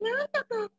なんだか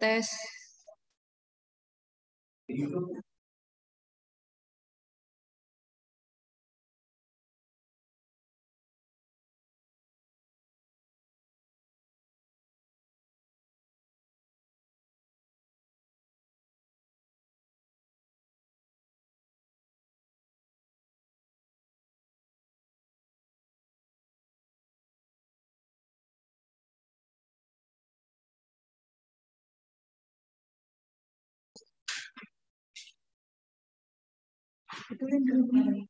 Test. 跟着你。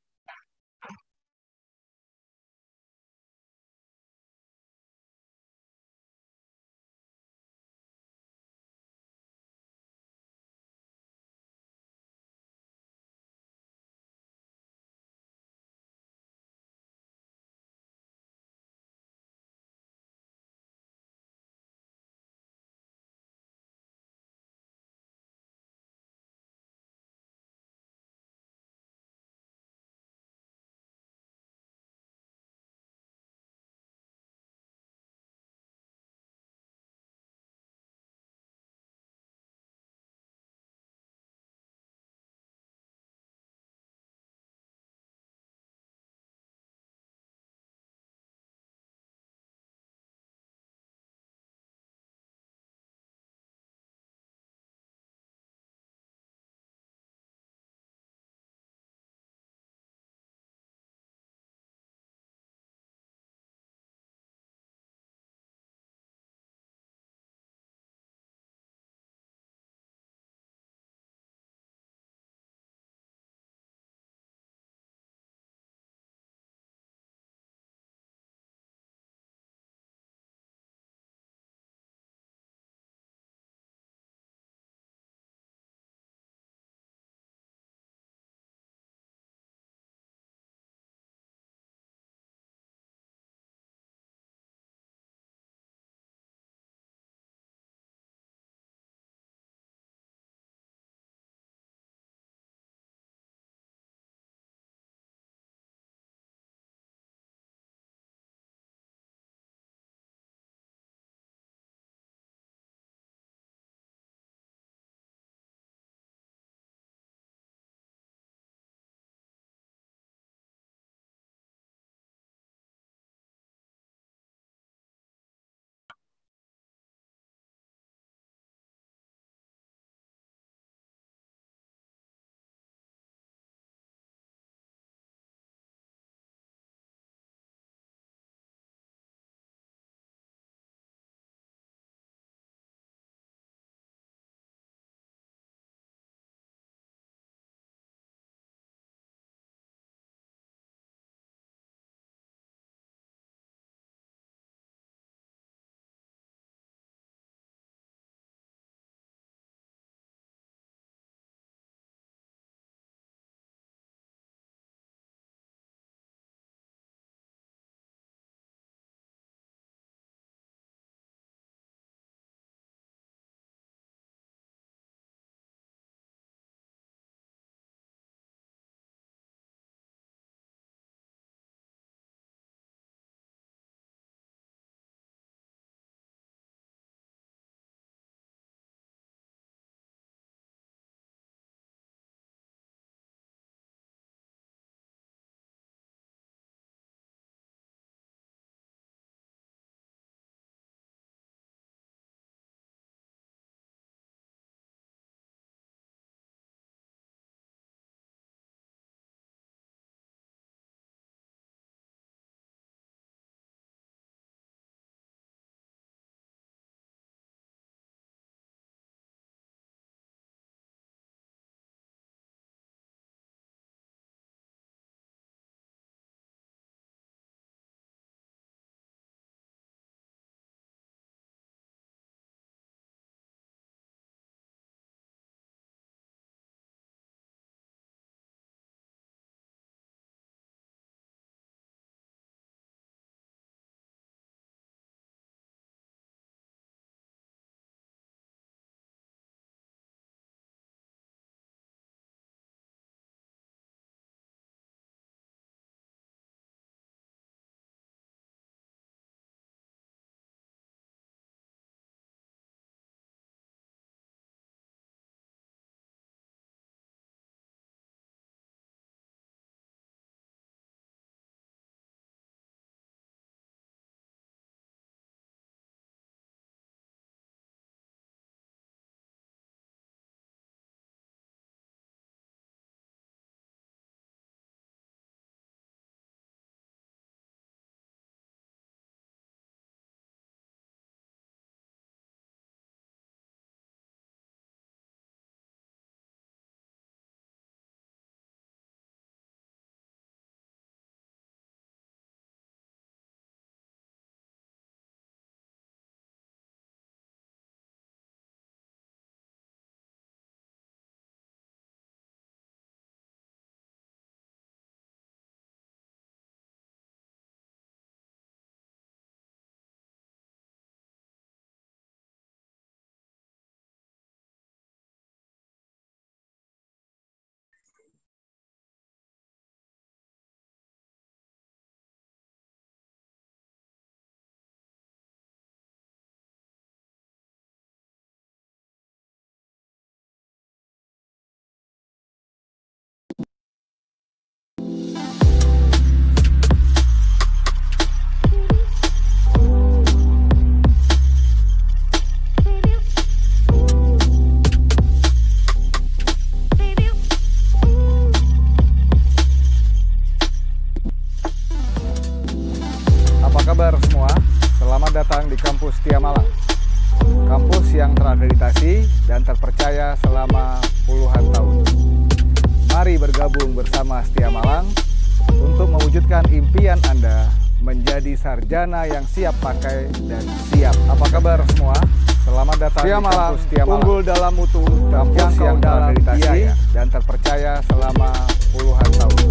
sarjana yang siap pakai dan siap. Apa kabar semua? Selamat datang Tia di malam, kampus Tia Malam. Unggul dalam mutu, kampus yang dalam ya. dan terpercaya selama puluhan tahun.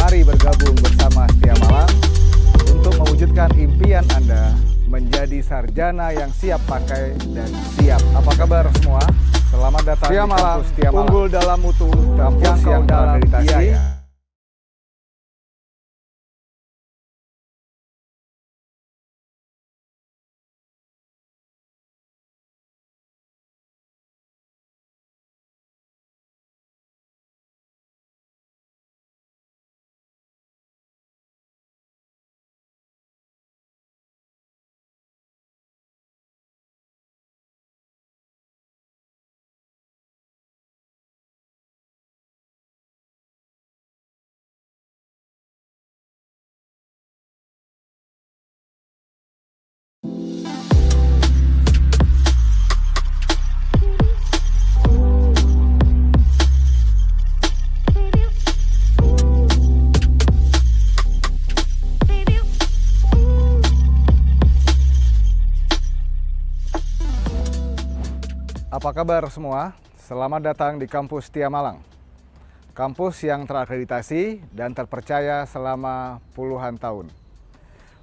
Mari bergabung bersama Setia Malam untuk mewujudkan impian Anda menjadi sarjana yang siap pakai dan siap. Apa kabar semua? Selamat datang di kampus Malam. Unggul dalam mutu, Apa kabar semua? Selamat datang di kampus Setia Malang. Kampus yang terakreditasi dan terpercaya selama puluhan tahun.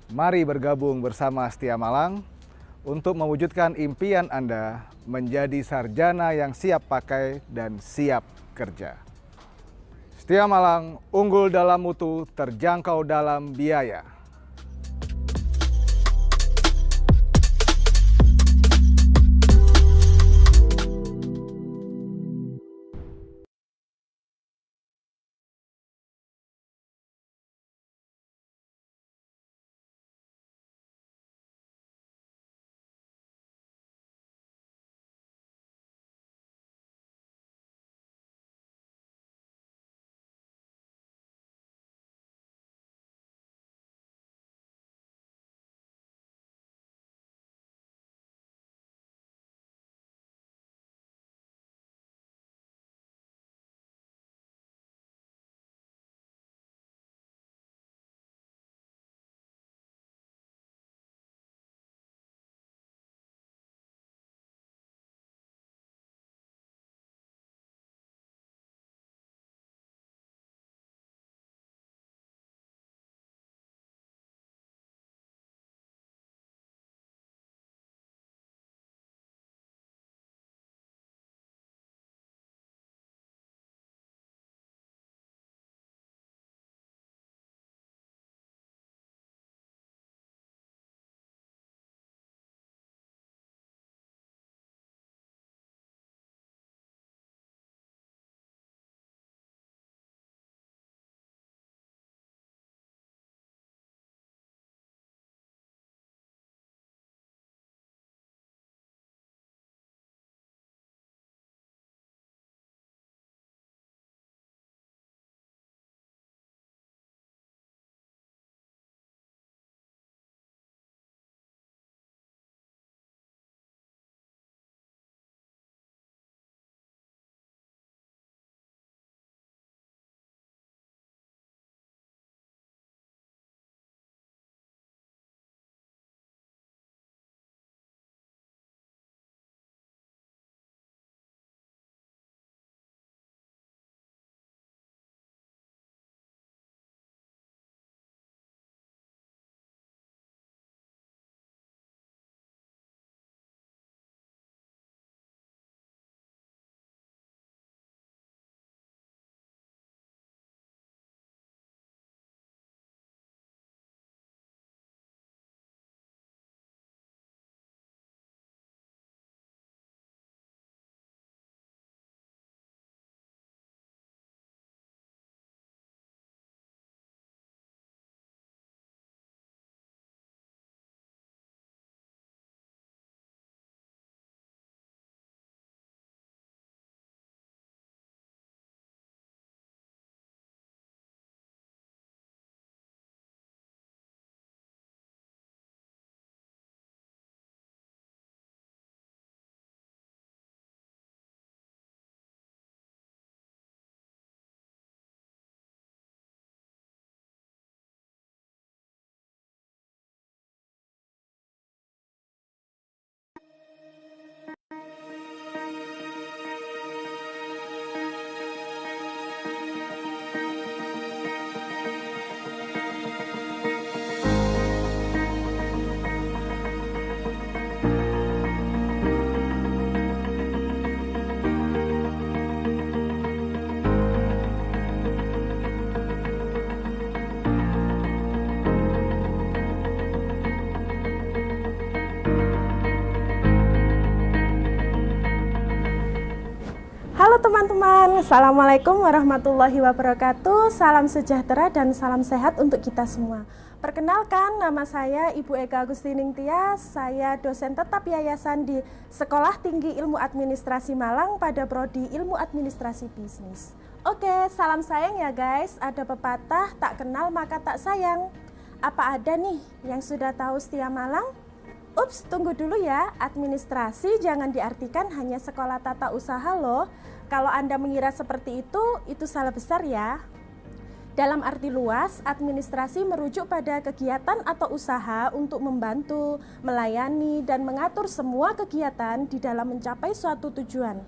Mari bergabung bersama Setia Malang untuk mewujudkan impian Anda menjadi sarjana yang siap pakai dan siap kerja. Setia Malang unggul dalam mutu, terjangkau dalam biaya. teman-teman, Assalamualaikum warahmatullahi wabarakatuh Salam sejahtera dan salam sehat untuk kita semua Perkenalkan, nama saya Ibu Eka Agustining Tias Saya dosen tetap yayasan di Sekolah Tinggi Ilmu Administrasi Malang pada Prodi Ilmu Administrasi Bisnis Oke, salam sayang ya guys Ada pepatah, tak kenal maka tak sayang Apa ada nih yang sudah tahu setia Malang? Ups, tunggu dulu ya, administrasi jangan diartikan hanya sekolah tata usaha loh. Kalau Anda mengira seperti itu, itu salah besar ya. Dalam arti luas, administrasi merujuk pada kegiatan atau usaha untuk membantu, melayani, dan mengatur semua kegiatan di dalam mencapai suatu tujuan,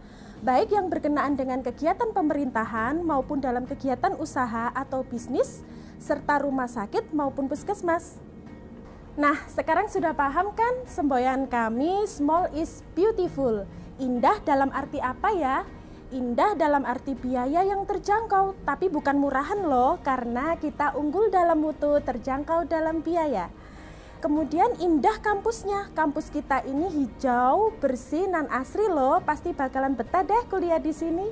baik yang berkenaan dengan kegiatan pemerintahan maupun dalam kegiatan usaha atau bisnis, serta rumah sakit maupun puskesmas. Nah, sekarang sudah paham kan semboyan kami Small is Beautiful? Indah dalam arti apa ya? indah dalam arti biaya yang terjangkau, tapi bukan murahan loh, karena kita unggul dalam mutu, terjangkau dalam biaya. Kemudian indah kampusnya, kampus kita ini hijau, bersih, nan asri loh, pasti bakalan betah deh kuliah di sini.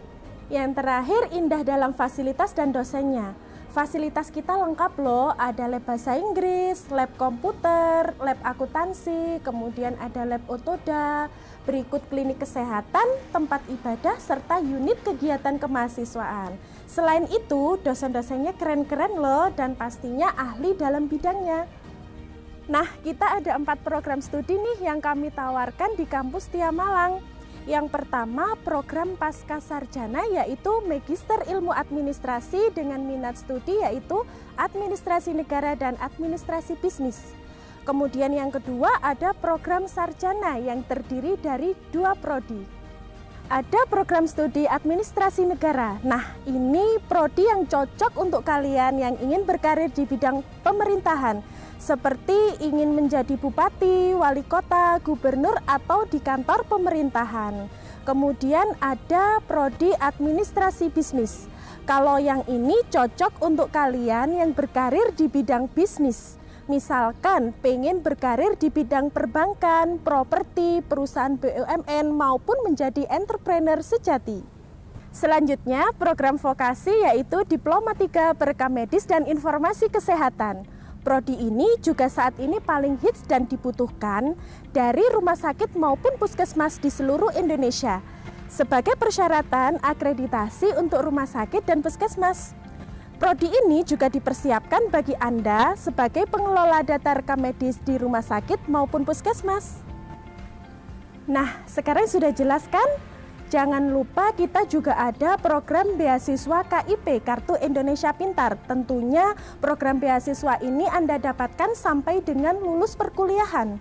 Yang terakhir indah dalam fasilitas dan dosennya. Fasilitas kita lengkap loh, ada lab bahasa Inggris, lab komputer, lab akuntansi, kemudian ada lab otoda, berikut klinik kesehatan, tempat ibadah, serta unit kegiatan kemahasiswaan. Selain itu, dosen-dosennya keren-keren loh dan pastinya ahli dalam bidangnya. Nah, kita ada empat program studi nih yang kami tawarkan di kampus Tia Malang. Yang pertama, program pasca sarjana yaitu Magister Ilmu Administrasi dengan minat studi yaitu Administrasi Negara dan Administrasi Bisnis. Kemudian yang kedua ada program sarjana yang terdiri dari dua prodi. Ada program studi administrasi negara. Nah, ini prodi yang cocok untuk kalian yang ingin berkarir di bidang pemerintahan, seperti ingin menjadi bupati, wali kota, gubernur, atau di kantor pemerintahan. Kemudian ada prodi administrasi bisnis. Kalau yang ini cocok untuk kalian yang berkarir di bidang bisnis Misalkan pengen berkarir di bidang perbankan, properti, perusahaan BUMN maupun menjadi entrepreneur sejati. Selanjutnya, program vokasi yaitu Diploma 3 Perekam Medis dan Informasi Kesehatan. Prodi ini juga saat ini paling hits dan dibutuhkan dari rumah sakit maupun puskesmas di seluruh Indonesia sebagai persyaratan akreditasi untuk rumah sakit dan puskesmas. Prodi ini juga dipersiapkan bagi Anda sebagai pengelola data rekam medis di rumah sakit maupun puskesmas. Nah, sekarang sudah jelas kan? Jangan lupa kita juga ada program beasiswa KIP Kartu Indonesia Pintar. Tentunya program beasiswa ini Anda dapatkan sampai dengan lulus perkuliahan.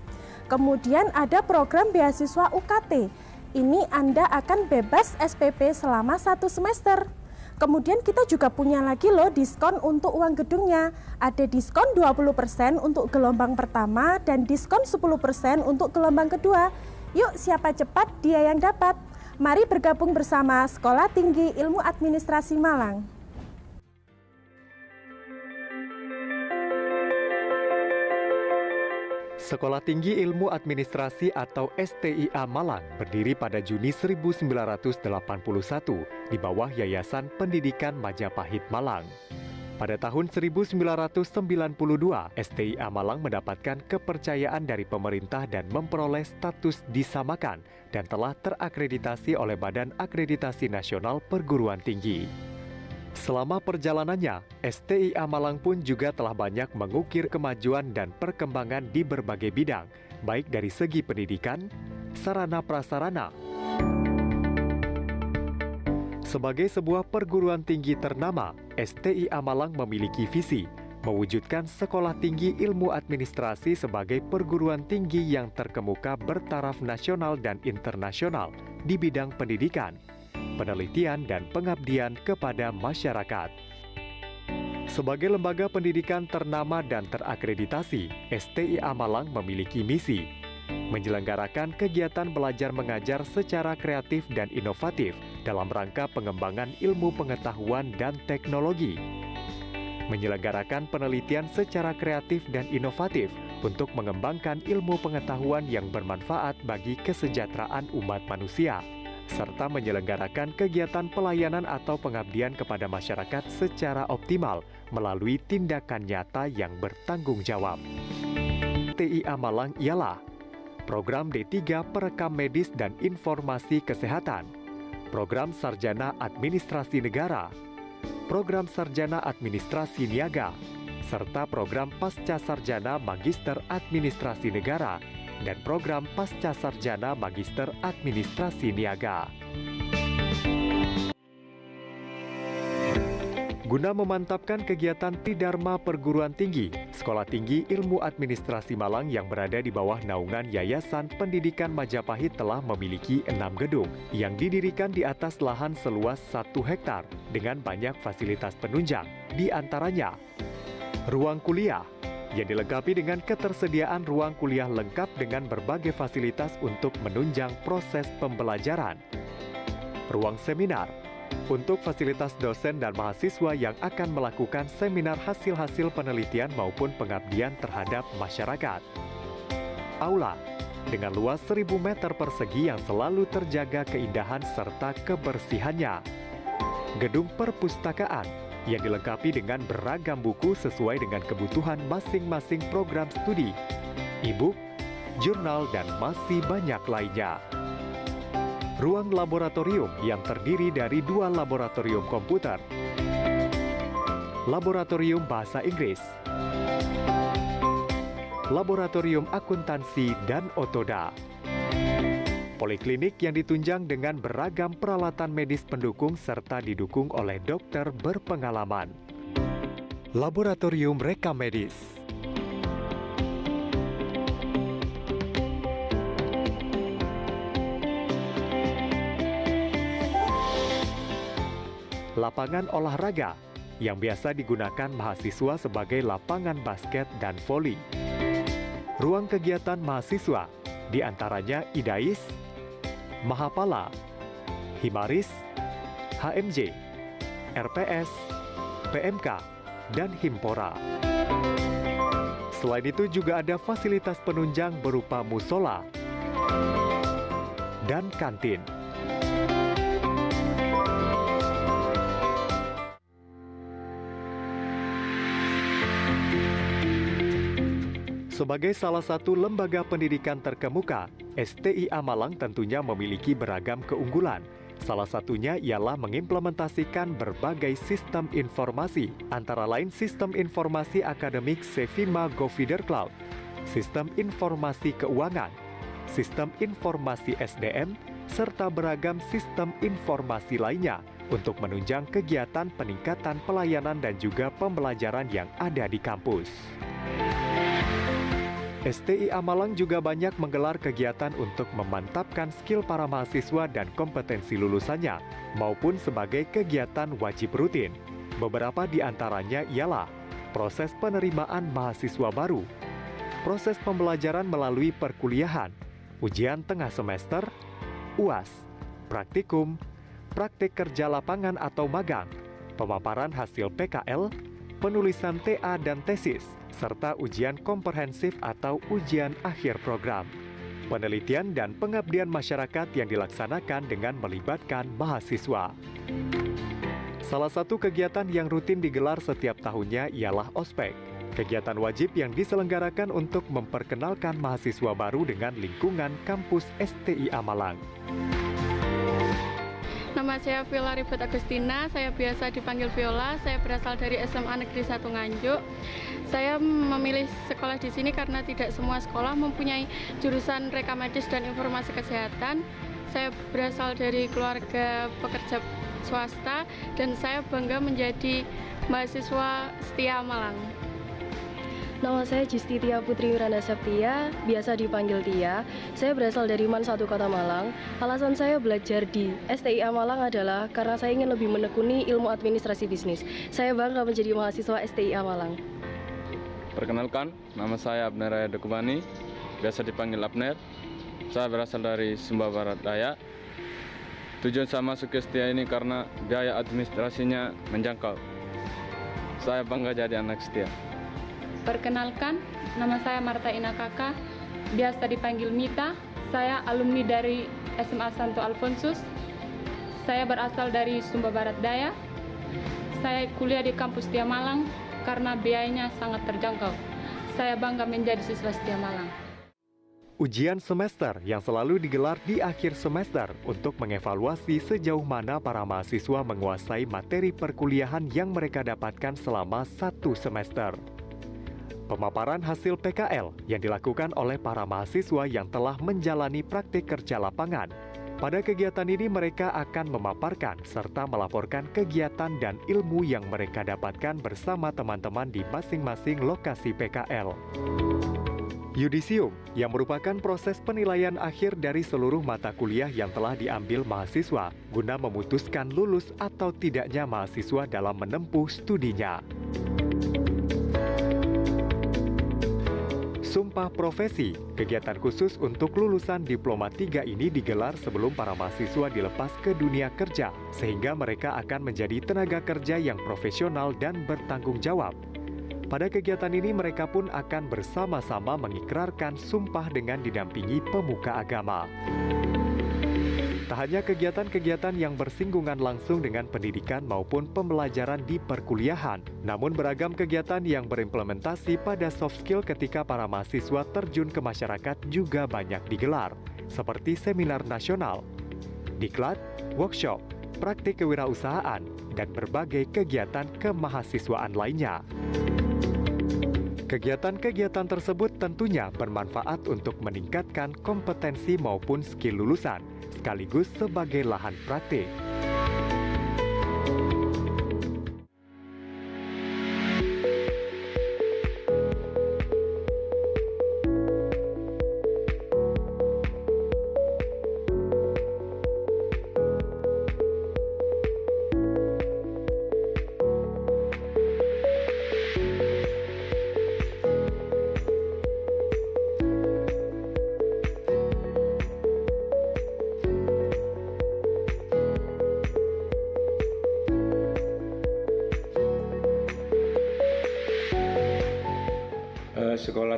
Kemudian ada program beasiswa UKT. Ini Anda akan bebas SPP selama satu semester. Kemudian kita juga punya lagi loh diskon untuk uang gedungnya. Ada diskon 20% untuk gelombang pertama dan diskon 10% untuk gelombang kedua. Yuk siapa cepat dia yang dapat. Mari bergabung bersama Sekolah Tinggi Ilmu Administrasi Malang. Sekolah Tinggi Ilmu Administrasi atau STIA Malang berdiri pada Juni 1981 di bawah Yayasan Pendidikan Majapahit Malang. Pada tahun 1992, STIA Malang mendapatkan kepercayaan dari pemerintah dan memperoleh status disamakan dan telah terakreditasi oleh Badan Akreditasi Nasional Perguruan Tinggi. Selama perjalanannya, STIA Malang pun juga telah banyak mengukir kemajuan dan perkembangan di berbagai bidang, baik dari segi pendidikan, sarana prasarana. Sebagai sebuah perguruan tinggi ternama, STIA Malang memiliki visi mewujudkan sekolah tinggi ilmu administrasi sebagai perguruan tinggi yang terkemuka bertaraf nasional dan internasional di bidang pendidikan penelitian dan pengabdian kepada masyarakat. Sebagai lembaga pendidikan ternama dan terakreditasi, STIA Amalang memiliki misi menyelenggarakan kegiatan belajar mengajar secara kreatif dan inovatif dalam rangka pengembangan ilmu pengetahuan dan teknologi. Menyelenggarakan penelitian secara kreatif dan inovatif untuk mengembangkan ilmu pengetahuan yang bermanfaat bagi kesejahteraan umat manusia serta menyelenggarakan kegiatan pelayanan atau pengabdian kepada masyarakat secara optimal melalui tindakan nyata yang bertanggung jawab. TIA Malang ialah program D3 perekam medis dan informasi kesehatan, program sarjana administrasi negara, program sarjana administrasi niaga, serta program pasca sarjana magister administrasi negara dan program Pasca Sarjana Magister Administrasi Niaga. Guna memantapkan kegiatan Tidharma Perguruan Tinggi, Sekolah Tinggi Ilmu Administrasi Malang yang berada di bawah naungan Yayasan Pendidikan Majapahit telah memiliki enam gedung yang didirikan di atas lahan seluas satu hektar dengan banyak fasilitas penunjang, di antaranya ruang kuliah, yang dilengkapi dengan ketersediaan ruang kuliah lengkap dengan berbagai fasilitas untuk menunjang proses pembelajaran. Ruang seminar untuk fasilitas dosen dan mahasiswa yang akan melakukan seminar hasil-hasil penelitian maupun pengabdian terhadap masyarakat. Aula dengan luas 1000 meter persegi yang selalu terjaga keindahan serta kebersihannya. Gedung perpustakaan yang dilengkapi dengan beragam buku sesuai dengan kebutuhan masing-masing program studi, e-book, jurnal, dan masih banyak lainnya. Ruang laboratorium yang terdiri dari dua laboratorium komputer, laboratorium bahasa Inggris, laboratorium akuntansi, dan otoda. Poliklinik yang ditunjang dengan beragam peralatan medis pendukung serta didukung oleh dokter berpengalaman. Laboratorium rekam Medis Lapangan olahraga yang biasa digunakan mahasiswa sebagai lapangan basket dan voli. Ruang kegiatan mahasiswa, diantaranya IDAIS, Mahapala, Himaris, HMJ, RPS, PMK, dan Himpora. Selain itu juga ada fasilitas penunjang berupa musola dan kantin. Sebagai salah satu lembaga pendidikan terkemuka, STIA Malang tentunya memiliki beragam keunggulan. Salah satunya ialah mengimplementasikan berbagai sistem informasi, antara lain sistem informasi akademik Sevima Govider Cloud, sistem informasi keuangan, sistem informasi SDM, serta beragam sistem informasi lainnya untuk menunjang kegiatan peningkatan pelayanan dan juga pembelajaran yang ada di kampus. STI Amalang juga banyak menggelar kegiatan untuk memantapkan skill para mahasiswa dan kompetensi lulusannya, maupun sebagai kegiatan wajib rutin. Beberapa di antaranya ialah proses penerimaan mahasiswa baru, proses pembelajaran melalui perkuliahan, ujian tengah semester, UAS, praktikum, praktik kerja lapangan atau magang, pemaparan hasil PKL, penulisan TA dan tesis, serta ujian komprehensif atau ujian akhir program. Penelitian dan pengabdian masyarakat yang dilaksanakan dengan melibatkan mahasiswa. Salah satu kegiatan yang rutin digelar setiap tahunnya ialah ospek. Kegiatan wajib yang diselenggarakan untuk memperkenalkan mahasiswa baru dengan lingkungan kampus STIA Malang. Nama saya Viola Ribet Agustina, saya biasa dipanggil Viola, saya berasal dari SMA Negeri Satu Nganjuk. Saya memilih sekolah di sini karena tidak semua sekolah mempunyai jurusan reka medis dan informasi kesehatan. Saya berasal dari keluarga pekerja swasta dan saya bangga menjadi mahasiswa setia Malang. Nama saya Jisti Tia Putri Rana Septia, biasa dipanggil Tia. Saya berasal dari Man Satu Kota Malang. Alasan saya belajar di STIA Malang adalah karena saya ingin lebih menekuni ilmu administrasi bisnis. Saya bangga menjadi mahasiswa STIA Malang. Perkenalkan, nama saya Abner Raya Dukubani, biasa dipanggil Abner. Saya berasal dari Sumba Barat Daya. Tujuan saya masuk ke STIA ini karena biaya administrasinya menjangkau. Saya bangga jadi anak STIA. Perkenalkan, nama saya Marta Inakaka, biasa dipanggil Mita. Saya alumni dari SMA Santo Alfonsus. Saya berasal dari Sumba Barat Daya. Saya kuliah di kampus Setia Malang karena biayanya sangat terjangkau. Saya bangga menjadi siswa Setia Malang. Ujian semester yang selalu digelar di akhir semester untuk mengevaluasi sejauh mana para mahasiswa menguasai materi perkuliahan yang mereka dapatkan selama satu semester. Pemaparan hasil PKL yang dilakukan oleh para mahasiswa yang telah menjalani praktik kerja lapangan. Pada kegiatan ini mereka akan memaparkan serta melaporkan kegiatan dan ilmu yang mereka dapatkan bersama teman-teman di masing-masing lokasi PKL. Yudisium, yang merupakan proses penilaian akhir dari seluruh mata kuliah yang telah diambil mahasiswa, guna memutuskan lulus atau tidaknya mahasiswa dalam menempuh studinya. Sumpah Profesi, kegiatan khusus untuk lulusan Diploma 3 ini digelar sebelum para mahasiswa dilepas ke dunia kerja, sehingga mereka akan menjadi tenaga kerja yang profesional dan bertanggung jawab. Pada kegiatan ini mereka pun akan bersama-sama mengikrarkan sumpah dengan didampingi pemuka agama. Tak hanya kegiatan-kegiatan yang bersinggungan langsung dengan pendidikan maupun pembelajaran di perkuliahan, namun beragam kegiatan yang berimplementasi pada soft skill ketika para mahasiswa terjun ke masyarakat juga banyak digelar, seperti seminar nasional, diklat, workshop, praktik kewirausahaan, dan berbagai kegiatan kemahasiswaan lainnya. Kegiatan-kegiatan tersebut tentunya bermanfaat untuk meningkatkan kompetensi maupun skill lulusan, sekaligus sebagai lahan praktik.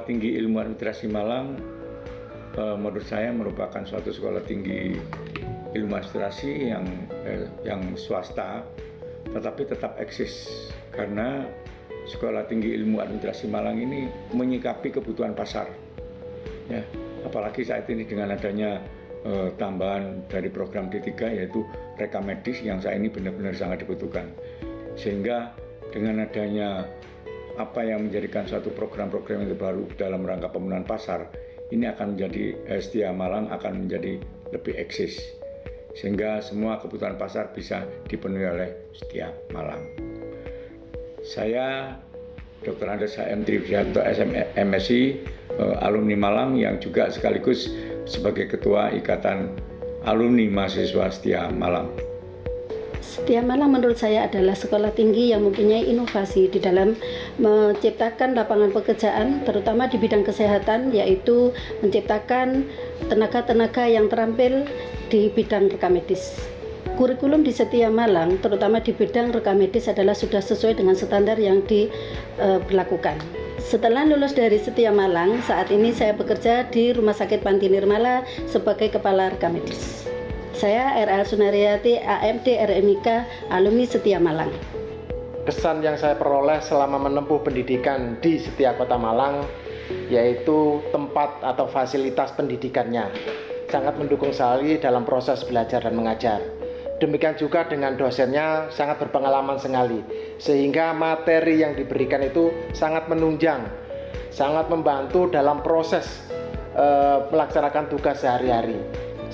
Sekolah Tinggi Ilmu Administrasi Malang eh, menurut saya merupakan suatu sekolah tinggi ilmu administrasi yang eh, yang swasta tetapi tetap eksis karena Sekolah Tinggi Ilmu Administrasi Malang ini menyikapi kebutuhan pasar. Ya, apalagi saat ini dengan adanya eh, tambahan dari program D3 yaitu reka medis yang saat ini benar-benar sangat dibutuhkan. Sehingga dengan adanya apa yang menjadikan suatu program-program yang baru dalam rangka pemenuhan pasar ini akan menjadi eh, setia Malang akan menjadi lebih eksis sehingga semua kebutuhan pasar bisa dipenuhi oleh setiap Malang. Saya Dr. Andes HM Trivianto MSI eh, alumni Malang yang juga sekaligus sebagai ketua Ikatan Alumni Mahasiswa Setia Malang. Setia Malang menurut saya adalah sekolah tinggi yang mempunyai inovasi di dalam menciptakan lapangan pekerjaan terutama di bidang kesehatan yaitu menciptakan tenaga-tenaga yang terampil di bidang rekam medis. Kurikulum di Setia Malang, terutama di bidang rekam medis adalah sudah sesuai dengan standar yang diberlakukan. setelah lulus dari Setia Malang, saat ini saya bekerja di Rumah Sakit Panti Nirmala sebagai kepala rekam medis saya RL Sunaryati AMD RMIK alumni Setia Malang. Kesan yang saya peroleh selama menempuh pendidikan di Setia Kota Malang yaitu tempat atau fasilitas pendidikannya sangat mendukung sekali dalam proses belajar dan mengajar. Demikian juga dengan dosennya sangat berpengalaman sekali sehingga materi yang diberikan itu sangat menunjang, sangat membantu dalam proses eh, melaksanakan tugas sehari-hari.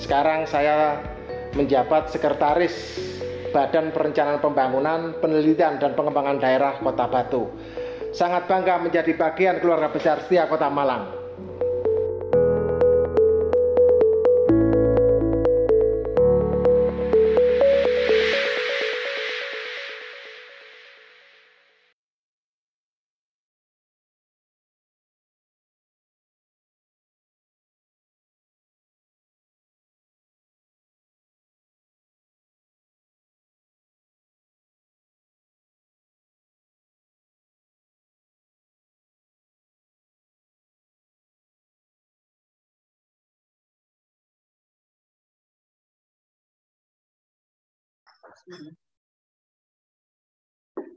Sekarang saya menjabat sekretaris Badan Perencanaan Pembangunan, Penelitian dan Pengembangan Daerah Kota Batu. Sangat bangga menjadi bagian keluarga besar setia Kota Malang.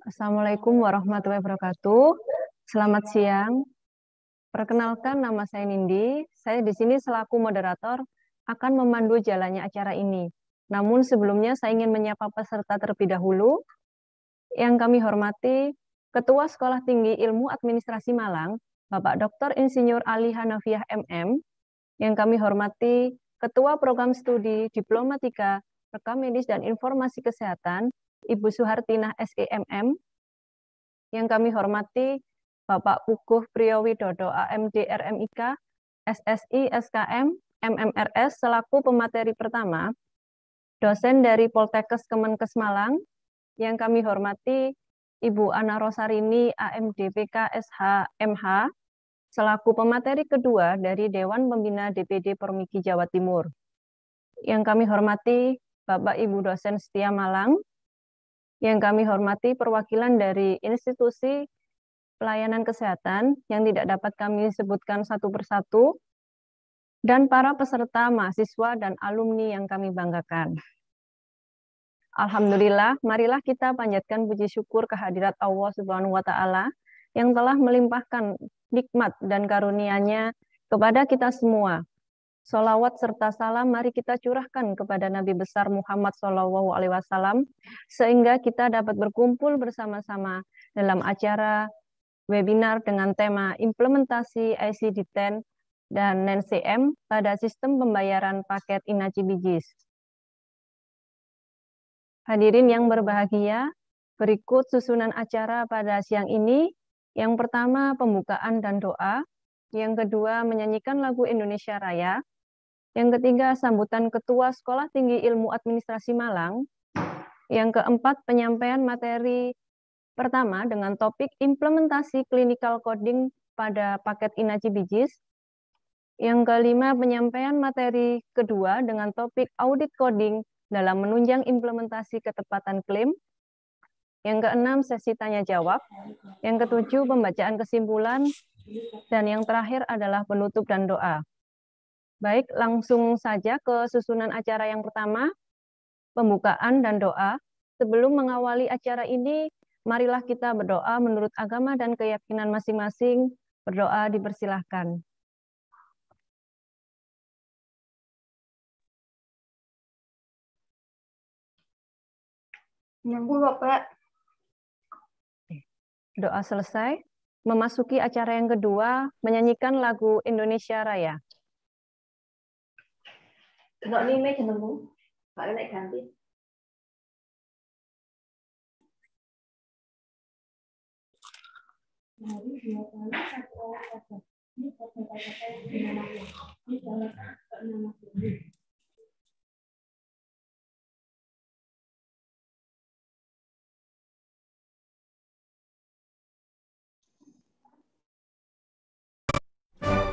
Assalamualaikum warahmatullahi wabarakatuh. Selamat siang. Perkenalkan nama saya Nindi. Saya di sini selaku moderator akan memandu jalannya acara ini. Namun sebelumnya saya ingin menyapa peserta terlebih dahulu. Yang kami hormati Ketua Sekolah Tinggi Ilmu Administrasi Malang, Bapak Dr. Insinyur Ali Hanafiah MM. Yang kami hormati Ketua Program Studi Diplomatika Rekam Medis dan Informasi Kesehatan, Ibu Suhartinah SEMM, yang kami hormati Bapak Puguh Priyowidodo AMD RMIK, SSI SKM, MMRS selaku pemateri pertama, dosen dari Poltekkes Kemenkes Malang, yang kami hormati Ibu Ana Rosarini AMDPK SH MH, selaku pemateri kedua dari Dewan Pembina DPD Permiki Jawa Timur. Yang kami hormati Bapak Ibu dosen setia Malang, yang kami hormati perwakilan dari institusi pelayanan kesehatan yang tidak dapat kami sebutkan satu persatu, dan para peserta mahasiswa dan alumni yang kami banggakan. Alhamdulillah, marilah kita panjatkan puji syukur kehadirat Allah Subhanahu wa taala yang telah melimpahkan nikmat dan karunia-Nya kepada kita semua Salawat serta salam mari kita curahkan kepada Nabi besar Muhammad Shallallahu Alaihi Wasallam sehingga kita dapat berkumpul bersama-sama dalam acara webinar dengan tema implementasi ICD-10 dan NCM pada sistem pembayaran paket Inaci Bijis. Hadirin yang berbahagia, berikut susunan acara pada siang ini. Yang pertama, pembukaan dan doa yang kedua menyanyikan lagu Indonesia Raya, yang ketiga sambutan Ketua Sekolah Tinggi Ilmu Administrasi Malang, yang keempat penyampaian materi pertama dengan topik implementasi clinical coding pada paket Inaji Bijis, yang kelima penyampaian materi kedua dengan topik audit coding dalam menunjang implementasi ketepatan klaim, yang keenam sesi tanya jawab, yang ketujuh pembacaan kesimpulan dan yang terakhir adalah penutup dan doa. Baik, langsung saja ke susunan acara yang pertama, pembukaan dan doa. Sebelum mengawali acara ini, marilah kita berdoa menurut agama dan keyakinan masing-masing. Berdoa dipersilahkan. Nyambung, Bapak. Doa selesai memasuki acara yang kedua menyanyikan lagu Indonesia Raya. Kenapa mime Pak ganti. thank you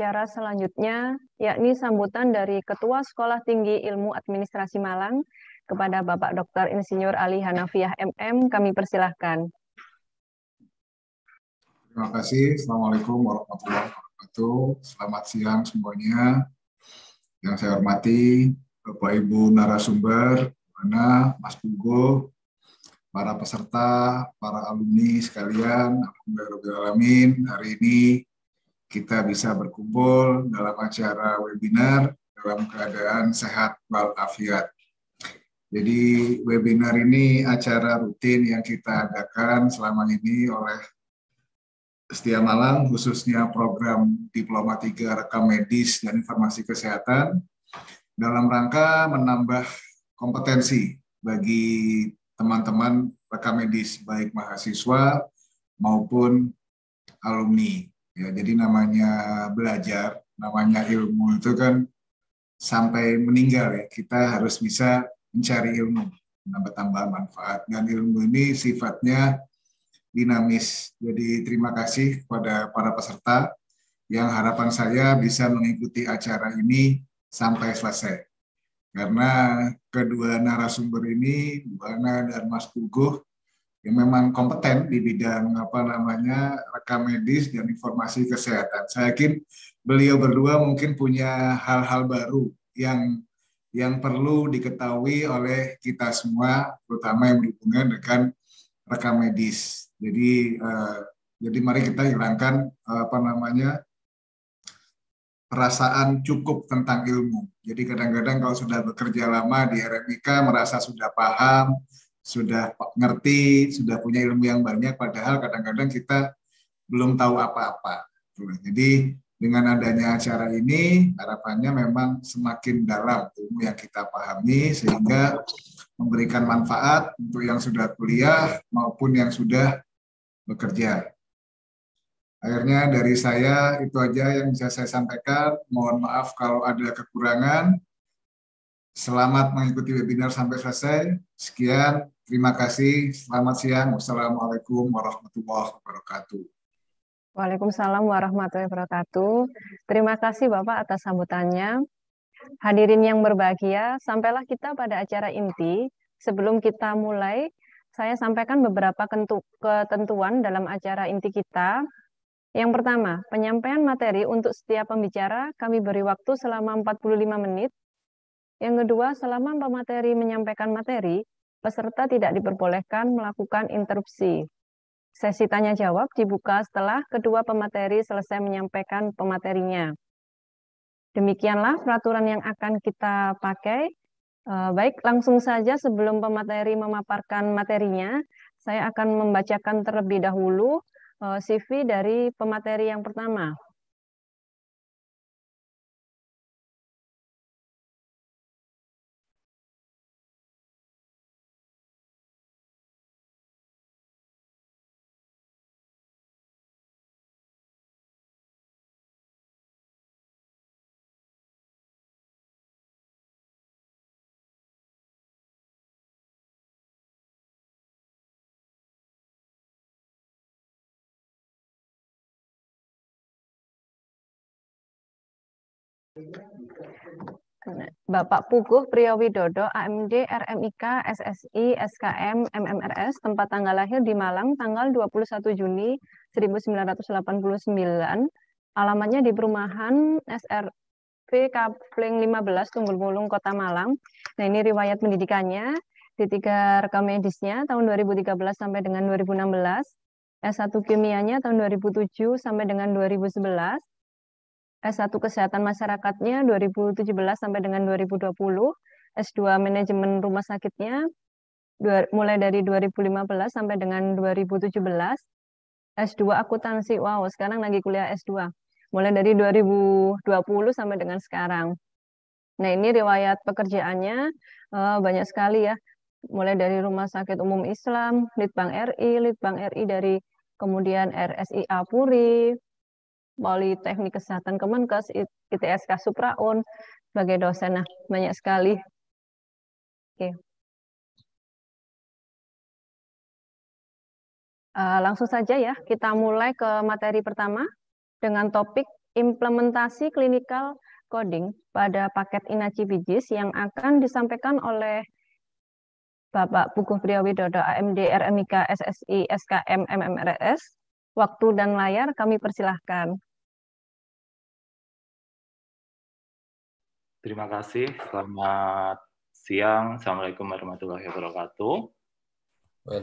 acara selanjutnya, yakni sambutan dari Ketua Sekolah Tinggi Ilmu Administrasi Malang kepada Bapak Dr. Insinyur Ali Hanafiah MM, kami persilahkan. Terima kasih. Assalamualaikum warahmatullahi wabarakatuh. Selamat siang semuanya. Yang saya hormati, Bapak Ibu narasumber, Mana, Mas Pugo, para peserta, para alumni sekalian, alhamdulillah alamin. Hari ini kita bisa berkumpul dalam acara webinar dalam keadaan sehat walafiat. Jadi webinar ini acara rutin yang kita adakan selama ini oleh Setia Malang, khususnya program Diploma 3 Rekam Medis dan Informasi Kesehatan, dalam rangka menambah kompetensi bagi teman-teman rekam medis, baik mahasiswa maupun alumni. Ya, jadi namanya belajar, namanya ilmu itu kan sampai meninggal ya, kita harus bisa mencari ilmu, menambah tambah manfaat. Dan ilmu ini sifatnya dinamis. Jadi terima kasih kepada para peserta yang harapan saya bisa mengikuti acara ini sampai selesai. Karena kedua narasumber ini, Bu Ana dan Mas Puguh, yang memang kompeten di bidang apa namanya rekam medis dan informasi kesehatan. Saya yakin beliau berdua mungkin punya hal-hal baru yang yang perlu diketahui oleh kita semua, terutama yang berhubungan dengan rekam medis. Jadi eh, jadi mari kita hilangkan eh, apa namanya perasaan cukup tentang ilmu. Jadi kadang-kadang kalau sudah bekerja lama di RMIK merasa sudah paham, sudah ngerti, sudah punya ilmu yang banyak, padahal kadang-kadang kita belum tahu apa-apa. Jadi dengan adanya acara ini, harapannya memang semakin dalam ilmu yang kita pahami, sehingga memberikan manfaat untuk yang sudah kuliah maupun yang sudah bekerja. Akhirnya dari saya itu aja yang bisa saya sampaikan. Mohon maaf kalau ada kekurangan. Selamat mengikuti webinar sampai selesai. Sekian, terima kasih. Selamat siang. Wassalamualaikum warahmatullahi wabarakatuh. Waalaikumsalam warahmatullahi wabarakatuh. Terima kasih Bapak atas sambutannya. Hadirin yang berbahagia, sampailah kita pada acara inti. Sebelum kita mulai, saya sampaikan beberapa ketentuan dalam acara inti kita. Yang pertama, penyampaian materi untuk setiap pembicara kami beri waktu selama 45 menit yang kedua, selama pemateri menyampaikan materi, peserta tidak diperbolehkan melakukan interupsi. Sesi tanya jawab dibuka setelah kedua pemateri selesai menyampaikan pematerinya. Demikianlah peraturan yang akan kita pakai. Eh, baik, langsung saja sebelum pemateri memaparkan materinya, saya akan membacakan terlebih dahulu eh, CV dari pemateri yang pertama. Bapak Puguh Priawidodo, AMD, RMIK, SSI, SKM, MMRS, tempat tanggal lahir di Malang, tanggal 21 Juni 1989, alamatnya di perumahan SRV Kapling 15, Tunggul Mulung, Kota Malang. Nah ini riwayat pendidikannya, di tiga rekam medisnya tahun 2013 sampai dengan 2016, S1 kimianya tahun 2007 sampai dengan 2011, S1 Kesehatan Masyarakatnya 2017 sampai dengan 2020, S2 Manajemen Rumah Sakitnya mulai dari 2015 sampai dengan 2017, S2 Akuntansi, wow sekarang lagi kuliah S2, mulai dari 2020 sampai dengan sekarang. Nah ini riwayat pekerjaannya eh, banyak sekali ya, mulai dari Rumah Sakit Umum Islam, Litbang RI, Litbang RI dari kemudian RSI Apuri, Politeknik Kesehatan Kemenkes, ITSK Supraun sebagai dosen. Nah, banyak sekali. Oke. Uh, langsung saja ya, kita mulai ke materi pertama dengan topik implementasi clinical coding pada paket Inaci Bijis yang akan disampaikan oleh Bapak Puguh Priawidodo, AMD RMIK SSI SKM MMRS. Waktu dan layar kami persilahkan. Terima kasih. Selamat siang. Assalamualaikum warahmatullahi wabarakatuh.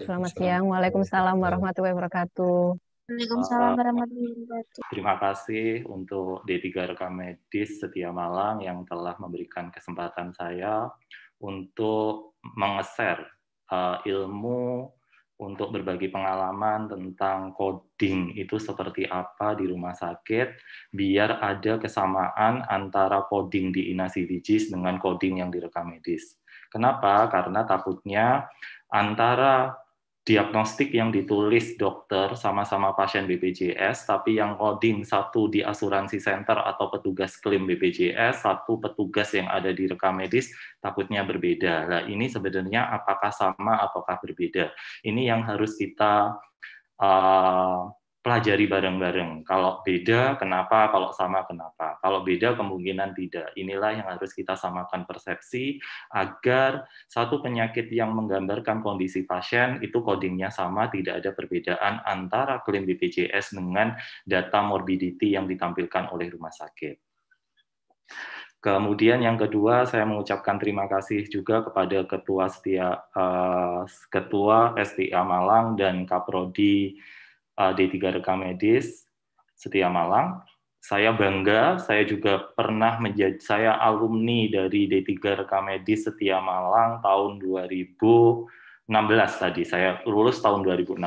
Selamat siang. Waalaikumsalam warahmatullahi wabarakatuh. Waalaikumsalam warahmatullahi wabarakatuh. Terima kasih untuk D3 Rekam Medis Setia Malang yang telah memberikan kesempatan saya untuk mengeser uh, ilmu untuk berbagi pengalaman tentang coding itu seperti apa di rumah sakit, biar ada kesamaan antara coding di inasi digis dengan coding yang direkam medis. Kenapa? Karena takutnya antara diagnostik yang ditulis dokter sama-sama pasien BPJS, tapi yang coding satu di asuransi center atau petugas klaim BPJS, satu petugas yang ada di rekam medis, takutnya berbeda. Nah, ini sebenarnya apakah sama ataukah berbeda? Ini yang harus kita uh, pelajari bareng-bareng. Kalau beda, kenapa? Kalau sama, kenapa? Kalau beda, kemungkinan tidak. Inilah yang harus kita samakan persepsi agar satu penyakit yang menggambarkan kondisi pasien itu codingnya sama, tidak ada perbedaan antara klaim BPJS dengan data morbidity yang ditampilkan oleh rumah sakit. Kemudian yang kedua, saya mengucapkan terima kasih juga kepada Ketua Setia, uh, Ketua STA Malang dan Kaprodi Eh, D3 Rekam Medis Setia Malang. Saya bangga, saya juga pernah menjadi saya alumni dari D3 Rekam Medis Setia Malang tahun 2016 tadi. Saya lulus tahun 2016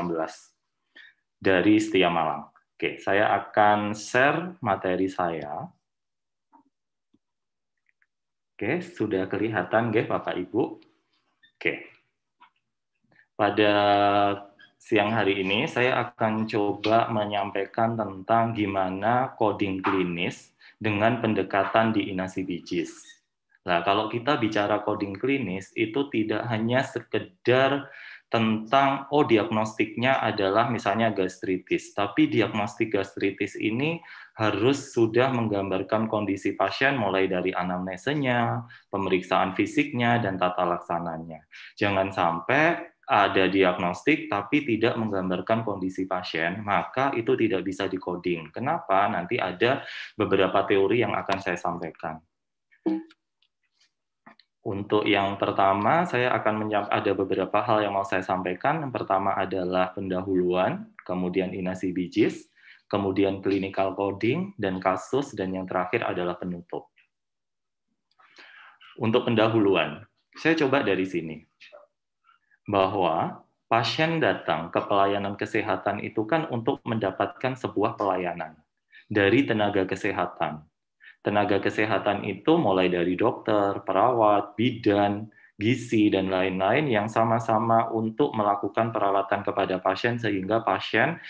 dari Setia Malang. Oke, saya akan share materi saya. Oke, sudah kelihatan nggih Bapak Ibu? Oke. Pada siang hari ini saya akan coba menyampaikan tentang gimana coding klinis dengan pendekatan di Inasi Bijis. Nah, kalau kita bicara coding klinis itu tidak hanya sekedar tentang oh diagnostiknya adalah misalnya gastritis, tapi diagnostik gastritis ini harus sudah menggambarkan kondisi pasien mulai dari anamnesenya, pemeriksaan fisiknya dan tata laksananya. Jangan sampai ada diagnostik tapi tidak menggambarkan kondisi pasien, maka itu tidak bisa dikoding. Kenapa? Nanti ada beberapa teori yang akan saya sampaikan. Untuk yang pertama, saya akan ada beberapa hal yang mau saya sampaikan. Yang pertama adalah pendahuluan, kemudian inasi bijis, kemudian clinical coding, dan kasus, dan yang terakhir adalah penutup. Untuk pendahuluan, saya coba dari sini bahwa pasien datang ke pelayanan kesehatan itu kan untuk mendapatkan sebuah pelayanan dari tenaga kesehatan. Tenaga kesehatan itu mulai dari dokter, perawat, bidan, gizi, dan lain-lain yang sama-sama untuk melakukan peralatan kepada pasien sehingga pasien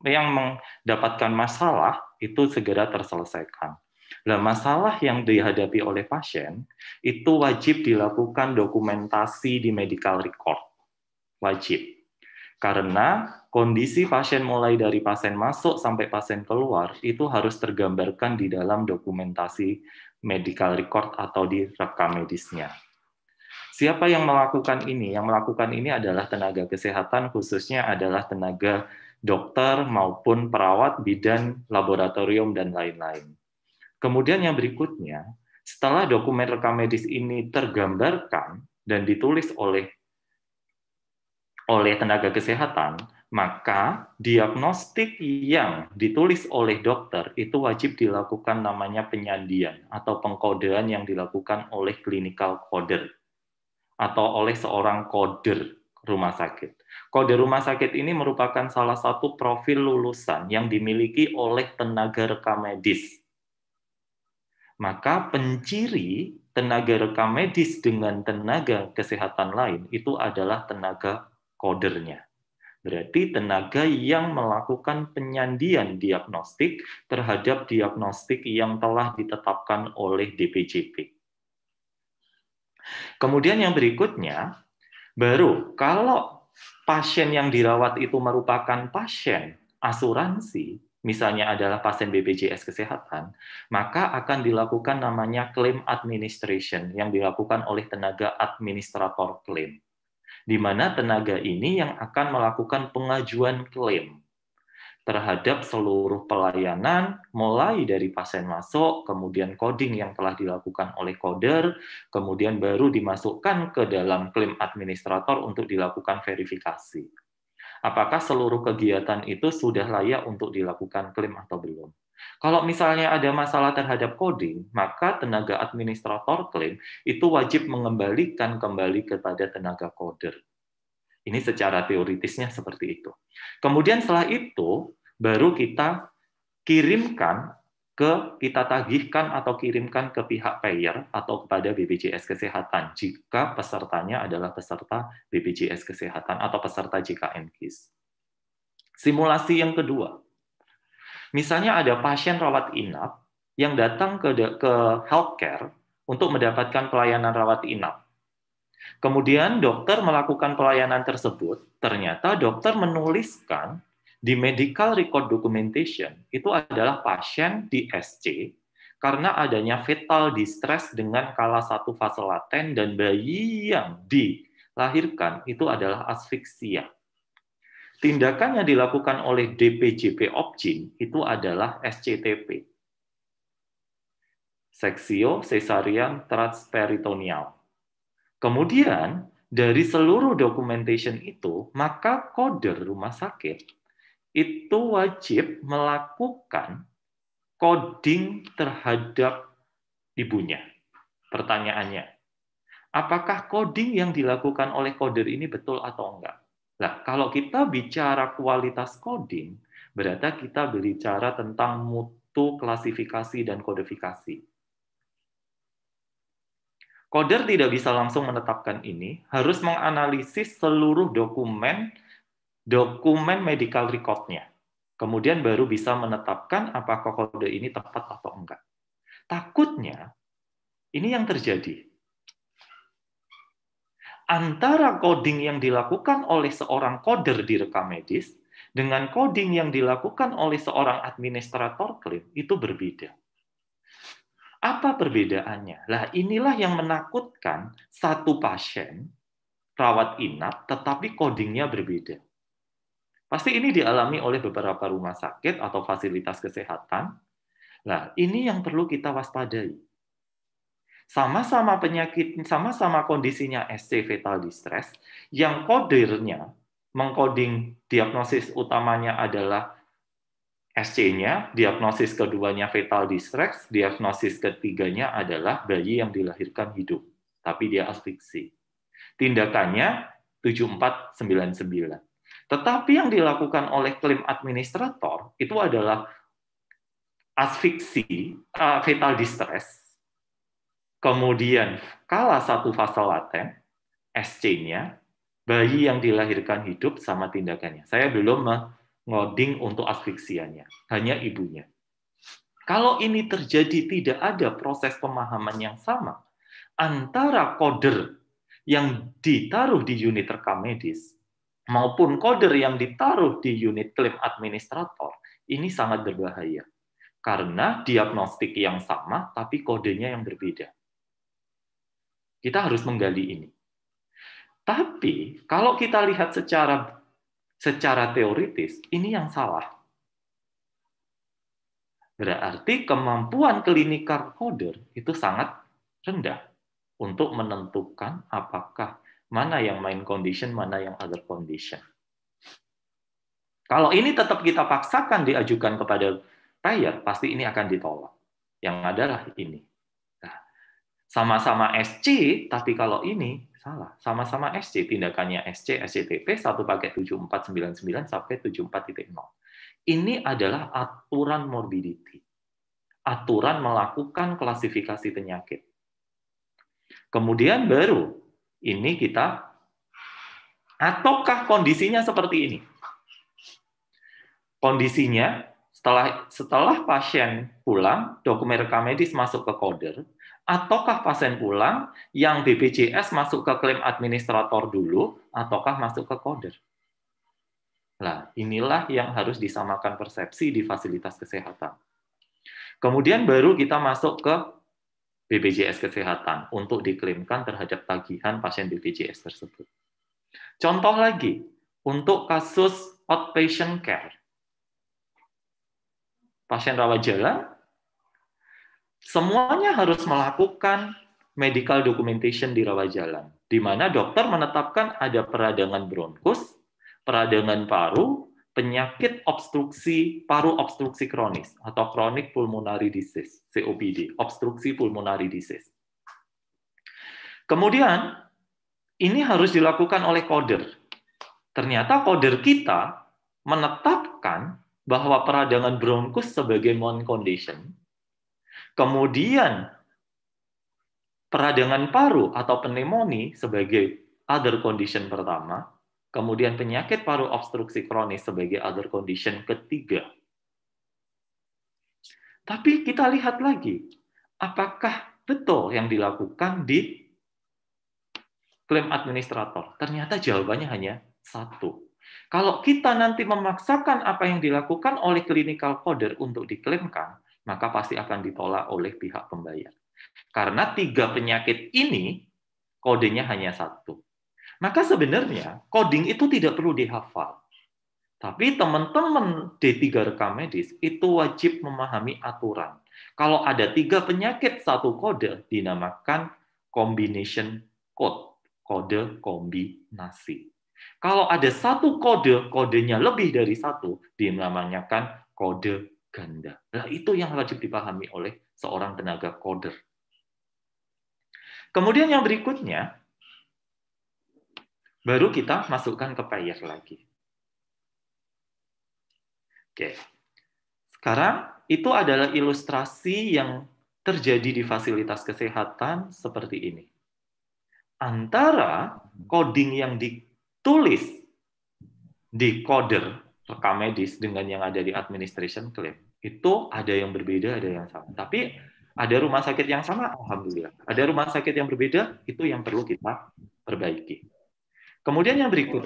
yang mendapatkan masalah itu segera terselesaikan. Nah, masalah yang dihadapi oleh pasien itu wajib dilakukan dokumentasi di medical record. Wajib. Karena kondisi pasien mulai dari pasien masuk sampai pasien keluar itu harus tergambarkan di dalam dokumentasi medical record atau di rekam medisnya. Siapa yang melakukan ini? Yang melakukan ini adalah tenaga kesehatan, khususnya adalah tenaga dokter maupun perawat, bidan, laboratorium, dan lain-lain. Kemudian yang berikutnya, setelah dokumen rekam medis ini tergambarkan dan ditulis oleh oleh tenaga kesehatan, maka diagnostik yang ditulis oleh dokter itu wajib dilakukan namanya penyandian atau pengkodean yang dilakukan oleh clinical coder atau oleh seorang koder rumah sakit. Kode rumah sakit ini merupakan salah satu profil lulusan yang dimiliki oleh tenaga rekam medis maka penciri tenaga rekam medis dengan tenaga kesehatan lain itu adalah tenaga kodernya. Berarti tenaga yang melakukan penyandian diagnostik terhadap diagnostik yang telah ditetapkan oleh DPJP. Kemudian yang berikutnya, baru kalau pasien yang dirawat itu merupakan pasien asuransi, misalnya adalah pasien BPJS Kesehatan, maka akan dilakukan namanya claim administration yang dilakukan oleh tenaga administrator klaim. Di mana tenaga ini yang akan melakukan pengajuan klaim terhadap seluruh pelayanan, mulai dari pasien masuk, kemudian coding yang telah dilakukan oleh coder, kemudian baru dimasukkan ke dalam klaim administrator untuk dilakukan verifikasi apakah seluruh kegiatan itu sudah layak untuk dilakukan klaim atau belum. Kalau misalnya ada masalah terhadap coding, maka tenaga administrator klaim itu wajib mengembalikan kembali kepada tenaga coder. Ini secara teoritisnya seperti itu. Kemudian setelah itu, baru kita kirimkan ke kita tagihkan atau kirimkan ke pihak payer atau kepada BPJS Kesehatan jika pesertanya adalah peserta BPJS Kesehatan atau peserta JKN KIS. Simulasi yang kedua, misalnya ada pasien rawat inap yang datang ke, ke healthcare untuk mendapatkan pelayanan rawat inap. Kemudian dokter melakukan pelayanan tersebut, ternyata dokter menuliskan di medical record documentation itu adalah pasien di SC karena adanya fetal distress dengan kala satu fase laten dan bayi yang dilahirkan itu adalah asfiksia. Tindakan yang dilakukan oleh DPJP Opjin itu adalah SCTP. Seksio cesarian transperitoneal. Kemudian dari seluruh documentation itu, maka koder rumah sakit itu wajib melakukan coding terhadap ibunya. Pertanyaannya, apakah coding yang dilakukan oleh coder ini betul atau enggak? Nah, kalau kita bicara kualitas coding, berarti kita berbicara tentang mutu klasifikasi dan kodifikasi. Koder tidak bisa langsung menetapkan ini, harus menganalisis seluruh dokumen dokumen medical recordnya, Kemudian baru bisa menetapkan apakah kode ini tepat atau enggak. Takutnya, ini yang terjadi. Antara coding yang dilakukan oleh seorang coder di rekam medis dengan coding yang dilakukan oleh seorang administrator klaim itu berbeda. Apa perbedaannya? Lah inilah yang menakutkan satu pasien rawat inap tetapi codingnya berbeda Pasti ini dialami oleh beberapa rumah sakit atau fasilitas kesehatan. Nah, ini yang perlu kita waspadai. Sama-sama penyakit, sama-sama kondisinya SC fetal distress, yang kodirnya, mengkoding diagnosis utamanya adalah SC-nya, diagnosis keduanya fetal distress, diagnosis ketiganya adalah bayi yang dilahirkan hidup, tapi dia asfiksi. Tindakannya 7499 tetapi yang dilakukan oleh klaim administrator itu adalah asfiksi, uh, fatal distress, kemudian kalah satu fase laten, SC-nya, bayi yang dilahirkan hidup sama tindakannya. Saya belum mengoding untuk asfiksianya, hanya ibunya. Kalau ini terjadi tidak ada proses pemahaman yang sama antara koder yang ditaruh di unit rekam medis maupun koder yang ditaruh di unit klaim administrator ini sangat berbahaya karena diagnostik yang sama tapi kodenya yang berbeda. Kita harus menggali ini. Tapi kalau kita lihat secara secara teoritis ini yang salah. Berarti kemampuan klinikar coder itu sangat rendah untuk menentukan apakah mana yang main condition, mana yang other condition. Kalau ini tetap kita paksakan diajukan kepada payer, pasti ini akan ditolak. Yang adalah ini. Nah, sama-sama SC, tapi kalau ini salah. Sama-sama SC, tindakannya SC, SCTP, satu pakai 7499 sampai 74.0. Ini adalah aturan morbidity. Aturan melakukan klasifikasi penyakit. Kemudian baru ini kita ataukah kondisinya seperti ini? Kondisinya setelah setelah pasien pulang, dokumen rekam medis masuk ke koder, ataukah pasien pulang yang BPJS masuk ke klaim administrator dulu, ataukah masuk ke koder? Nah, inilah yang harus disamakan persepsi di fasilitas kesehatan. Kemudian baru kita masuk ke BPJS Kesehatan untuk diklaimkan terhadap tagihan pasien BPJS tersebut. Contoh lagi, untuk kasus outpatient care, pasien rawat jalan, semuanya harus melakukan medical documentation di rawat jalan, di mana dokter menetapkan ada peradangan bronkus, peradangan paru, penyakit obstruksi paru obstruksi kronis atau chronic pulmonary disease COPD, obstruksi pulmonary disease. Kemudian ini harus dilakukan oleh koder. Ternyata koder kita menetapkan bahwa peradangan bronkus sebagai non condition. Kemudian peradangan paru atau pneumonia sebagai other condition pertama Kemudian penyakit paru obstruksi kronis sebagai other condition ketiga. Tapi kita lihat lagi, apakah betul yang dilakukan di klaim administrator? Ternyata jawabannya hanya satu. Kalau kita nanti memaksakan apa yang dilakukan oleh clinical coder untuk diklaimkan, maka pasti akan ditolak oleh pihak pembayar. Karena tiga penyakit ini kodenya hanya satu. Maka sebenarnya coding itu tidak perlu dihafal. Tapi teman-teman D3 rekam medis itu wajib memahami aturan. Kalau ada tiga penyakit satu kode dinamakan combination code, kode kombinasi. Kalau ada satu kode, kodenya lebih dari satu, dinamakan kode ganda. Nah, itu yang wajib dipahami oleh seorang tenaga koder. Kemudian yang berikutnya, Baru kita masukkan ke payer lagi. Oke. Sekarang itu adalah ilustrasi yang terjadi di fasilitas kesehatan seperti ini. Antara coding yang ditulis di coder rekam medis dengan yang ada di administration claim itu ada yang berbeda, ada yang sama. Tapi ada rumah sakit yang sama, alhamdulillah. Ada rumah sakit yang berbeda, itu yang perlu kita perbaiki. Kemudian yang berikut,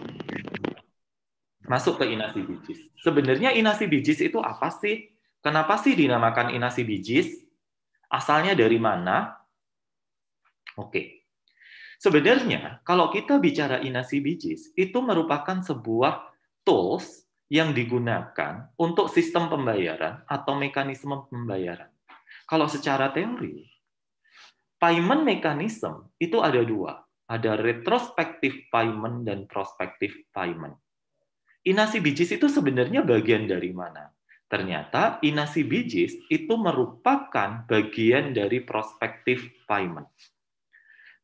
masuk ke inasi bijis. Sebenarnya inasi bijis itu apa sih? Kenapa sih dinamakan inasi bijis? Asalnya dari mana? Oke. Sebenarnya kalau kita bicara inasi bijis, itu merupakan sebuah tools yang digunakan untuk sistem pembayaran atau mekanisme pembayaran. Kalau secara teori, payment mechanism itu ada dua ada retrospective payment dan prospective payment. Inasi bijis itu sebenarnya bagian dari mana? Ternyata inasi bijis itu merupakan bagian dari prospective payment.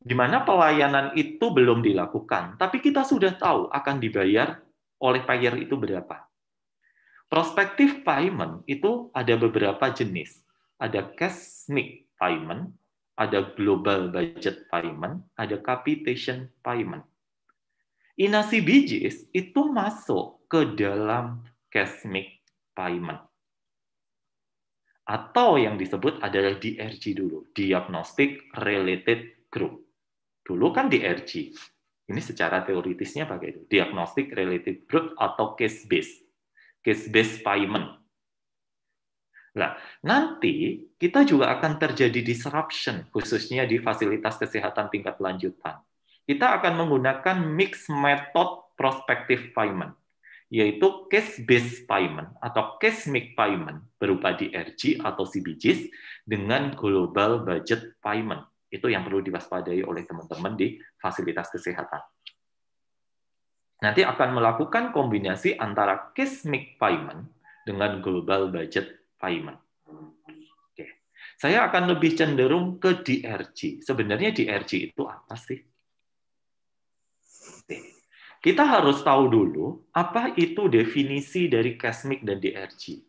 Di mana pelayanan itu belum dilakukan, tapi kita sudah tahu akan dibayar oleh payer itu berapa. Prospective payment itu ada beberapa jenis. Ada cash payment, ada global budget payment, ada capitation payment. Inasi bijis itu masuk ke dalam cashmic payment. Atau yang disebut adalah DRG dulu, Diagnostic Related Group. Dulu kan DRG. Ini secara teoritisnya pakai itu, Diagnostic Related Group atau Case Based. Case Based Payment Nah, nanti kita juga akan terjadi disruption, khususnya di fasilitas kesehatan tingkat lanjutan. Kita akan menggunakan mix method prospective payment, yaitu case-based payment atau case-mix payment berupa DRG atau CBGs dengan global budget payment. Itu yang perlu diwaspadai oleh teman-teman di fasilitas kesehatan. Nanti akan melakukan kombinasi antara case-mix payment dengan global budget Payment. Oke. Saya akan lebih cenderung ke DRG. Sebenarnya DRG itu apa sih? Kita harus tahu dulu apa itu definisi dari cashmic dan DRG.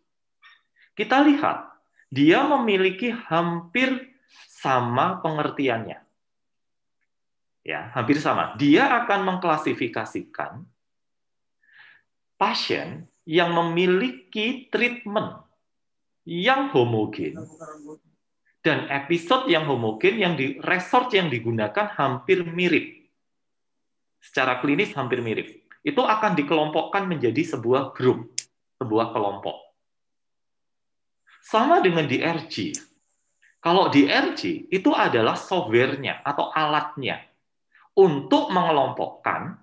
Kita lihat, dia memiliki hampir sama pengertiannya. Ya, hampir sama. Dia akan mengklasifikasikan pasien yang memiliki treatment yang homogen. Dan episode yang homogen, yang di, resort yang digunakan hampir mirip. Secara klinis hampir mirip. Itu akan dikelompokkan menjadi sebuah grup, sebuah kelompok. Sama dengan di RG. Kalau di RG, itu adalah softwarenya atau alatnya untuk mengelompokkan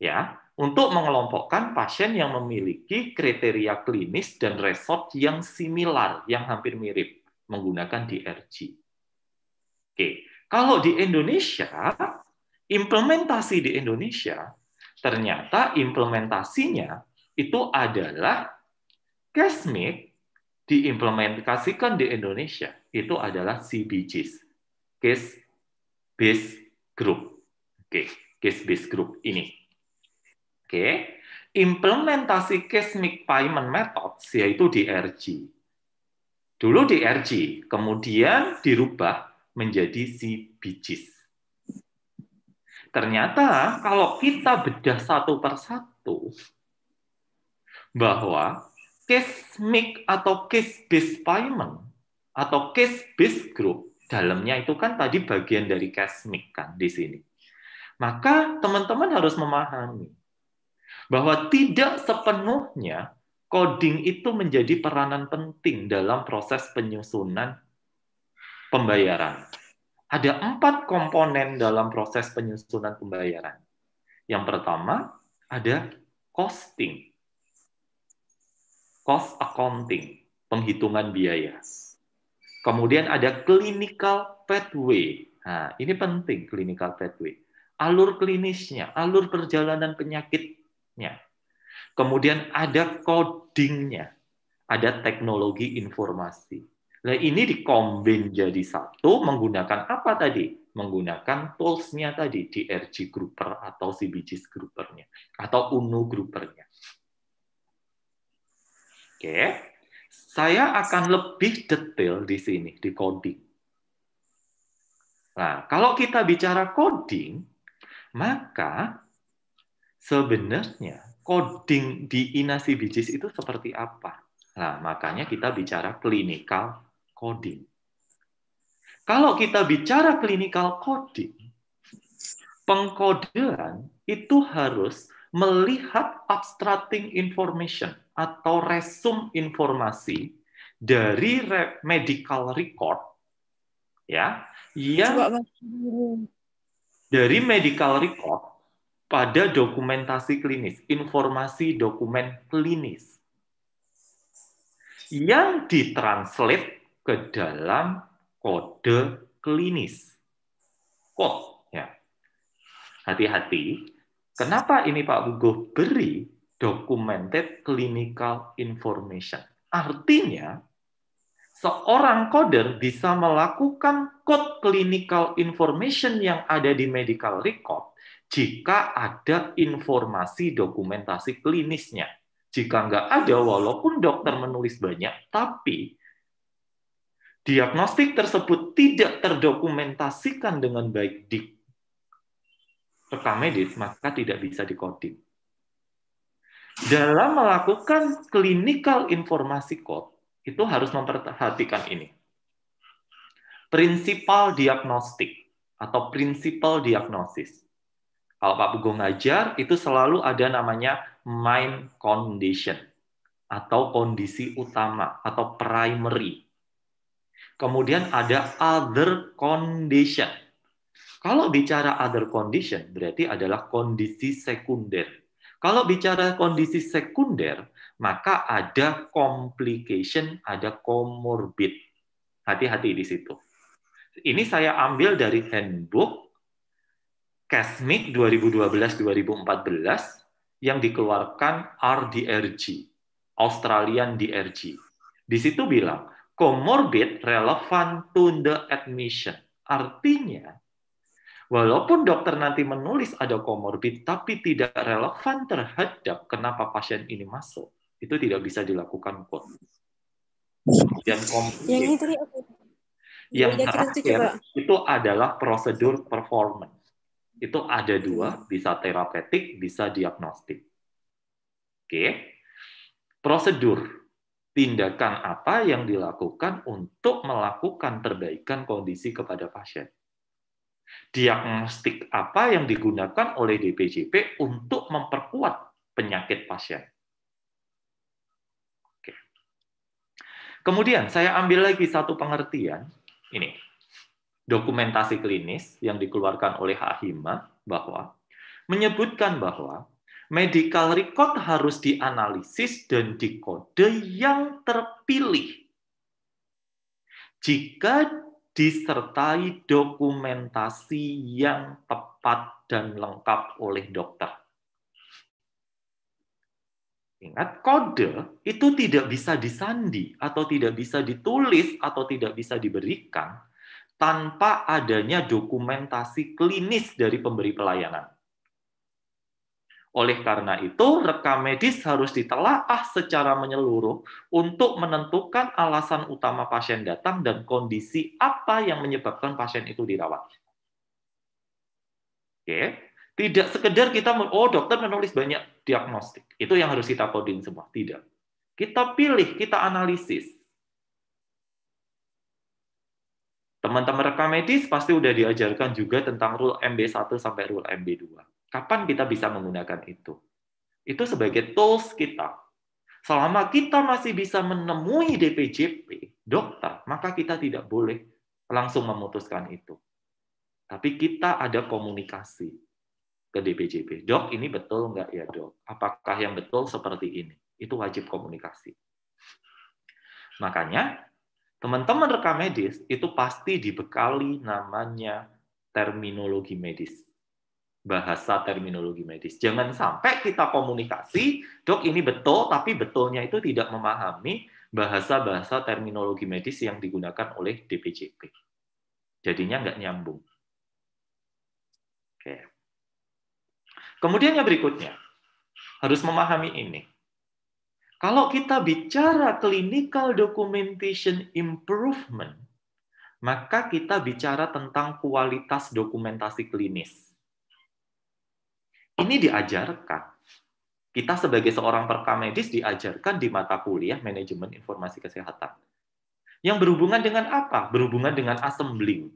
ya untuk mengelompokkan pasien yang memiliki kriteria klinis dan resort yang similar, yang hampir mirip, menggunakan DRG. Oke, kalau di Indonesia, implementasi di Indonesia, ternyata implementasinya itu adalah CASMIC diimplementasikan di Indonesia itu adalah CBGs, Case Based Group. Oke, Case Based Group ini. Oke. Okay? Implementasi cosmic payment methods yaitu di RG Dulu di RG kemudian dirubah menjadi si CBGs. Ternyata kalau kita bedah satu persatu bahwa cosmic atau case based payment atau case based group dalamnya itu kan tadi bagian dari case kan di sini. Maka teman-teman harus memahami bahwa tidak sepenuhnya coding itu menjadi peranan penting dalam proses penyusunan pembayaran. Ada empat komponen dalam proses penyusunan pembayaran. Yang pertama ada costing, cost accounting, penghitungan biaya. Kemudian ada clinical pathway. Nah, ini penting clinical pathway. Alur klinisnya, alur perjalanan penyakit nya Kemudian ada codingnya, ada teknologi informasi. Nah, ini dikombin jadi satu menggunakan apa tadi? Menggunakan toolsnya tadi, DRG Grouper atau CBGS groupernya, atau UNO groupernya. Oke, saya akan lebih detail di sini, di coding. Nah, kalau kita bicara coding, maka sebenarnya coding di inasi bijis itu seperti apa? Nah, makanya kita bicara clinical coding. Kalau kita bicara clinical coding, pengkodean itu harus melihat abstracting information atau resum informasi dari medical record ya yang dari medical record pada dokumentasi klinis, informasi dokumen klinis yang ditranslate ke dalam kode klinis. Kode, ya. Hati-hati, kenapa ini Pak Bugo beri documented clinical information? Artinya, seorang coder bisa melakukan code clinical information yang ada di medical record jika ada informasi dokumentasi klinisnya. Jika nggak ada, walaupun dokter menulis banyak, tapi diagnostik tersebut tidak terdokumentasikan dengan baik di rekam medis, maka tidak bisa dikoding. Dalam melakukan klinikal informasi kod, itu harus memperhatikan ini. Prinsipal diagnostik atau prinsipal diagnosis kalau Pak Pugo ngajar, itu selalu ada namanya mind condition atau kondisi utama atau primary. Kemudian ada other condition. Kalau bicara other condition, berarti adalah kondisi sekunder. Kalau bicara kondisi sekunder, maka ada complication, ada comorbid. Hati-hati di situ. Ini saya ambil dari handbook Kasmik 2012-2014 yang dikeluarkan RDRG, Australian DRG. Di situ bilang, comorbid relevant to the admission. Artinya, walaupun dokter nanti menulis ada comorbid tapi tidak relevan terhadap kenapa pasien ini masuk, itu tidak bisa dilakukan pun. Dan comorbid yang terakhir itu adalah prosedur performance itu ada dua, bisa terapeutik, bisa diagnostik. Oke. Prosedur tindakan apa yang dilakukan untuk melakukan perbaikan kondisi kepada pasien. Diagnostik apa yang digunakan oleh DPJP untuk memperkuat penyakit pasien. Oke. Kemudian saya ambil lagi satu pengertian ini dokumentasi klinis yang dikeluarkan oleh Ahima bahwa menyebutkan bahwa medical record harus dianalisis dan dikode yang terpilih jika disertai dokumentasi yang tepat dan lengkap oleh dokter. Ingat, kode itu tidak bisa disandi atau tidak bisa ditulis atau tidak bisa diberikan tanpa adanya dokumentasi klinis dari pemberi pelayanan. Oleh karena itu, rekam medis harus ditelaah secara menyeluruh untuk menentukan alasan utama pasien datang dan kondisi apa yang menyebabkan pasien itu dirawat. Oke. Tidak sekedar kita, oh dokter menulis banyak diagnostik. Itu yang harus kita coding semua. Tidak. Kita pilih, kita analisis Teman-teman rekam medis pasti sudah diajarkan juga tentang rule MB1 sampai rule MB2. Kapan kita bisa menggunakan itu? Itu sebagai tools kita. Selama kita masih bisa menemui DPJP, dokter, maka kita tidak boleh langsung memutuskan itu. Tapi kita ada komunikasi ke DPJP. Dok, ini betul nggak ya dok? Apakah yang betul seperti ini? Itu wajib komunikasi. Makanya teman-teman rekam medis itu pasti dibekali namanya terminologi medis. Bahasa terminologi medis. Jangan sampai kita komunikasi, dok ini betul, tapi betulnya itu tidak memahami bahasa-bahasa terminologi medis yang digunakan oleh DPJP. Jadinya nggak nyambung. Oke. Kemudian yang berikutnya, harus memahami ini. Kalau kita bicara clinical documentation improvement, maka kita bicara tentang kualitas dokumentasi klinis. Ini diajarkan. Kita sebagai seorang perkamedis diajarkan di mata kuliah manajemen informasi kesehatan. Yang berhubungan dengan apa? Berhubungan dengan assembling.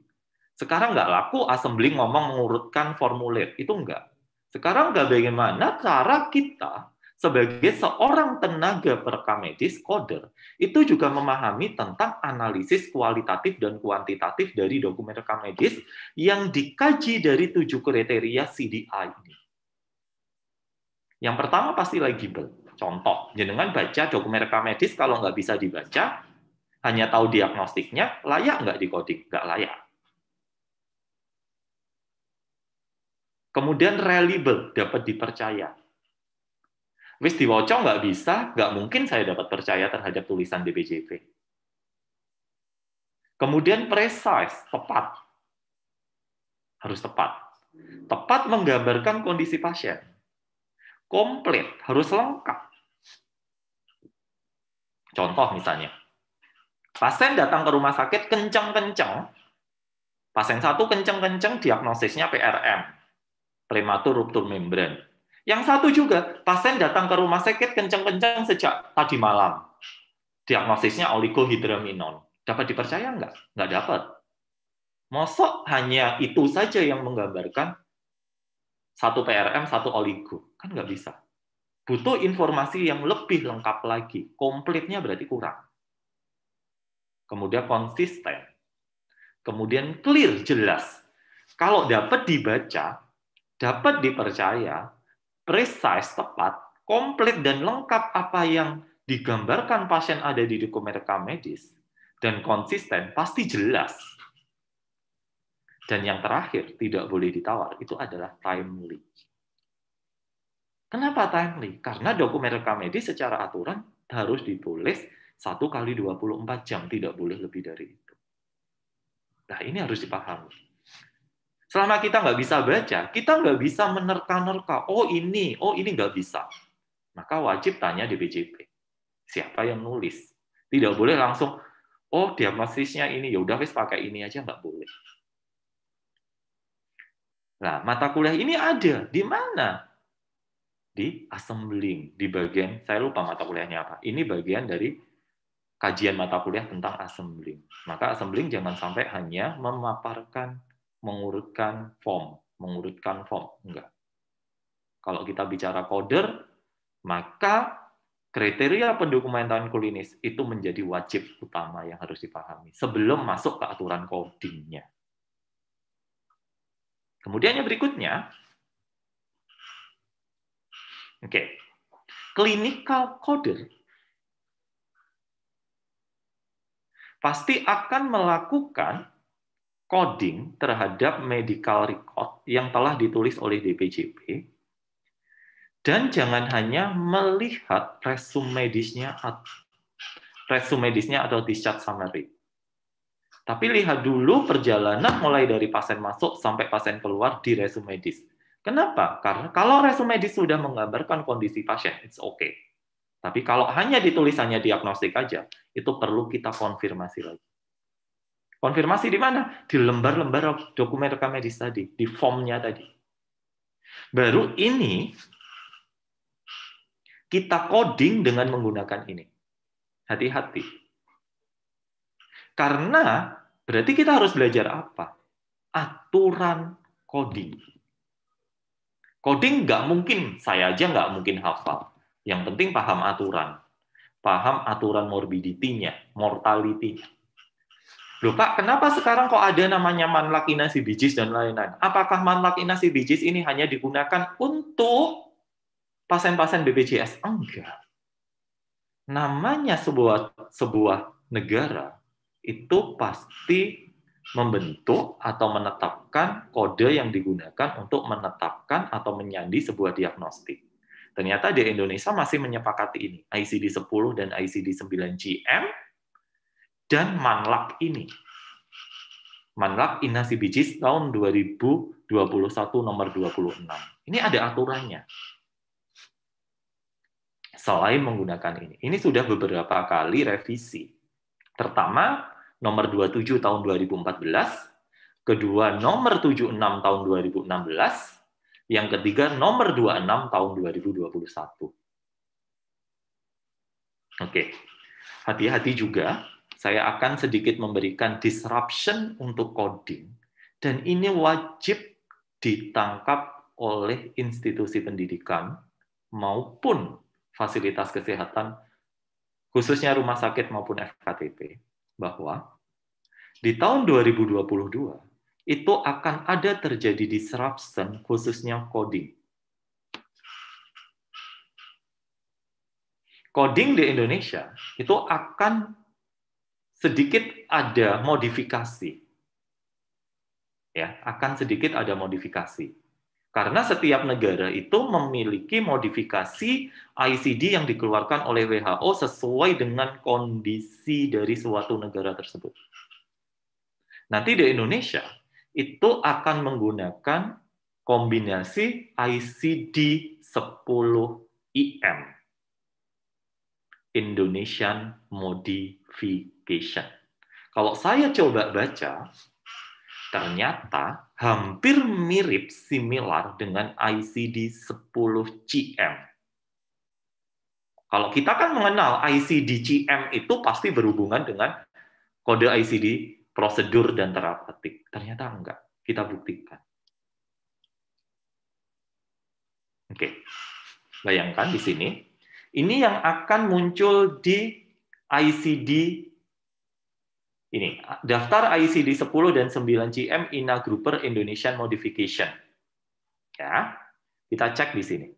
Sekarang nggak laku assembling ngomong mengurutkan formulir. Itu nggak. Sekarang nggak bagaimana cara kita sebagai seorang tenaga perekam medis koder itu juga memahami tentang analisis kualitatif dan kuantitatif dari dokumen rekam medis yang dikaji dari tujuh kriteria CDI ini. Yang pertama pasti legible. Contoh, jenengan baca dokumen rekam medis kalau nggak bisa dibaca, hanya tahu diagnostiknya, layak nggak dikoding? Nggak layak. Kemudian reliable, dapat dipercaya. Wis diwocok nggak bisa, nggak mungkin saya dapat percaya terhadap tulisan DBJP. Kemudian precise, tepat. Harus tepat. Tepat menggambarkan kondisi pasien. Komplit, harus lengkap. Contoh misalnya, pasien datang ke rumah sakit kenceng-kenceng, Pasien satu kenceng-kenceng diagnosisnya PRM, prematur ruptur membran. Yang satu juga, pasien datang ke rumah sakit kencang-kencang sejak tadi malam. Diagnosisnya oligohidraminon. Dapat dipercaya nggak? Nggak dapat. Mosok hanya itu saja yang menggambarkan satu PRM, satu oligo. Kan nggak bisa. Butuh informasi yang lebih lengkap lagi. Komplitnya berarti kurang. Kemudian konsisten. Kemudian clear, jelas. Kalau dapat dibaca, dapat dipercaya, precise, tepat, komplit, dan lengkap apa yang digambarkan pasien ada di dokumen rekam medis, dan konsisten, pasti jelas. Dan yang terakhir, tidak boleh ditawar, itu adalah timely. Kenapa timely? Karena dokumen rekam medis secara aturan harus ditulis satu kali 24 jam, tidak boleh lebih dari itu. Nah, ini harus dipahami. Selama kita nggak bisa baca, kita nggak bisa menerka-nerka, oh ini, oh ini nggak bisa. Maka wajib tanya di BJP. Siapa yang nulis? Tidak boleh langsung, oh diagnosisnya ini, ya udah wis pakai ini aja nggak boleh. Nah, mata kuliah ini ada di mana? Di assembling, di bagian saya lupa mata kuliahnya apa. Ini bagian dari kajian mata kuliah tentang assembling. Maka assembling jangan sampai hanya memaparkan mengurutkan form, mengurutkan form. Enggak. Kalau kita bicara koder, maka kriteria pendokumentan klinis itu menjadi wajib utama yang harus dipahami sebelum masuk ke aturan codingnya. Kemudian yang berikutnya, oke, okay. clinical coder pasti akan melakukan coding terhadap medical record yang telah ditulis oleh DPJP dan jangan hanya melihat resume medisnya resume medisnya atau discharge summary. Tapi lihat dulu perjalanan mulai dari pasien masuk sampai pasien keluar di resume medis. Kenapa? Karena kalau resume medis sudah menggambarkan kondisi pasien, it's okay. Tapi kalau hanya ditulisannya diagnostik aja, itu perlu kita konfirmasi lagi. Konfirmasi di mana? Di lembar-lembar dokumen rekam medis tadi, di formnya tadi. Baru ini kita coding dengan menggunakan ini. Hati-hati. Karena berarti kita harus belajar apa? Aturan coding. Coding nggak mungkin, saya aja nggak mungkin hafal. Yang penting paham aturan. Paham aturan morbiditinya, nya Loh Pak, kenapa sekarang kok ada namanya manlak inasi bijis dan lain-lain? Apakah manlak inasi bijis ini hanya digunakan untuk pasien-pasien BPJS? Enggak. Namanya sebuah sebuah negara itu pasti membentuk atau menetapkan kode yang digunakan untuk menetapkan atau menyandi sebuah diagnostik. Ternyata di Indonesia masih menyepakati ini. ICD-10 dan ICD-9 GM dan manlak ini. Manlak Inasi Bijis tahun 2021 nomor 26. Ini ada aturannya. Selain menggunakan ini. Ini sudah beberapa kali revisi. Pertama, nomor 27 tahun 2014, kedua nomor 76 tahun 2016, yang ketiga nomor 26 tahun 2021. Oke. Hati-hati juga saya akan sedikit memberikan disruption untuk coding dan ini wajib ditangkap oleh institusi pendidikan maupun fasilitas kesehatan khususnya rumah sakit maupun FKTP bahwa di tahun 2022 itu akan ada terjadi disruption khususnya coding. Coding di Indonesia itu akan sedikit ada modifikasi. Ya, akan sedikit ada modifikasi. Karena setiap negara itu memiliki modifikasi ICD yang dikeluarkan oleh WHO sesuai dengan kondisi dari suatu negara tersebut. Nanti di Indonesia itu akan menggunakan kombinasi ICD 10 IM Indonesian Modification. Kalau saya coba baca, ternyata hampir mirip similar dengan ICD 10 CM. Kalau kita kan mengenal ICD CM itu pasti berhubungan dengan kode ICD prosedur dan terapeutik. Ternyata enggak. Kita buktikan. Oke. Bayangkan di sini ini yang akan muncul di ICD ini, daftar ICD 10 dan 9 CM INA Grouper Indonesian Modification. Ya, kita cek di sini.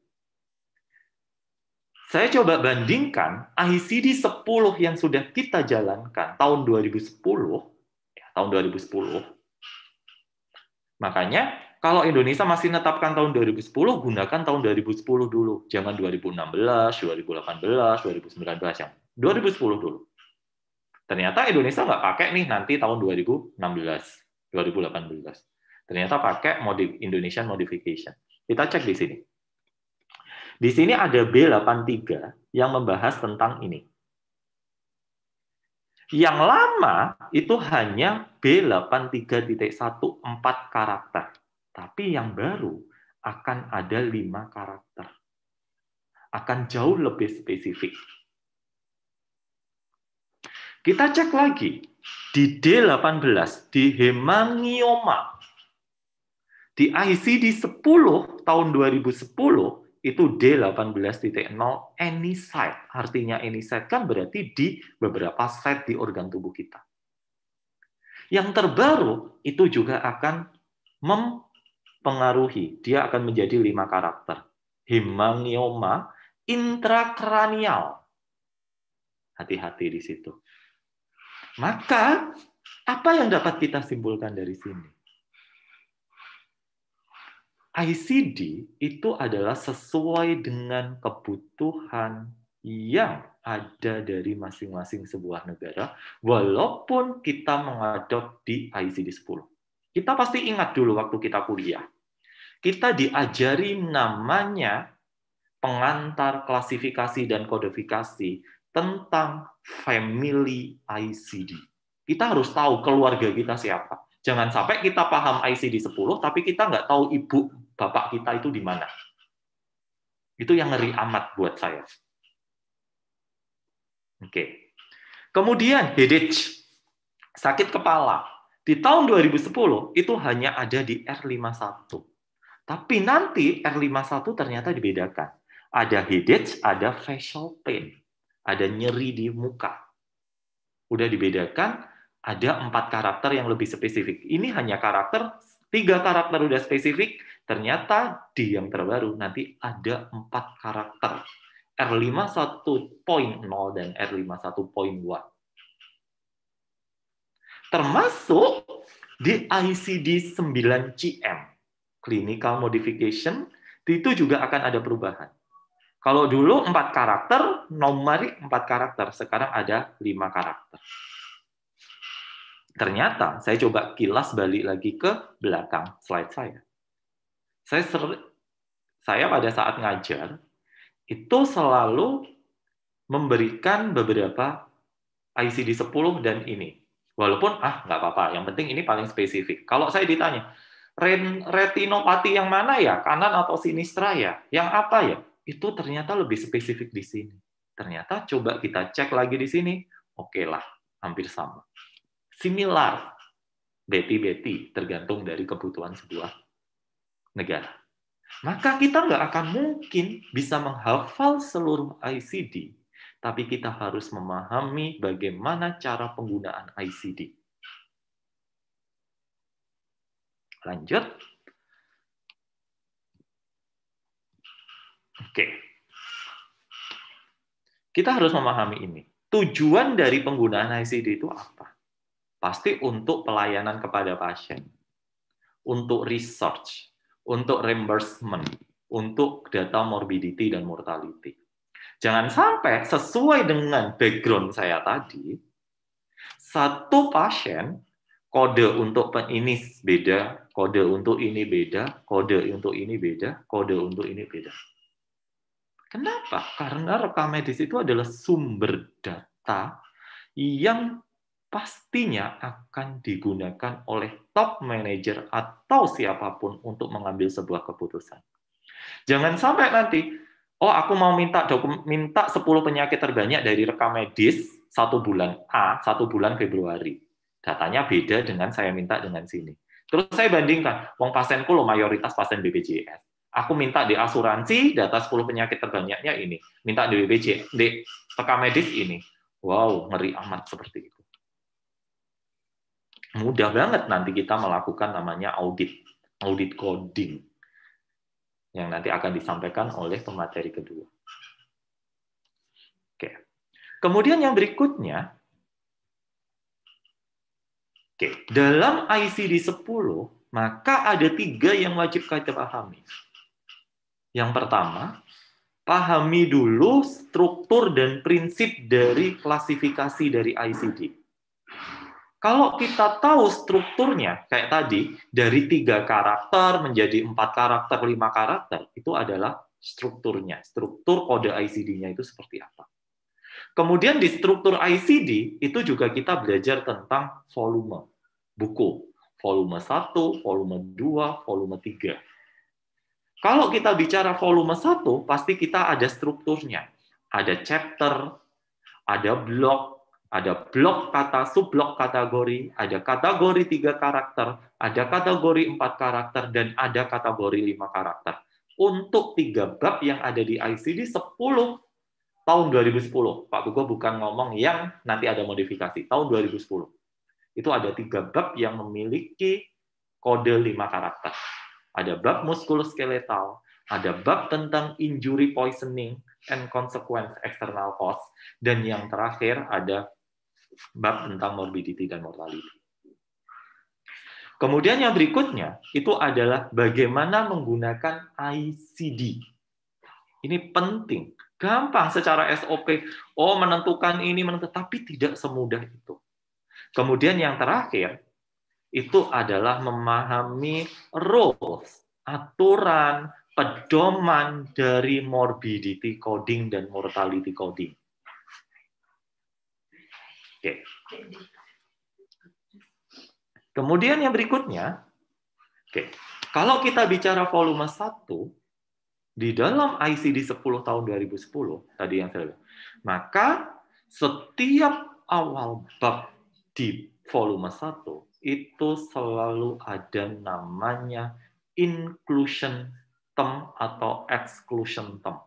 Saya coba bandingkan ICD 10 yang sudah kita jalankan tahun 2010, ya, tahun 2010. Makanya kalau Indonesia masih menetapkan tahun 2010, gunakan tahun 2010 dulu. Jangan 2016, 2018, 2019, yang 2010 dulu. Ternyata Indonesia nggak pakai nih nanti tahun 2016, 2018. Ternyata pakai modif Indonesian modification. Kita cek di sini. Di sini ada B83 yang membahas tentang ini. Yang lama itu hanya b 8314 karakter tapi yang baru akan ada lima karakter. Akan jauh lebih spesifik. Kita cek lagi di D18, di hemangioma, di ICD 10 tahun 2010 itu D18.0 any site. Artinya any site kan berarti di beberapa site di organ tubuh kita. Yang terbaru itu juga akan pengaruhi. Dia akan menjadi lima karakter. Hemangioma intrakranial. Hati-hati di situ. Maka, apa yang dapat kita simpulkan dari sini? ICD itu adalah sesuai dengan kebutuhan yang ada dari masing-masing sebuah negara, walaupun kita mengadopsi di ICD 10. Kita pasti ingat dulu waktu kita kuliah kita diajari namanya pengantar klasifikasi dan kodifikasi tentang family ICD. Kita harus tahu keluarga kita siapa. Jangan sampai kita paham ICD 10, tapi kita nggak tahu ibu bapak kita itu di mana. Itu yang ngeri amat buat saya. Oke. Kemudian headache, sakit kepala. Di tahun 2010 itu hanya ada di R51 tapi nanti R51 ternyata dibedakan. Ada headache, ada facial pain, ada nyeri di muka. Udah dibedakan, ada empat karakter yang lebih spesifik. Ini hanya karakter, tiga karakter udah spesifik, ternyata di yang terbaru nanti ada empat karakter. R51.0 dan R51.1. Termasuk di ICD 9CM clinical modification, itu juga akan ada perubahan. Kalau dulu empat karakter, nomorik empat karakter, sekarang ada lima karakter. Ternyata saya coba kilas balik lagi ke belakang slide saya. Saya ser saya pada saat ngajar itu selalu memberikan beberapa ICD 10 dan ini. Walaupun ah nggak apa-apa, yang penting ini paling spesifik. Kalau saya ditanya, retinopati yang mana ya? Kanan atau sinistra ya? Yang apa ya? Itu ternyata lebih spesifik di sini. Ternyata coba kita cek lagi di sini. Oke okay lah, hampir sama. Similar, beti-beti, tergantung dari kebutuhan sebuah negara. Maka kita nggak akan mungkin bisa menghafal seluruh ICD, tapi kita harus memahami bagaimana cara penggunaan ICD Lanjut. Oke. Kita harus memahami ini. Tujuan dari penggunaan ICD itu apa? Pasti untuk pelayanan kepada pasien, untuk research, untuk reimbursement, untuk data morbidity dan mortality. Jangan sampai sesuai dengan background saya tadi, satu pasien kode untuk penis beda, kode untuk ini beda, kode untuk ini beda, kode untuk ini beda. Kenapa? Karena rekam medis itu adalah sumber data yang pastinya akan digunakan oleh top manager atau siapapun untuk mengambil sebuah keputusan. Jangan sampai nanti, oh aku mau minta dokum, minta 10 penyakit terbanyak dari rekam medis satu bulan A, satu bulan Februari. Datanya beda dengan saya minta dengan sini. Terus saya bandingkan, uang pasienku lo mayoritas pasien BPJS. Aku minta di asuransi data 10 penyakit terbanyaknya ini, minta di BPJS, di peka medis ini. Wow, ngeri amat seperti itu. Mudah banget nanti kita melakukan namanya audit, audit coding yang nanti akan disampaikan oleh pemateri kedua. Oke. Kemudian yang berikutnya, Oke, dalam ICD 10 maka ada tiga yang wajib kita pahami. Yang pertama, pahami dulu struktur dan prinsip dari klasifikasi dari ICD. Kalau kita tahu strukturnya, kayak tadi, dari tiga karakter menjadi empat karakter, lima karakter, itu adalah strukturnya. Struktur kode ICD-nya itu seperti apa. Kemudian di struktur ICD itu juga kita belajar tentang volume buku. Volume 1, volume 2, volume 3. Kalau kita bicara volume 1, pasti kita ada strukturnya. Ada chapter, ada blok, ada blok kata, subblok kategori, ada kategori tiga karakter, ada kategori empat karakter, dan ada kategori lima karakter. Untuk tiga bab yang ada di ICD, sepuluh tahun 2010 Pak Tugo bukan ngomong yang nanti ada modifikasi tahun 2010 itu ada tiga bab yang memiliki kode lima karakter ada bab muskuloskeletal ada bab tentang injury poisoning and consequence external cause, dan yang terakhir ada bab tentang morbidity dan mortality Kemudian yang berikutnya itu adalah bagaimana menggunakan ICD. Ini penting Gampang secara SOP. Oh, menentukan ini, menentukan, tapi tidak semudah itu. Kemudian yang terakhir, itu adalah memahami rules, aturan, pedoman dari morbidity coding dan mortality coding. Oke. Kemudian yang berikutnya, oke. Kalau kita bicara volume 1, di dalam ICD 10 tahun 2010 tadi yang saya bilang, maka setiap awal bab di volume 1 itu selalu ada namanya inclusion term atau exclusion term.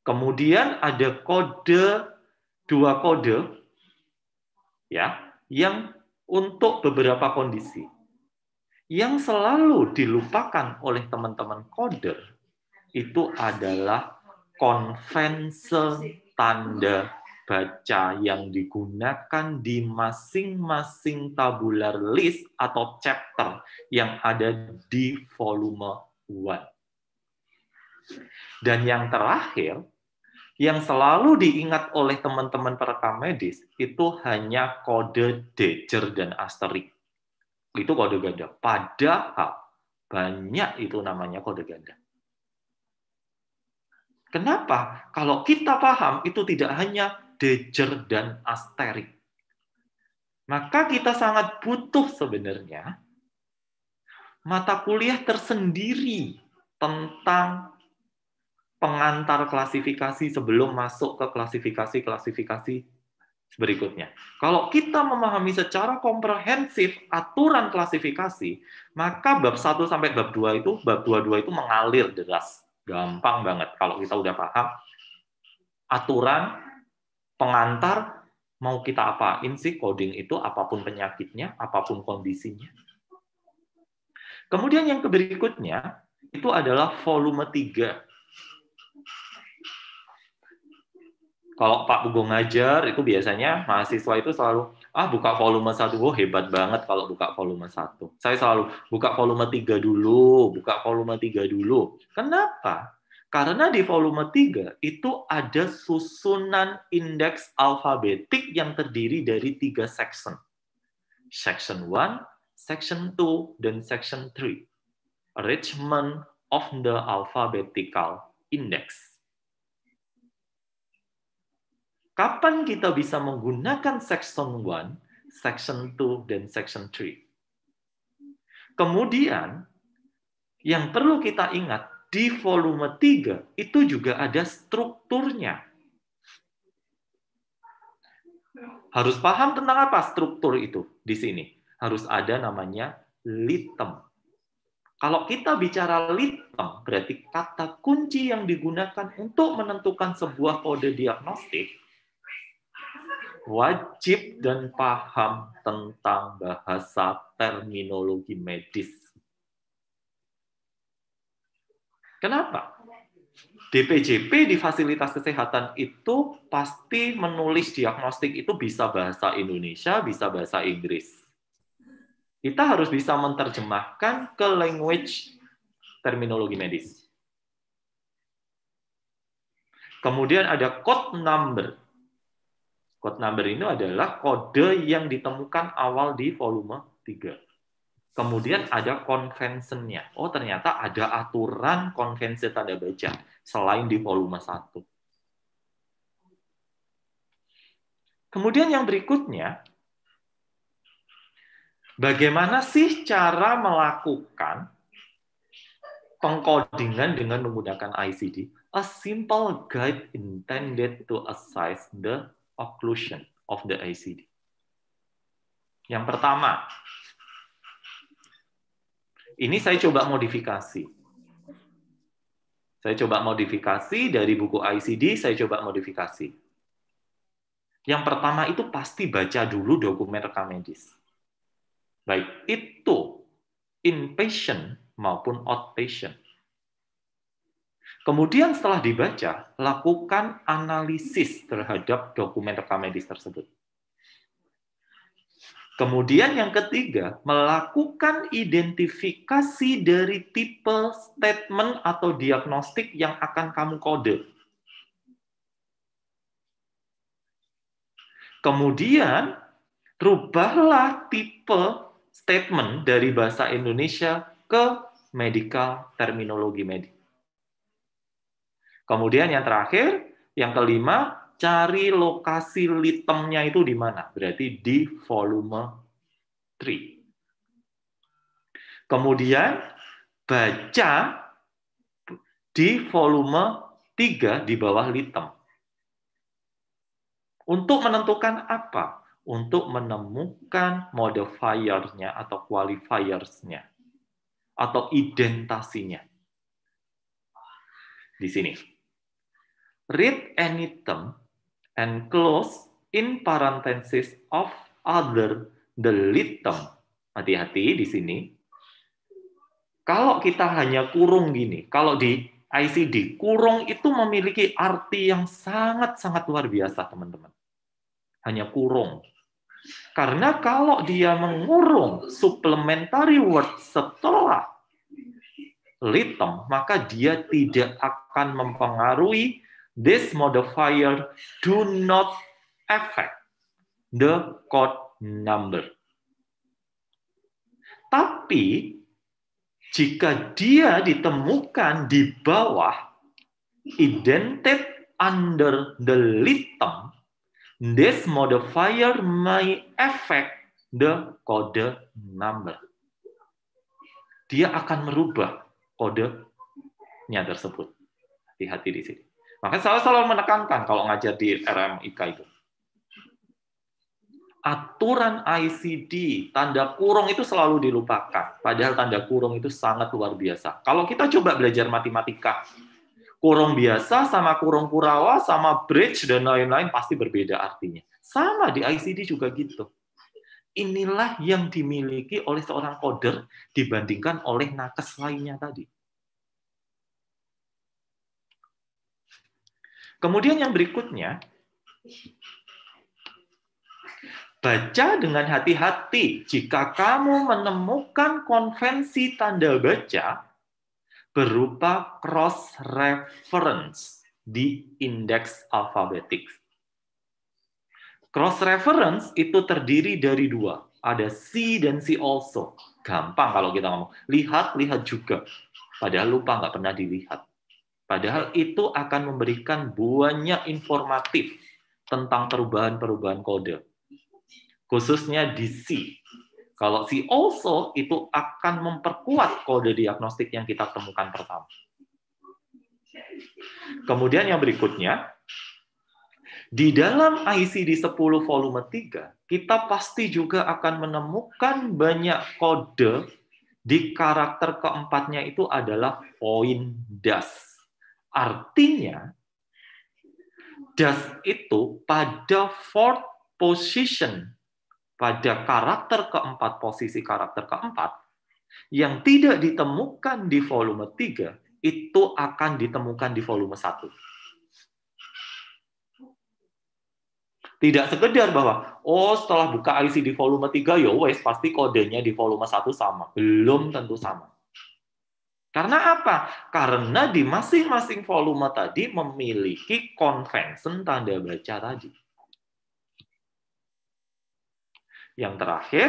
Kemudian ada kode dua kode ya yang untuk beberapa kondisi yang selalu dilupakan oleh teman-teman koder itu adalah konvensi tanda baca yang digunakan di masing-masing tabular list atau chapter yang ada di volume 1. Dan yang terakhir, yang selalu diingat oleh teman-teman perekam medis itu hanya kode dejer dan asterik. Itu kode ganda. Padahal banyak itu namanya kode ganda. Kenapa? Kalau kita paham itu tidak hanya dejer dan asterik. Maka kita sangat butuh sebenarnya mata kuliah tersendiri tentang pengantar klasifikasi sebelum masuk ke klasifikasi-klasifikasi berikutnya. Kalau kita memahami secara komprehensif aturan klasifikasi, maka bab 1 sampai bab 2 itu, bab 22 itu mengalir deras. Gampang banget kalau kita udah paham aturan pengantar mau kita apain sih coding itu apapun penyakitnya, apapun kondisinya. Kemudian yang berikutnya itu adalah volume 3 kalau Pak Bugo ngajar itu biasanya mahasiswa itu selalu ah buka volume satu, oh hebat banget kalau buka volume satu. Saya selalu buka volume tiga dulu, buka volume tiga dulu. Kenapa? Karena di volume tiga itu ada susunan indeks alfabetik yang terdiri dari tiga section. Section one, section two, dan section three, Arrangement of the alphabetical index kapan kita bisa menggunakan section 1, section 2, dan section 3. Kemudian, yang perlu kita ingat, di volume 3 itu juga ada strukturnya. Harus paham tentang apa struktur itu di sini. Harus ada namanya litem. Kalau kita bicara litem, berarti kata kunci yang digunakan untuk menentukan sebuah kode diagnostik wajib dan paham tentang bahasa terminologi medis. Kenapa? DPJP di fasilitas kesehatan itu pasti menulis diagnostik itu bisa bahasa Indonesia, bisa bahasa Inggris. Kita harus bisa menerjemahkan ke language terminologi medis. Kemudian ada code number Code number ini adalah kode yang ditemukan awal di volume 3. Kemudian ada konvensinya. Oh, ternyata ada aturan konvensi tanda baca selain di volume 1. Kemudian yang berikutnya, bagaimana sih cara melakukan pengkodingan dengan menggunakan ICD? A simple guide intended to assess the occlusion of the ICD. Yang pertama, ini saya coba modifikasi. Saya coba modifikasi dari buku ICD, saya coba modifikasi. Yang pertama itu pasti baca dulu dokumen rekam medis. Baik itu inpatient maupun outpatient. Kemudian setelah dibaca, lakukan analisis terhadap dokumen rekam medis tersebut. Kemudian yang ketiga, melakukan identifikasi dari tipe statement atau diagnostik yang akan kamu kode. Kemudian, rubahlah tipe statement dari bahasa Indonesia ke medical terminologi medis. Kemudian yang terakhir, yang kelima, cari lokasi litemnya itu di mana. Berarti di volume 3. Kemudian baca di volume 3 di bawah litem. Untuk menentukan apa? Untuk menemukan modifiernya atau qualifiersnya atau identasinya. Di sini read any term and close in parenthesis of other the lead term. Hati-hati di sini. Kalau kita hanya kurung gini, kalau di ICD, kurung itu memiliki arti yang sangat-sangat luar biasa, teman-teman. Hanya kurung. Karena kalau dia mengurung supplementary word setelah litem, maka dia tidak akan mempengaruhi This modifier do not affect the code number. Tapi jika dia ditemukan di bawah indented under the lead term, this modifier may affect the code number. Dia akan merubah kodenya tersebut. Hati-hati di sini. Makanya saya selalu menekankan kalau ngajar di RMIK itu. Aturan ICD, tanda kurung itu selalu dilupakan. Padahal tanda kurung itu sangat luar biasa. Kalau kita coba belajar matematika, kurung biasa sama kurung kurawa sama bridge dan lain-lain pasti berbeda artinya. Sama di ICD juga gitu. Inilah yang dimiliki oleh seorang koder dibandingkan oleh nakes lainnya tadi. Kemudian yang berikutnya, baca dengan hati-hati jika kamu menemukan konvensi tanda baca berupa cross reference di indeks alfabetik. Cross reference itu terdiri dari dua, ada see dan see also. Gampang kalau kita ngomong, lihat, lihat juga. Padahal lupa nggak pernah dilihat. Padahal itu akan memberikan banyak informatif tentang perubahan-perubahan kode. Khususnya di C. Kalau C also itu akan memperkuat kode diagnostik yang kita temukan pertama. Kemudian yang berikutnya, di dalam ICD 10 volume 3, kita pasti juga akan menemukan banyak kode di karakter keempatnya itu adalah point das Artinya, das itu pada fourth position, pada karakter keempat, posisi karakter keempat, yang tidak ditemukan di volume 3, itu akan ditemukan di volume 1. Tidak sekedar bahwa, oh setelah buka IC di volume 3, ya wes pasti kodenya di volume 1 sama. Belum tentu sama. Karena apa? Karena di masing-masing volume tadi memiliki konvensen tanda baca tadi. Yang terakhir,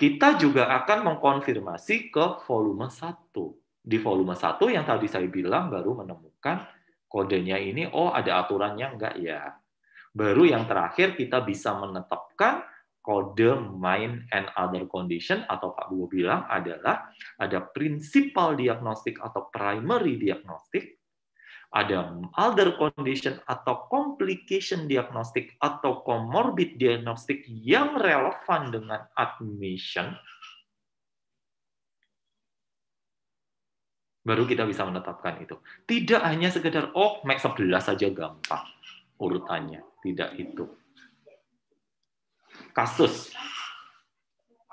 kita juga akan mengkonfirmasi ke volume 1. Di volume 1 yang tadi saya bilang baru menemukan kodenya ini, oh ada aturannya enggak ya. Baru yang terakhir kita bisa menetapkan kode mind and other condition atau Pak Buwo bilang adalah ada principal diagnostik atau primary diagnostik, ada other condition atau complication diagnostik atau comorbid diagnostik yang relevan dengan admission, baru kita bisa menetapkan itu. Tidak hanya sekedar, oh, Mac 11 saja gampang urutannya. Tidak itu kasus.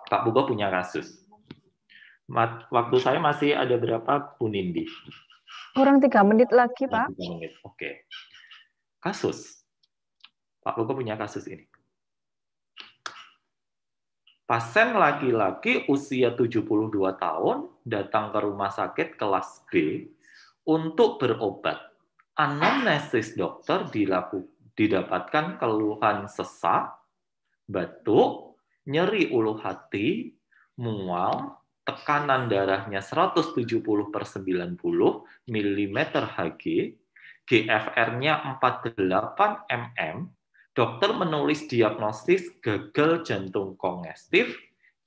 Pak Bugo punya kasus. Waktu saya masih ada berapa, Bu Nindi? Kurang tiga menit lagi, Pak. oke. Okay. Kasus. Pak Bugo punya kasus ini. Pasien laki-laki usia 72 tahun datang ke rumah sakit kelas B untuk berobat. Anamnesis dokter dilaku, didapatkan keluhan sesak, batuk, nyeri ulu hati, mual, tekanan darahnya 170 per 90 mm Hg, GFR-nya 48 mm, dokter menulis diagnosis gagal jantung kongestif,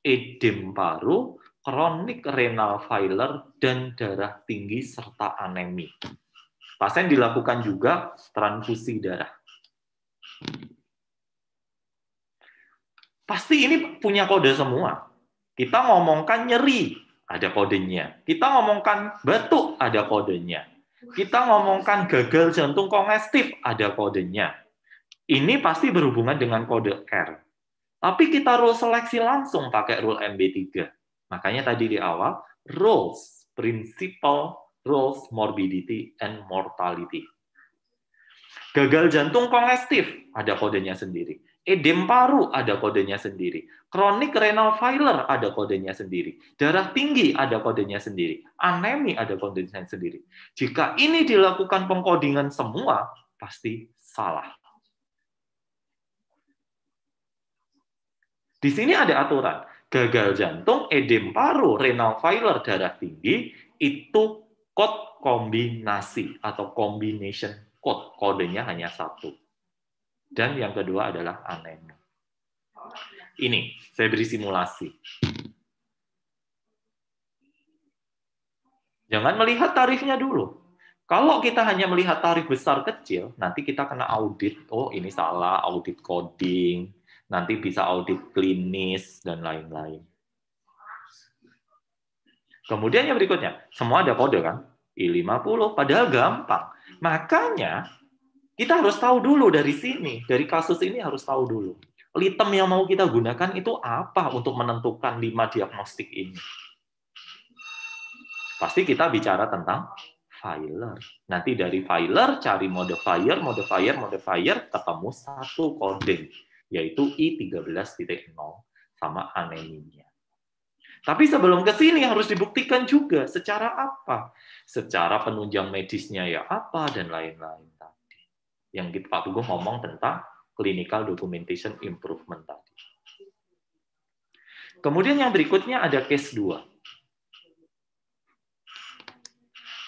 edem paru, kronik renal failure, dan darah tinggi serta anemi. Pasien dilakukan juga transfusi darah. Pasti ini punya kode semua. Kita ngomongkan nyeri, ada kodenya. Kita ngomongkan batuk, ada kodenya. Kita ngomongkan gagal jantung kongestif, ada kodenya. Ini pasti berhubungan dengan kode R. Tapi kita rule seleksi langsung pakai rule MB3. Makanya tadi di awal, rules, principal rules morbidity and mortality. Gagal jantung kongestif ada kodenya sendiri. Edem paru ada kodenya sendiri. Kronik renal failure ada kodenya sendiri. Darah tinggi ada kodenya sendiri. Anemi ada kodenya sendiri. Jika ini dilakukan pengkodingan semua, pasti salah. Di sini ada aturan. Gagal jantung, edem paru, renal failure, darah tinggi, itu kod kombinasi atau combination code. Kodenya hanya satu dan yang kedua adalah anemia. Ini saya beri simulasi. Jangan melihat tarifnya dulu. Kalau kita hanya melihat tarif besar kecil, nanti kita kena audit. Oh, ini salah, audit coding, nanti bisa audit klinis, dan lain-lain. Kemudian yang berikutnya, semua ada kode kan? I50, padahal gampang. Makanya kita harus tahu dulu dari sini, dari kasus ini harus tahu dulu. Litem yang mau kita gunakan itu apa untuk menentukan lima diagnostik ini? Pasti kita bicara tentang filer. Nanti dari filer cari modifier, modifier, modifier, ketemu satu coding, yaitu I13.0 sama anemia. Tapi sebelum ke sini harus dibuktikan juga secara apa? Secara penunjang medisnya ya apa dan lain-lain yang Pak gitu. Tugu ngomong tentang clinical documentation improvement tadi. Kemudian yang berikutnya ada case 2.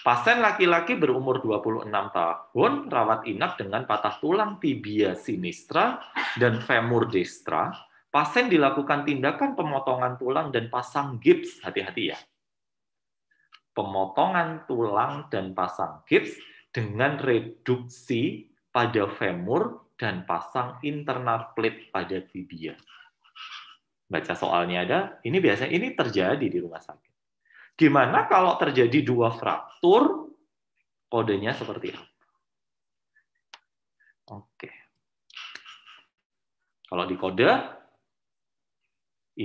Pasien laki-laki berumur 26 tahun, rawat inap dengan patah tulang tibia sinistra dan femur distra. Pasien dilakukan tindakan pemotongan tulang dan pasang gips. Hati-hati ya. Pemotongan tulang dan pasang gips dengan reduksi pada femur dan pasang internal plate pada tibia. Baca soalnya ada, ini biasanya ini terjadi di rumah sakit. Gimana kalau terjadi dua fraktur, kodenya seperti apa? Oke. Kalau di kode,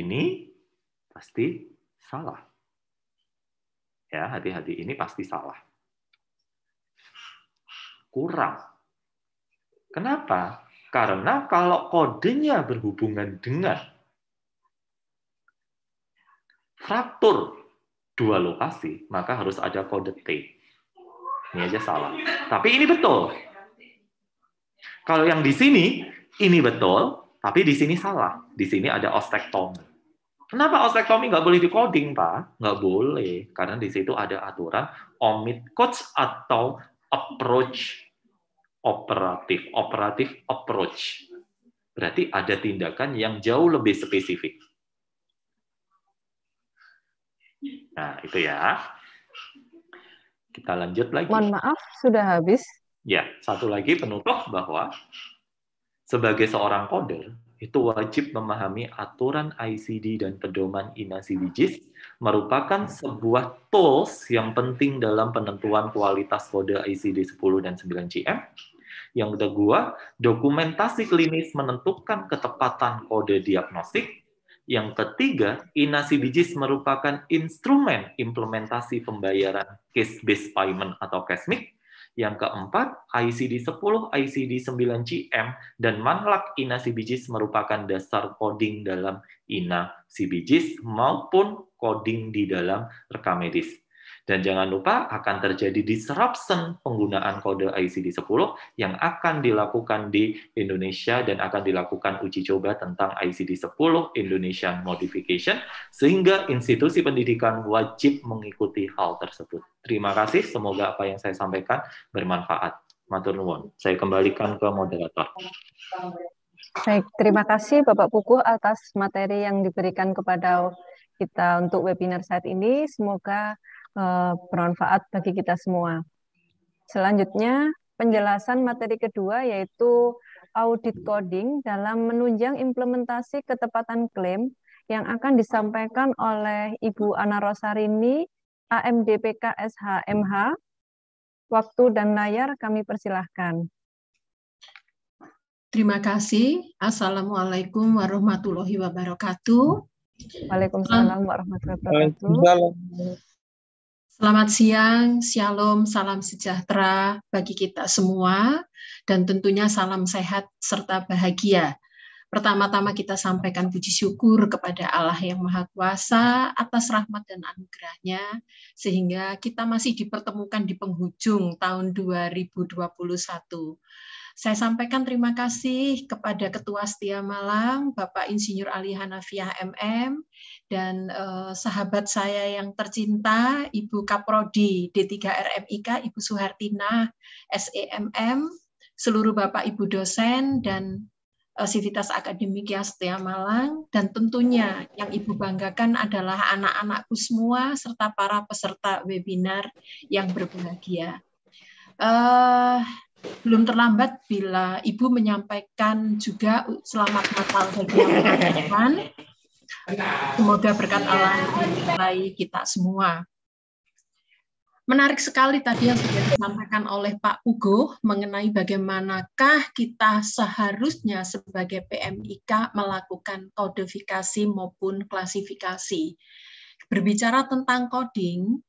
ini pasti salah. Ya, hati-hati, ini pasti salah. Kurang Kenapa? Karena kalau kodenya berhubungan dengan fraktur dua lokasi, maka harus ada kode T. Ini aja salah. Tapi ini betul. Kalau yang di sini, ini betul, tapi di sini salah. Di sini ada ostektomi. Kenapa ostektomi nggak boleh dikoding, Pak? Nggak boleh, karena di situ ada aturan omit coach atau approach operatif, operatif approach. Berarti ada tindakan yang jauh lebih spesifik. Nah, itu ya. Kita lanjut lagi. Mohon maaf, sudah habis. Ya, satu lagi penutup bahwa sebagai seorang koder, itu wajib memahami aturan ICD dan pedoman INASI WGIS merupakan sebuah tools yang penting dalam penentuan kualitas kode ICD 10 dan 9 CM yang kedua, dokumentasi klinis menentukan ketepatan kode diagnostik. Yang ketiga, inasi bijis merupakan instrumen implementasi pembayaran case-based payment atau cashmic. Yang keempat, ICD-10, 9 cm dan manlak INA CBGIS merupakan dasar coding dalam INA CBGIS maupun coding di dalam rekam medis. Dan jangan lupa akan terjadi disruption penggunaan kode ICD-10 yang akan dilakukan di Indonesia dan akan dilakukan uji coba tentang ICD-10 Indonesian Modification, sehingga institusi pendidikan wajib mengikuti hal tersebut. Terima kasih, semoga apa yang saya sampaikan bermanfaat. Matur nuwun. Saya kembalikan ke moderator. Baik, terima kasih Bapak Pukuh atas materi yang diberikan kepada kita untuk webinar saat ini. Semoga Eh, bermanfaat bagi kita semua. Selanjutnya, penjelasan materi kedua yaitu audit coding dalam menunjang implementasi ketepatan klaim yang akan disampaikan oleh Ibu Ana Rosarini, AMDPK SHMH. Waktu dan layar kami persilahkan. Terima kasih. Assalamualaikum warahmatullahi wabarakatuh. Waalaikumsalam warahmatullahi wabarakatuh. Selamat siang, shalom, salam sejahtera bagi kita semua, dan tentunya salam sehat serta bahagia. Pertama-tama kita sampaikan puji syukur kepada Allah yang Maha Kuasa atas rahmat dan anugerahnya, sehingga kita masih dipertemukan di penghujung tahun 2021. Saya sampaikan terima kasih kepada Ketua Setia Malang, Bapak Insinyur Ali Hanafiah MM, dan eh, sahabat saya yang tercinta, Ibu Kaprodi D3RMIK, Ibu Suhartina SEMM, seluruh Bapak Ibu dosen dan eh, sivitas akademik ya Setia Malang dan tentunya yang Ibu banggakan adalah anak-anakku semua serta para peserta webinar yang berbahagia. Uh, belum terlambat bila ibu menyampaikan juga selamat Natal bagi yang merayakan. Semoga berkat Allah menyertai kita semua. Menarik sekali tadi yang sudah disampaikan oleh Pak Ugo mengenai bagaimanakah kita seharusnya sebagai PMIK melakukan kodifikasi maupun klasifikasi. Berbicara tentang coding,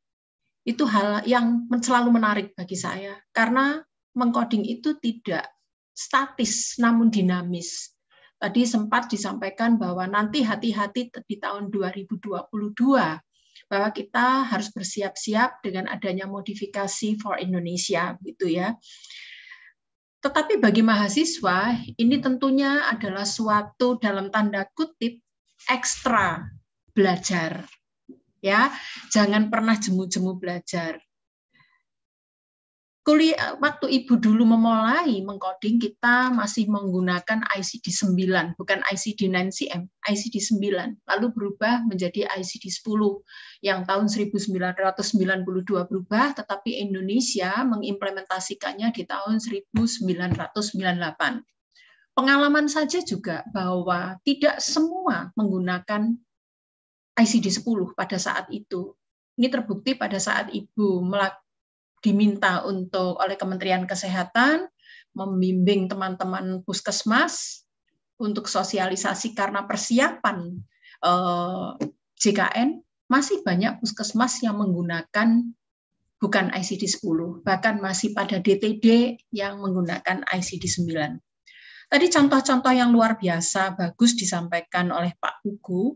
itu hal yang selalu menarik bagi saya karena mengkoding itu tidak statis namun dinamis. Tadi sempat disampaikan bahwa nanti hati-hati di tahun 2022 bahwa kita harus bersiap-siap dengan adanya modifikasi for Indonesia gitu ya. Tetapi bagi mahasiswa ini tentunya adalah suatu dalam tanda kutip ekstra belajar. Ya, jangan pernah jemu-jemu belajar kuliah waktu ibu dulu memulai mengcoding kita masih menggunakan ICD 9 bukan ICD 9 CM ICD 9 lalu berubah menjadi ICD 10 yang tahun 1992 berubah tetapi Indonesia mengimplementasikannya di tahun 1998 pengalaman saja juga bahwa tidak semua menggunakan ICD 10 pada saat itu ini terbukti pada saat ibu melakukan diminta untuk oleh Kementerian Kesehatan membimbing teman-teman puskesmas untuk sosialisasi karena persiapan eh, JKN masih banyak puskesmas yang menggunakan bukan ICD-10, bahkan masih pada DTD yang menggunakan ICD-9. Tadi contoh-contoh yang luar biasa bagus disampaikan oleh Pak Ugu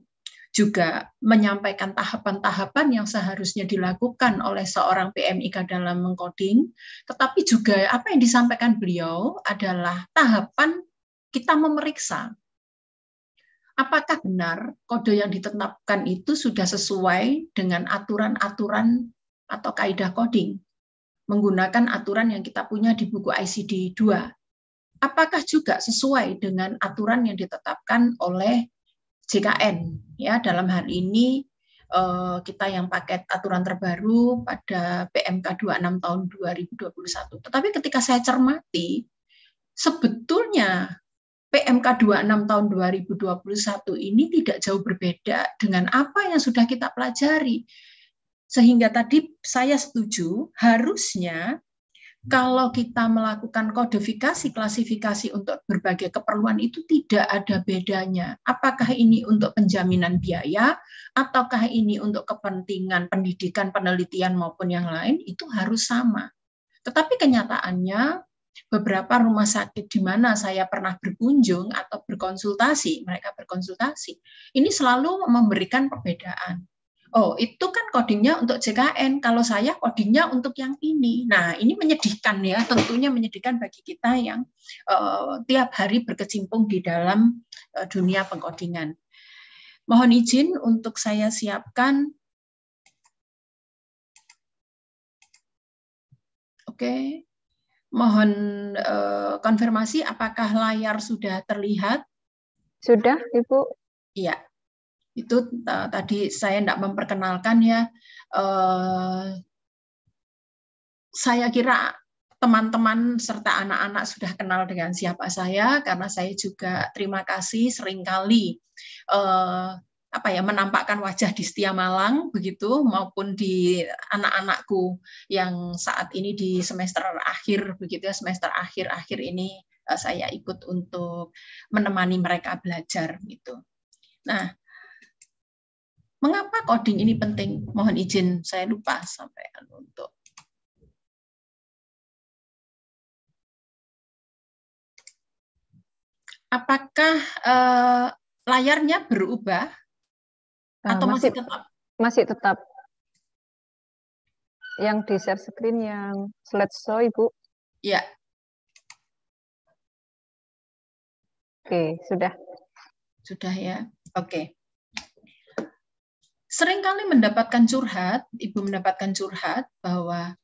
juga menyampaikan tahapan-tahapan yang seharusnya dilakukan oleh seorang PMIK dalam mengkoding, tetapi juga apa yang disampaikan beliau adalah tahapan kita memeriksa apakah benar kode yang ditetapkan itu sudah sesuai dengan aturan-aturan atau kaedah coding menggunakan aturan yang kita punya di buku ICD 2. Apakah juga sesuai dengan aturan yang ditetapkan oleh JKN ya dalam hal ini eh, kita yang paket aturan terbaru pada PMK 26 tahun 2021. Tetapi ketika saya cermati, sebetulnya PMK 26 tahun 2021 ini tidak jauh berbeda dengan apa yang sudah kita pelajari. Sehingga tadi saya setuju, harusnya kalau kita melakukan kodifikasi klasifikasi untuk berbagai keperluan itu tidak ada bedanya. Apakah ini untuk penjaminan biaya ataukah ini untuk kepentingan pendidikan, penelitian maupun yang lain itu harus sama. Tetapi kenyataannya beberapa rumah sakit di mana saya pernah berkunjung atau berkonsultasi, mereka berkonsultasi, ini selalu memberikan perbedaan oh itu kan codingnya untuk JKN, kalau saya codingnya untuk yang ini. Nah ini menyedihkan ya, tentunya menyedihkan bagi kita yang uh, tiap hari berkecimpung di dalam uh, dunia pengkodingan. Mohon izin untuk saya siapkan. Oke. Okay. Mohon uh, konfirmasi apakah layar sudah terlihat? Sudah, Ibu. Iya itu tadi saya tidak memperkenalkan ya. Uh, saya kira teman-teman serta anak-anak sudah kenal dengan siapa saya karena saya juga terima kasih seringkali uh, apa ya menampakkan wajah di Setia Malang begitu maupun di anak-anakku yang saat ini di semester akhir begitu ya semester akhir-akhir ini eh, saya ikut untuk menemani mereka belajar gitu. Nah, Mengapa coding ini penting? Mohon izin, saya lupa sampaikan untuk apakah eh, layarnya berubah eh, atau masih, masih tetap? Masih tetap. Yang di share screen yang slideshow, Ibu. Ya. Oke, sudah. Sudah ya. Oke seringkali mendapatkan curhat, Ibu mendapatkan curhat bahwa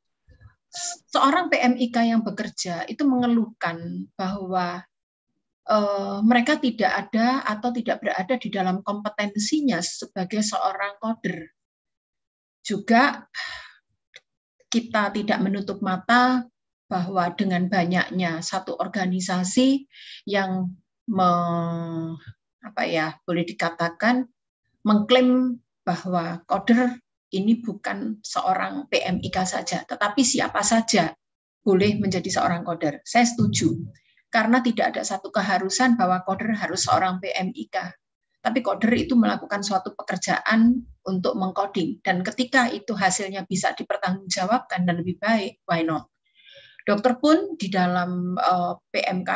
seorang PMIK yang bekerja itu mengeluhkan bahwa uh, mereka tidak ada atau tidak berada di dalam kompetensinya sebagai seorang koder. Juga kita tidak menutup mata bahwa dengan banyaknya satu organisasi yang me, apa ya boleh dikatakan mengklaim bahwa koder ini bukan seorang PMIK saja, tetapi siapa saja boleh menjadi seorang koder. Saya setuju. Karena tidak ada satu keharusan bahwa koder harus seorang PMIK. Tapi koder itu melakukan suatu pekerjaan untuk mengkoding Dan ketika itu hasilnya bisa dipertanggungjawabkan dan lebih baik, why not? Dokter pun di dalam uh, eh, PMK,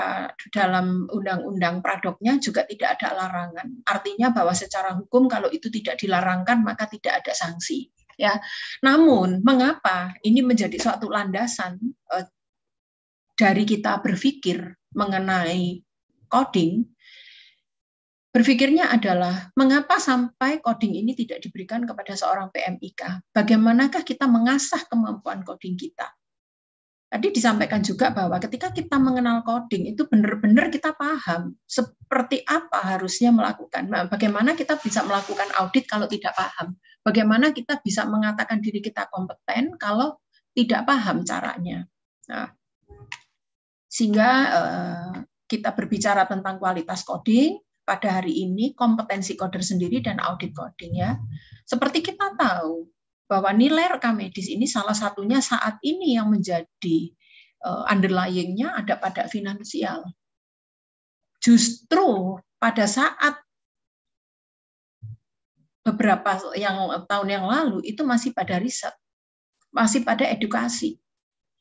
dalam undang-undang pradoknya juga tidak ada larangan. Artinya bahwa secara hukum kalau itu tidak dilarangkan maka tidak ada sanksi. Ya, namun mengapa ini menjadi suatu landasan uh, dari kita berpikir mengenai coding? Berpikirnya adalah mengapa sampai coding ini tidak diberikan kepada seorang PMIK? Bagaimanakah kita mengasah kemampuan coding kita? Tadi disampaikan juga bahwa ketika kita mengenal coding itu benar-benar kita paham seperti apa harusnya melakukan. Nah, bagaimana kita bisa melakukan audit kalau tidak paham? Bagaimana kita bisa mengatakan diri kita kompeten kalau tidak paham caranya? Nah, sehingga eh, kita berbicara tentang kualitas coding, pada hari ini kompetensi coder sendiri dan audit coding ya. Seperti kita tahu bahwa nilai rekam medis ini salah satunya saat ini yang menjadi eh, underlyingnya ada pada finansial. Justru pada saat beberapa yang tahun yang lalu itu masih pada riset, masih pada edukasi.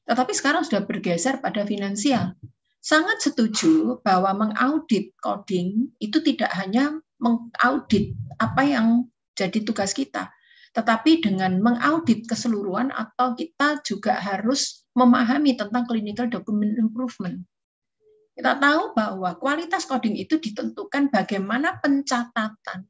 Tetapi sekarang sudah bergeser pada finansial. Sangat setuju bahwa mengaudit coding itu tidak hanya mengaudit apa yang jadi tugas kita, tetapi dengan mengaudit keseluruhan atau kita juga harus memahami tentang clinical document improvement. Kita tahu bahwa kualitas coding itu ditentukan bagaimana pencatatan.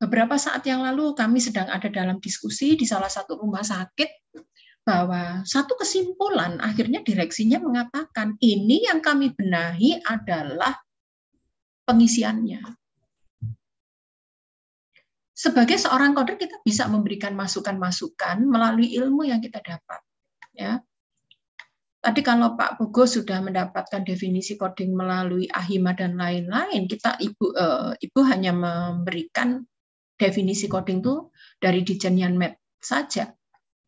Beberapa saat yang lalu kami sedang ada dalam diskusi di salah satu rumah sakit bahwa satu kesimpulan akhirnya direksinya mengatakan ini yang kami benahi adalah pengisiannya sebagai seorang koder kita bisa memberikan masukan-masukan melalui ilmu yang kita dapat. Ya. Tadi kalau Pak Bogo sudah mendapatkan definisi coding melalui Ahima dan lain-lain, kita ibu eh, ibu hanya memberikan definisi coding itu dari Dijen Yanmet saja.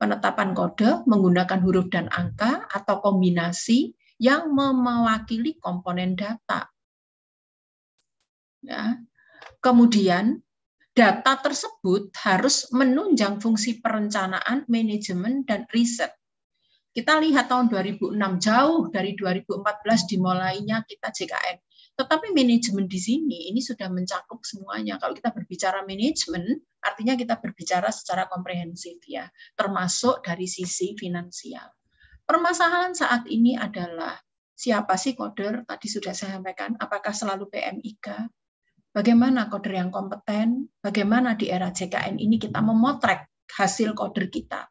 Penetapan kode menggunakan huruf dan angka atau kombinasi yang mewakili komponen data. Ya. Kemudian data tersebut harus menunjang fungsi perencanaan, manajemen, dan riset. Kita lihat tahun 2006 jauh dari 2014 dimulainya kita JKN. Tetapi manajemen di sini ini sudah mencakup semuanya. Kalau kita berbicara manajemen, artinya kita berbicara secara komprehensif ya, termasuk dari sisi finansial. Permasalahan saat ini adalah siapa sih koder? Tadi sudah saya sampaikan, apakah selalu PMIK? bagaimana koder yang kompeten, bagaimana di era JKN ini kita memotret hasil koder kita.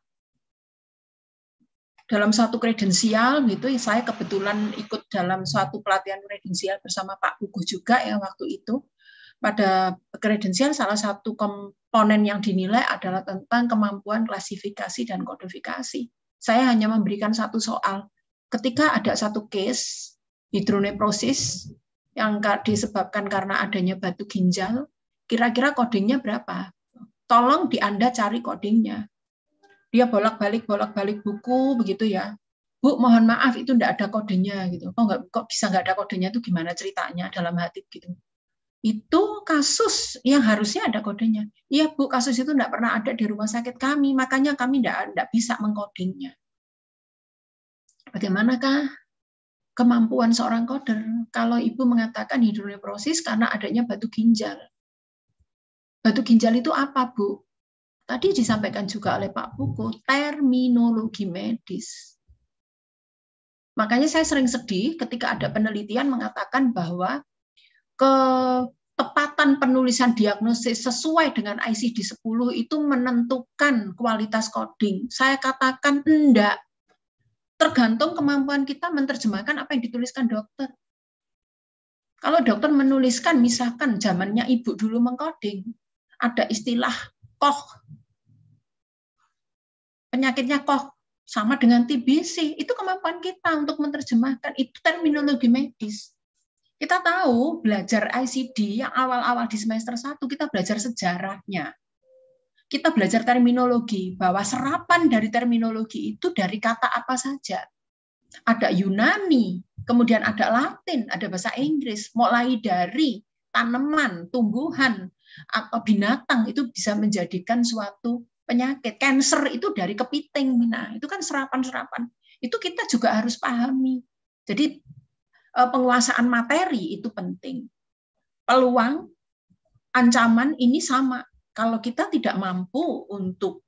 Dalam satu kredensial gitu, saya kebetulan ikut dalam suatu pelatihan kredensial bersama Pak Puguh juga yang waktu itu. Pada kredensial salah satu komponen yang dinilai adalah tentang kemampuan klasifikasi dan kodifikasi. Saya hanya memberikan satu soal. Ketika ada satu case hidroneprosis yang disebabkan karena adanya batu ginjal, kira-kira codingnya berapa? Tolong di Anda cari codingnya. Dia bolak-balik, bolak-balik buku, begitu ya. Bu, mohon maaf, itu tidak ada kodenya. gitu. Kok, nggak kok bisa nggak ada kodenya itu gimana ceritanya dalam hati gitu. Itu kasus yang harusnya ada kodenya. Iya, Bu, kasus itu tidak pernah ada di rumah sakit kami, makanya kami tidak tidak bisa mengkodingnya. Bagaimanakah kemampuan seorang koder. Kalau ibu mengatakan hidroneprosis karena adanya batu ginjal. Batu ginjal itu apa, Bu? Tadi disampaikan juga oleh Pak buku terminologi medis. Makanya saya sering sedih ketika ada penelitian mengatakan bahwa ketepatan penulisan diagnosis sesuai dengan ICD-10 itu menentukan kualitas coding. Saya katakan enggak, tergantung kemampuan kita menerjemahkan apa yang dituliskan dokter. Kalau dokter menuliskan, misalkan zamannya ibu dulu mengkoding, ada istilah koh. Penyakitnya koh, sama dengan TBC. Itu kemampuan kita untuk menerjemahkan, itu terminologi medis. Kita tahu belajar ICD yang awal-awal di semester 1 kita belajar sejarahnya kita belajar terminologi bahwa serapan dari terminologi itu dari kata apa saja. Ada Yunani, kemudian ada Latin, ada bahasa Inggris, mulai dari tanaman, tumbuhan, atau binatang itu bisa menjadikan suatu penyakit. Cancer itu dari kepiting, nah itu kan serapan-serapan. Itu kita juga harus pahami. Jadi eh, penguasaan materi itu penting. Peluang, ancaman ini sama kalau kita tidak mampu untuk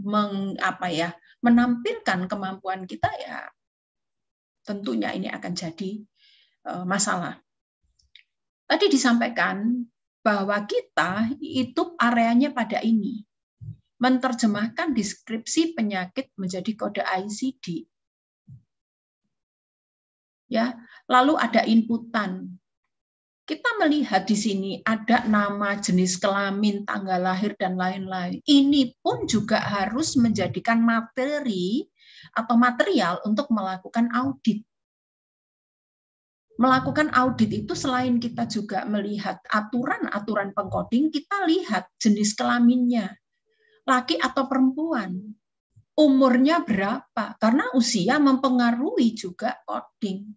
meng, apa ya menampilkan kemampuan kita ya tentunya ini akan jadi e, masalah. Tadi disampaikan bahwa kita itu areanya pada ini. Menerjemahkan deskripsi penyakit menjadi kode ICD. Ya, lalu ada inputan kita melihat di sini ada nama, jenis kelamin, tanggal lahir, dan lain-lain. Ini pun juga harus menjadikan materi atau material untuk melakukan audit. Melakukan audit itu selain kita juga melihat aturan-aturan pengkoding, kita lihat jenis kelaminnya, laki atau perempuan, umurnya berapa, karena usia mempengaruhi juga coding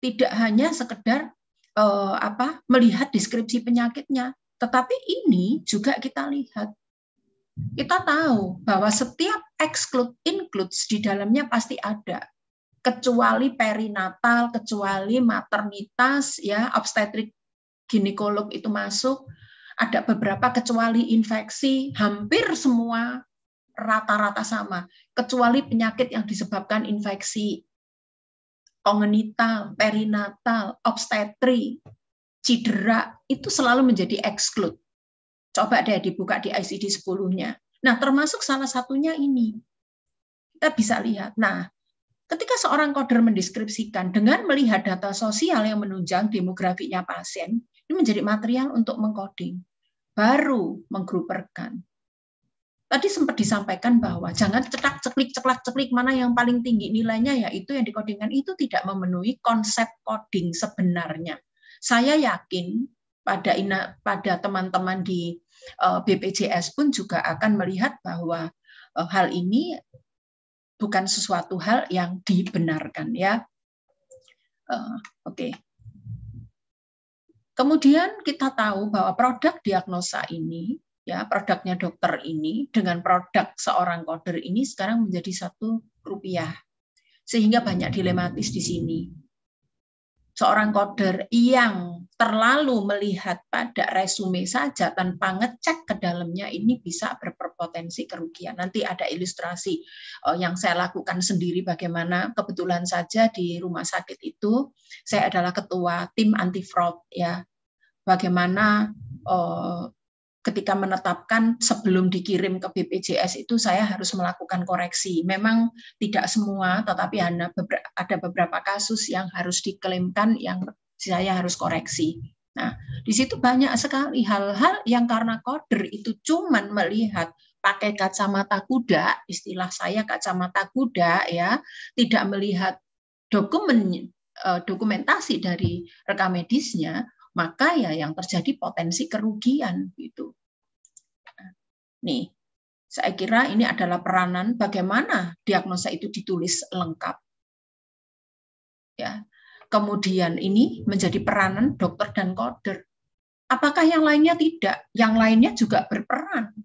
tidak hanya sekedar eh, apa melihat deskripsi penyakitnya, tetapi ini juga kita lihat. Kita tahu bahwa setiap exclude includes di dalamnya pasti ada kecuali perinatal, kecuali maternitas ya, obstetrik ginekolog itu masuk, ada beberapa kecuali infeksi, hampir semua rata-rata sama, kecuali penyakit yang disebabkan infeksi kongenital, perinatal, obstetri, cedera, itu selalu menjadi exclude. Coba deh dibuka di ICD 10-nya. Nah, termasuk salah satunya ini. Kita bisa lihat. Nah, ketika seorang koder mendeskripsikan dengan melihat data sosial yang menunjang demografinya pasien, ini menjadi material untuk mengkoding, baru menggruperkan tadi sempat disampaikan bahwa jangan cetak ceklik ceklak ceklik mana yang paling tinggi nilainya yaitu yang dikodingkan itu tidak memenuhi konsep coding sebenarnya. Saya yakin pada ina, pada teman-teman di eh, BPJS pun juga akan melihat bahwa eh, hal ini bukan sesuatu hal yang dibenarkan ya. Uh, Oke. Okay. Kemudian kita tahu bahwa produk diagnosa ini ya produknya dokter ini dengan produk seorang koder ini sekarang menjadi satu rupiah sehingga banyak dilematis di sini seorang koder yang terlalu melihat pada resume saja tanpa ngecek ke dalamnya ini bisa berpotensi kerugian. Nanti ada ilustrasi eh, yang saya lakukan sendiri bagaimana kebetulan saja di rumah sakit itu saya adalah ketua tim anti fraud ya. Bagaimana eh, ketika menetapkan sebelum dikirim ke BPJS itu saya harus melakukan koreksi. Memang tidak semua, tetapi ada beberapa kasus yang harus diklaimkan yang saya harus koreksi. Nah, di situ banyak sekali hal-hal yang karena koder itu cuman melihat pakai kacamata kuda, istilah saya kacamata kuda ya, tidak melihat dokumen eh, dokumentasi dari rekam medisnya, maka ya yang terjadi potensi kerugian gitu. Nih, saya kira ini adalah peranan bagaimana diagnosa itu ditulis lengkap. Ya. Kemudian ini menjadi peranan dokter dan koder. Apakah yang lainnya tidak? Yang lainnya juga berperan.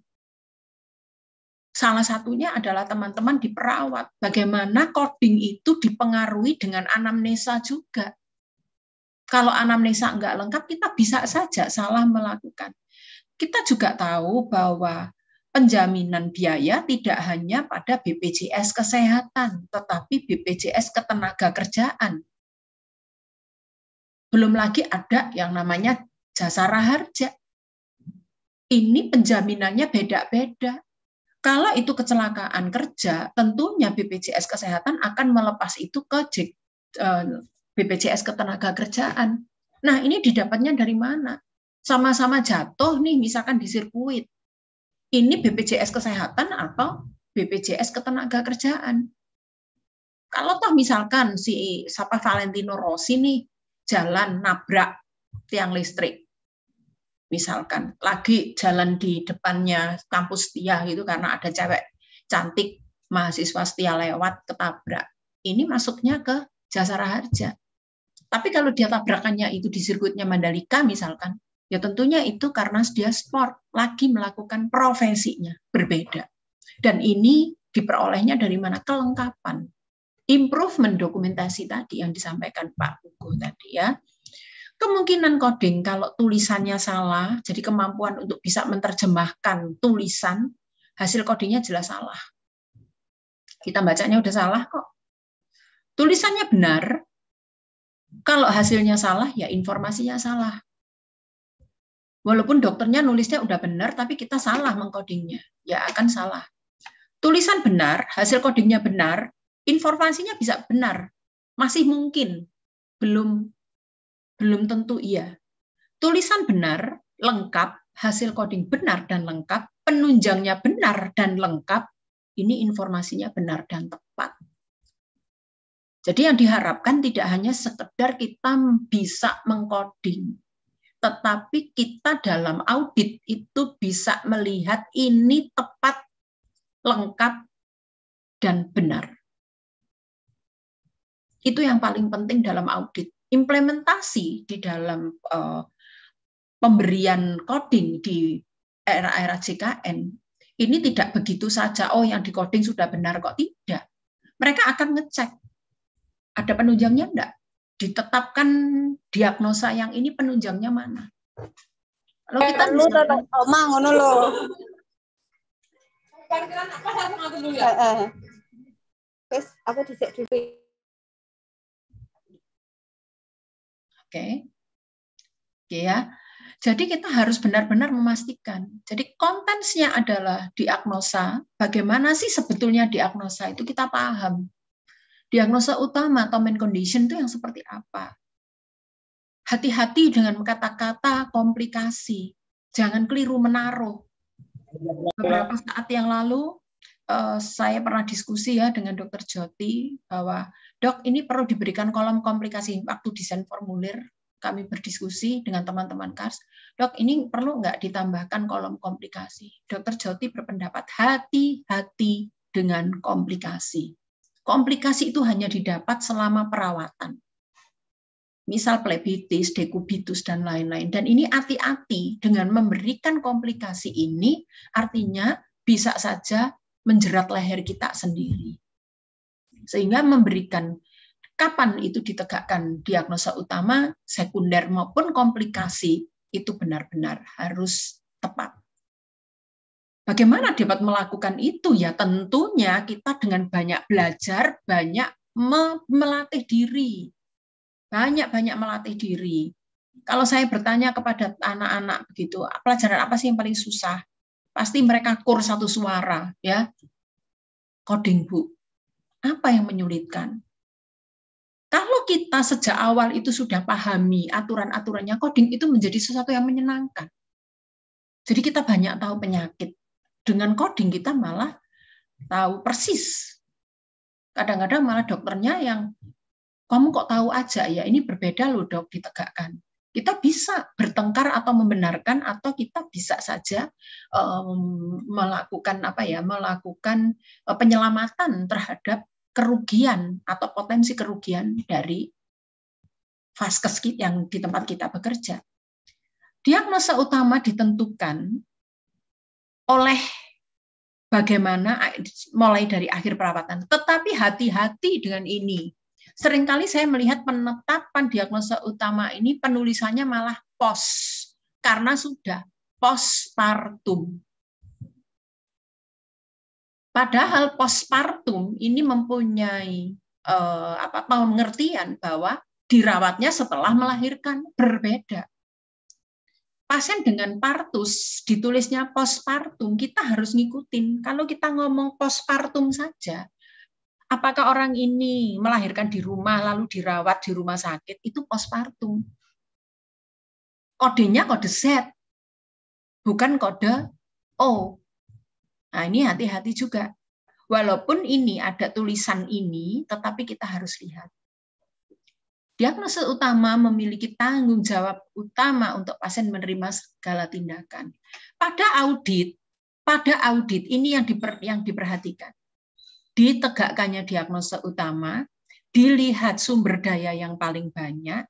Salah satunya adalah teman-teman di perawat. Bagaimana coding itu dipengaruhi dengan anamnesa juga kalau anamnesa enggak lengkap, kita bisa saja salah melakukan. Kita juga tahu bahwa penjaminan biaya tidak hanya pada BPJS Kesehatan, tetapi BPJS Ketenaga Kerjaan. Belum lagi ada yang namanya jasa raharja. Ini penjaminannya beda-beda. Kalau itu kecelakaan kerja, tentunya BPJS Kesehatan akan melepas itu ke eh, BPJS Ketenaga Kerjaan. Nah, ini didapatnya dari mana? Sama-sama jatuh nih misalkan di sirkuit. Ini BPJS Kesehatan atau BPJS Ketenaga Kerjaan? Kalau toh misalkan si siapa Valentino Rossi nih jalan nabrak tiang listrik. Misalkan lagi jalan di depannya kampus Setia itu karena ada cewek cantik mahasiswa Setia lewat ketabrak. Ini masuknya ke jasara harja. Tapi kalau dia tabrakannya itu di sirkuitnya Mandalika misalkan, ya tentunya itu karena dia sport lagi melakukan profesinya berbeda. Dan ini diperolehnya dari mana kelengkapan, improvement dokumentasi tadi yang disampaikan Pak Ugo tadi ya. Kemungkinan coding kalau tulisannya salah, jadi kemampuan untuk bisa menerjemahkan tulisan hasil codingnya jelas salah. Kita bacanya udah salah kok Tulisannya benar, kalau hasilnya salah ya informasinya salah. Walaupun dokternya nulisnya udah benar, tapi kita salah mengkodingnya, ya akan salah. Tulisan benar, hasil kodingnya benar, informasinya bisa benar, masih mungkin, belum belum tentu iya. Tulisan benar, lengkap, hasil coding benar dan lengkap, penunjangnya benar dan lengkap, ini informasinya benar dan tepat. Jadi yang diharapkan tidak hanya sekedar kita bisa mengkoding, tetapi kita dalam audit itu bisa melihat ini tepat, lengkap, dan benar. Itu yang paling penting dalam audit. Implementasi di dalam uh, pemberian coding di era-era JKN ini tidak begitu saja, oh yang di coding sudah benar kok, tidak. Mereka akan ngecek ada penunjangnya enggak? Ditetapkan diagnosa yang ini penunjangnya mana? Kalau eh, kita lu kan? omong ngono lo. Eh, eh. aku dicek dulu. Oke. Oke ya. Jadi kita harus benar-benar memastikan. Jadi kontennya adalah diagnosa, bagaimana sih sebetulnya diagnosa itu kita paham diagnosa utama atau main condition itu yang seperti apa. Hati-hati dengan kata-kata komplikasi. Jangan keliru menaruh. Beberapa saat yang lalu eh, saya pernah diskusi ya dengan dokter Joti bahwa dok ini perlu diberikan kolom komplikasi waktu desain formulir kami berdiskusi dengan teman-teman KARS, dok ini perlu nggak ditambahkan kolom komplikasi? Dokter Joti berpendapat hati-hati dengan komplikasi. Komplikasi itu hanya didapat selama perawatan. Misal plebitis, dekubitus, dan lain-lain. Dan ini hati-hati dengan memberikan komplikasi ini, artinya bisa saja menjerat leher kita sendiri. Sehingga memberikan kapan itu ditegakkan diagnosa utama, sekunder maupun komplikasi itu benar-benar harus tepat. Bagaimana dapat melakukan itu ya? Tentunya kita dengan banyak belajar, banyak melatih diri. Banyak-banyak melatih diri. Kalau saya bertanya kepada anak-anak begitu, pelajaran apa sih yang paling susah? Pasti mereka kur satu suara, ya. Coding, Bu. Apa yang menyulitkan? Kalau kita sejak awal itu sudah pahami aturan-aturannya coding itu menjadi sesuatu yang menyenangkan. Jadi kita banyak tahu penyakit dengan coding kita malah tahu persis. Kadang-kadang malah dokternya yang kamu kok tahu aja ya ini berbeda loh dok ditegakkan. Kita bisa bertengkar atau membenarkan atau kita bisa saja um, melakukan apa ya melakukan penyelamatan terhadap kerugian atau potensi kerugian dari vaskes yang di tempat kita bekerja. Diagnosa utama ditentukan oleh bagaimana eh, mulai dari akhir perawatan. Tetapi hati-hati dengan ini. Seringkali saya melihat penetapan diagnosa utama ini penulisannya malah pos karena sudah postpartum. Padahal postpartum ini mempunyai eh, apa pengertian bahwa dirawatnya setelah melahirkan berbeda pasien dengan partus ditulisnya postpartum kita harus ngikutin kalau kita ngomong postpartum saja apakah orang ini melahirkan di rumah lalu dirawat di rumah sakit itu postpartum kodenya kode Z bukan kode O nah ini hati-hati juga walaupun ini ada tulisan ini tetapi kita harus lihat Diagnosis utama memiliki tanggung jawab utama untuk pasien menerima segala tindakan. Pada audit, pada audit ini yang diper, yang diperhatikan. Ditegakkannya diagnosa utama, dilihat sumber daya yang paling banyak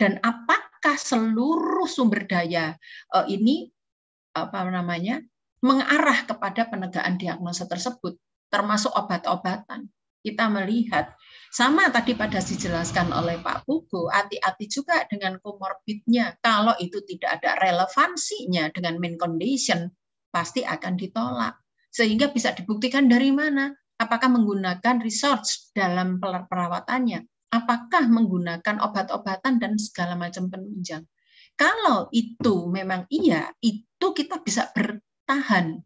dan apakah seluruh sumber daya eh, ini apa namanya? mengarah kepada penegakan diagnosa tersebut termasuk obat-obatan. Kita melihat sama tadi pada dijelaskan oleh Pak Pugo, hati-hati juga dengan komorbidnya. Kalau itu tidak ada relevansinya dengan main condition, pasti akan ditolak. Sehingga bisa dibuktikan dari mana? Apakah menggunakan research dalam perawatannya? Apakah menggunakan obat-obatan dan segala macam penunjang? Kalau itu memang iya, itu kita bisa bertahan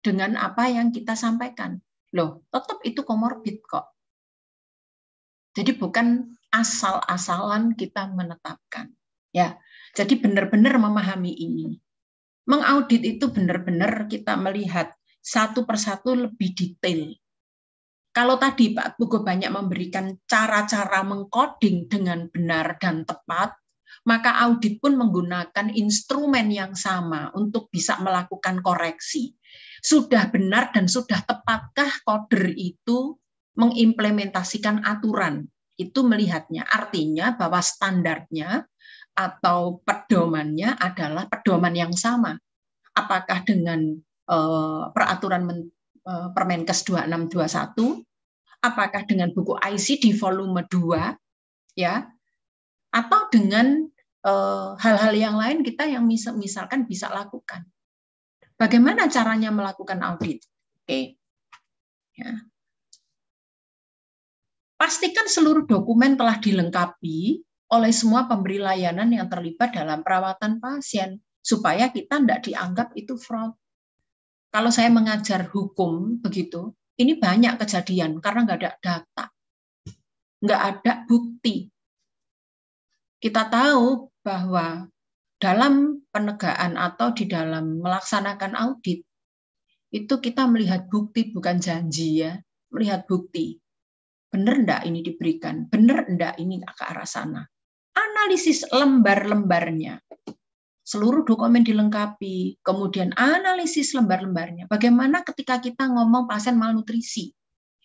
dengan apa yang kita sampaikan. Loh, tetap itu komorbid kok jadi bukan asal-asalan kita menetapkan. Ya, jadi benar-benar memahami ini. Mengaudit itu benar-benar kita melihat satu persatu lebih detail. Kalau tadi Pak Pugo banyak memberikan cara-cara mengkoding dengan benar dan tepat, maka audit pun menggunakan instrumen yang sama untuk bisa melakukan koreksi. Sudah benar dan sudah tepatkah koder itu mengimplementasikan aturan itu melihatnya artinya bahwa standarnya atau pedomannya adalah pedoman yang sama apakah dengan eh, peraturan eh, Permenkes 2621 apakah dengan buku ic di volume 2 ya atau dengan eh, hal-hal yang lain kita yang misalkan bisa lakukan bagaimana caranya melakukan audit oke okay. ya Pastikan seluruh dokumen telah dilengkapi oleh semua pemberi layanan yang terlibat dalam perawatan pasien, supaya kita tidak dianggap itu fraud. Kalau saya mengajar hukum begitu, ini banyak kejadian karena nggak ada data, nggak ada bukti. Kita tahu bahwa dalam penegaan atau di dalam melaksanakan audit itu kita melihat bukti bukan janji ya, melihat bukti. Benar enggak ini diberikan? Benar enggak ini ke arah sana? Analisis lembar-lembarnya. Seluruh dokumen dilengkapi, kemudian analisis lembar-lembarnya. Bagaimana ketika kita ngomong pasien malnutrisi,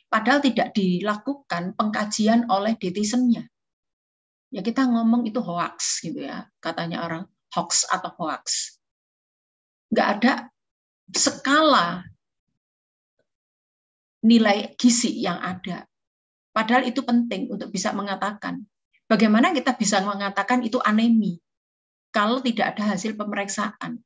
padahal tidak dilakukan pengkajian oleh detisennya. Ya kita ngomong itu hoax gitu ya, katanya orang hoax atau hoax. Nggak ada skala nilai gizi yang ada. Padahal itu penting untuk bisa mengatakan. Bagaimana kita bisa mengatakan itu anemi kalau tidak ada hasil pemeriksaan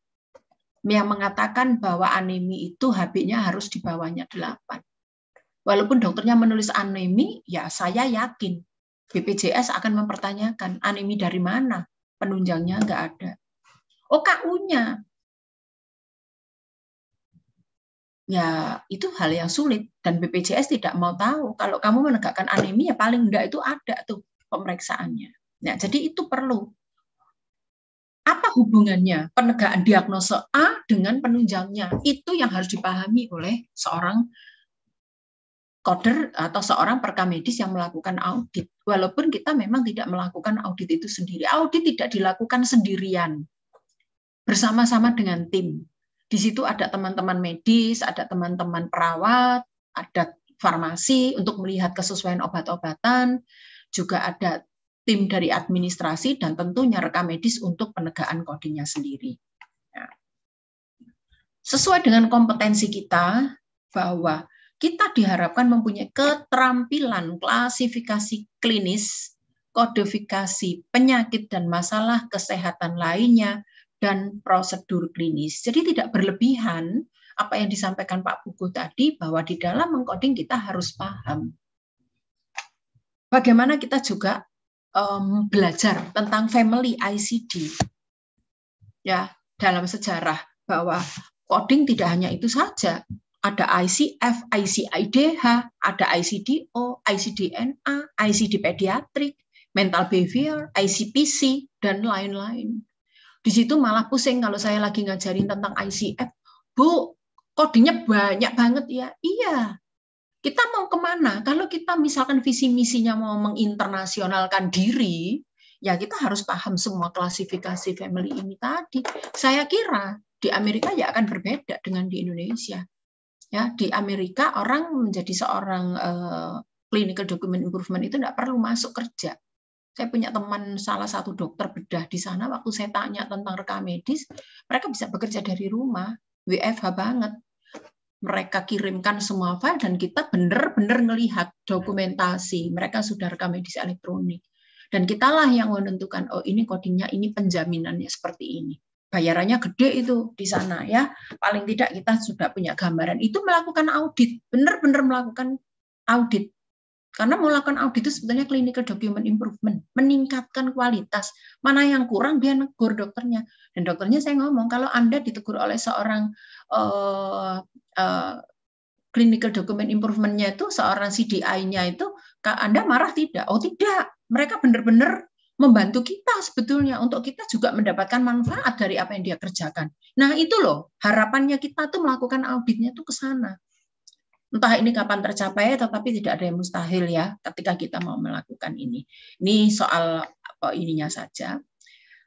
yang mengatakan bahwa anemi itu HB-nya harus di bawahnya 8. Walaupun dokternya menulis anemi, ya saya yakin BPJS akan mempertanyakan anemi dari mana, penunjangnya nggak ada. oh ku nya ya itu hal yang sulit dan BPJS tidak mau tahu kalau kamu menegakkan anemia paling enggak itu ada tuh pemeriksaannya. ya jadi itu perlu. Apa hubungannya penegakan diagnosa A dengan penunjangnya? Itu yang harus dipahami oleh seorang koder atau seorang perkamedis yang melakukan audit. Walaupun kita memang tidak melakukan audit itu sendiri. Audit tidak dilakukan sendirian. Bersama-sama dengan tim di situ ada teman-teman medis, ada teman-teman perawat, ada farmasi untuk melihat kesesuaian obat-obatan, juga ada tim dari administrasi dan tentunya rekam medis untuk penegakan kodenya sendiri. Nah, sesuai dengan kompetensi kita bahwa kita diharapkan mempunyai keterampilan klasifikasi klinis, kodifikasi penyakit dan masalah kesehatan lainnya dan prosedur klinis. Jadi tidak berlebihan apa yang disampaikan Pak Buku tadi bahwa di dalam mengkoding kita harus paham bagaimana kita juga um, belajar tentang family ICD ya dalam sejarah bahwa coding tidak hanya itu saja ada ICF, ICIDH, ada ICDO, ICDNA, ICD pediatrik, mental behavior, ICPC dan lain-lain. Di situ malah pusing kalau saya lagi ngajarin tentang ICF. Bu, kodenya banyak banget ya. Iya, kita mau kemana? Kalau kita misalkan visi misinya mau menginternasionalkan diri, ya kita harus paham semua klasifikasi family ini tadi. Saya kira di Amerika ya akan berbeda dengan di Indonesia. Ya, di Amerika orang menjadi seorang uh, clinical document improvement itu tidak perlu masuk kerja. Saya punya teman salah satu dokter bedah di sana, waktu saya tanya tentang rekam medis, mereka bisa bekerja dari rumah, WFH banget. Mereka kirimkan semua file dan kita bener benar ngelihat dokumentasi. Mereka sudah rekam medis elektronik. Dan kitalah yang menentukan, oh ini kodenya, ini penjaminannya seperti ini bayarannya gede itu di sana ya. Paling tidak kita sudah punya gambaran. Itu melakukan audit, Bener-bener melakukan audit. Karena melakukan audit itu sebetulnya clinical document improvement, meningkatkan kualitas. Mana yang kurang biar negur dokternya. Dan dokternya saya ngomong kalau Anda ditegur oleh seorang uh, uh, clinical document improvement-nya itu seorang CDI-nya itu Anda marah tidak? Oh, tidak. Mereka benar-benar membantu kita sebetulnya untuk kita juga mendapatkan manfaat dari apa yang dia kerjakan. Nah, itu loh harapannya kita tuh melakukan auditnya tuh ke sana entah ini kapan tercapai tetapi tidak ada yang mustahil ya ketika kita mau melakukan ini. Ini soal apa ininya saja.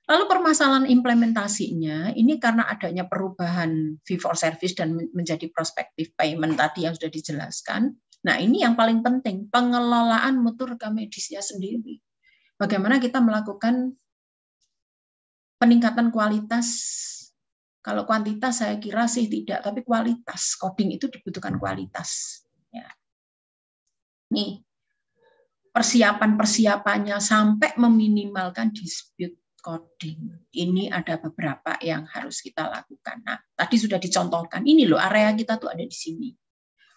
Lalu permasalahan implementasinya ini karena adanya perubahan fee for service dan menjadi prospective payment tadi yang sudah dijelaskan. Nah, ini yang paling penting, pengelolaan mutu rekam medisnya sendiri. Bagaimana kita melakukan peningkatan kualitas kalau kuantitas saya kira sih tidak, tapi kualitas coding itu dibutuhkan kualitas. Ya. Nih persiapan persiapannya sampai meminimalkan dispute coding. Ini ada beberapa yang harus kita lakukan. Nah, tadi sudah dicontohkan. Ini loh area kita tuh ada di sini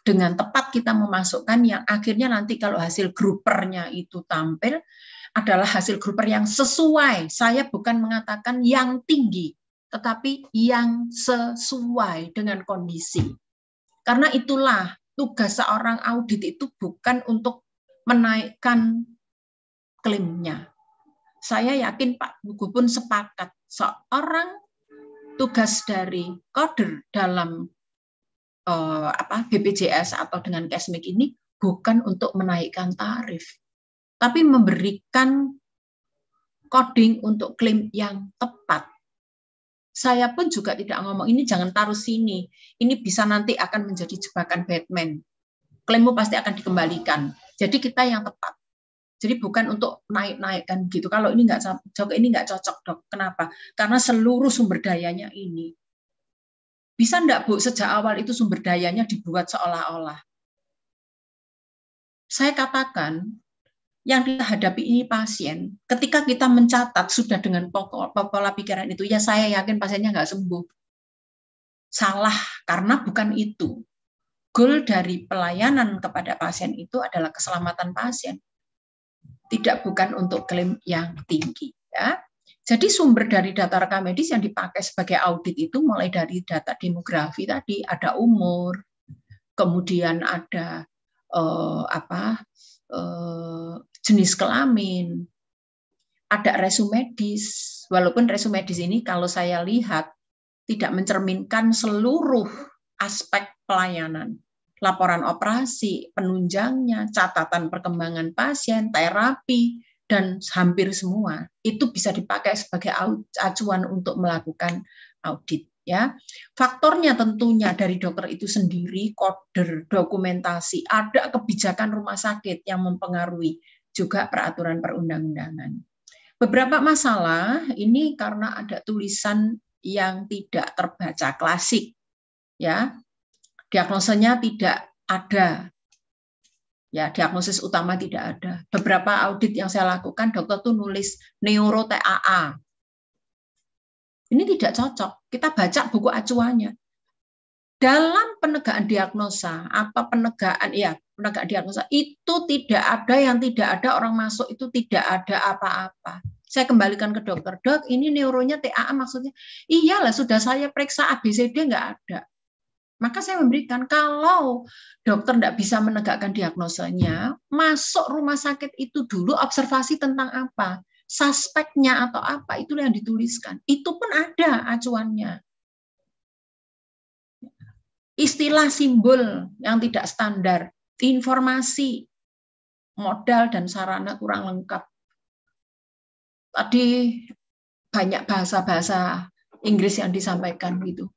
dengan tepat kita memasukkan yang akhirnya nanti kalau hasil grupernya itu tampil adalah hasil grouper yang sesuai. Saya bukan mengatakan yang tinggi, tetapi yang sesuai dengan kondisi. Karena itulah tugas seorang audit itu bukan untuk menaikkan klaimnya. Saya yakin Pak Buku pun sepakat seorang tugas dari koder dalam eh, apa BPJS atau dengan Kesmik ini bukan untuk menaikkan tarif, tapi memberikan coding untuk klaim yang tepat saya pun juga tidak ngomong ini jangan taruh sini, ini bisa nanti akan menjadi jebakan Batman. Klaimmu pasti akan dikembalikan. Jadi kita yang tepat. Jadi bukan untuk naik-naikkan gitu. Kalau ini nggak cocok, ini nggak cocok dok. Kenapa? Karena seluruh sumber dayanya ini. Bisa enggak Bu sejak awal itu sumber dayanya dibuat seolah-olah? Saya katakan yang kita hadapi ini pasien. Ketika kita mencatat sudah dengan pokok, pola pikiran itu, ya saya yakin pasiennya nggak sembuh. Salah, karena bukan itu. Goal dari pelayanan kepada pasien itu adalah keselamatan pasien. Tidak bukan untuk klaim yang tinggi. Ya. Jadi sumber dari data rekam medis yang dipakai sebagai audit itu mulai dari data demografi tadi, ada umur, kemudian ada eh, apa Eh, jenis kelamin, ada resume medis. Walaupun resume medis ini kalau saya lihat tidak mencerminkan seluruh aspek pelayanan. Laporan operasi, penunjangnya, catatan perkembangan pasien, terapi, dan hampir semua itu bisa dipakai sebagai acuan untuk melakukan audit ya. Faktornya tentunya dari dokter itu sendiri, koder, dokumentasi, ada kebijakan rumah sakit yang mempengaruhi juga peraturan perundang-undangan. Beberapa masalah ini karena ada tulisan yang tidak terbaca klasik ya. Diagnosenya tidak ada. Ya, diagnosis utama tidak ada. Beberapa audit yang saya lakukan dokter tuh nulis neuro TAA ini tidak cocok. Kita baca buku acuannya. Dalam penegakan diagnosa, apa penegakan? ya penegakan diagnosa itu tidak ada yang tidak ada orang masuk itu tidak ada apa-apa. Saya kembalikan ke dokter, dok ini neuronya TAA maksudnya, iyalah sudah saya periksa ABCD enggak ada. Maka saya memberikan kalau dokter tidak bisa menegakkan diagnosanya, masuk rumah sakit itu dulu observasi tentang apa suspeknya atau apa itu yang dituliskan. Itu pun ada acuannya. Istilah simbol yang tidak standar, informasi, modal dan sarana kurang lengkap. Tadi banyak bahasa-bahasa Inggris yang disampaikan gitu.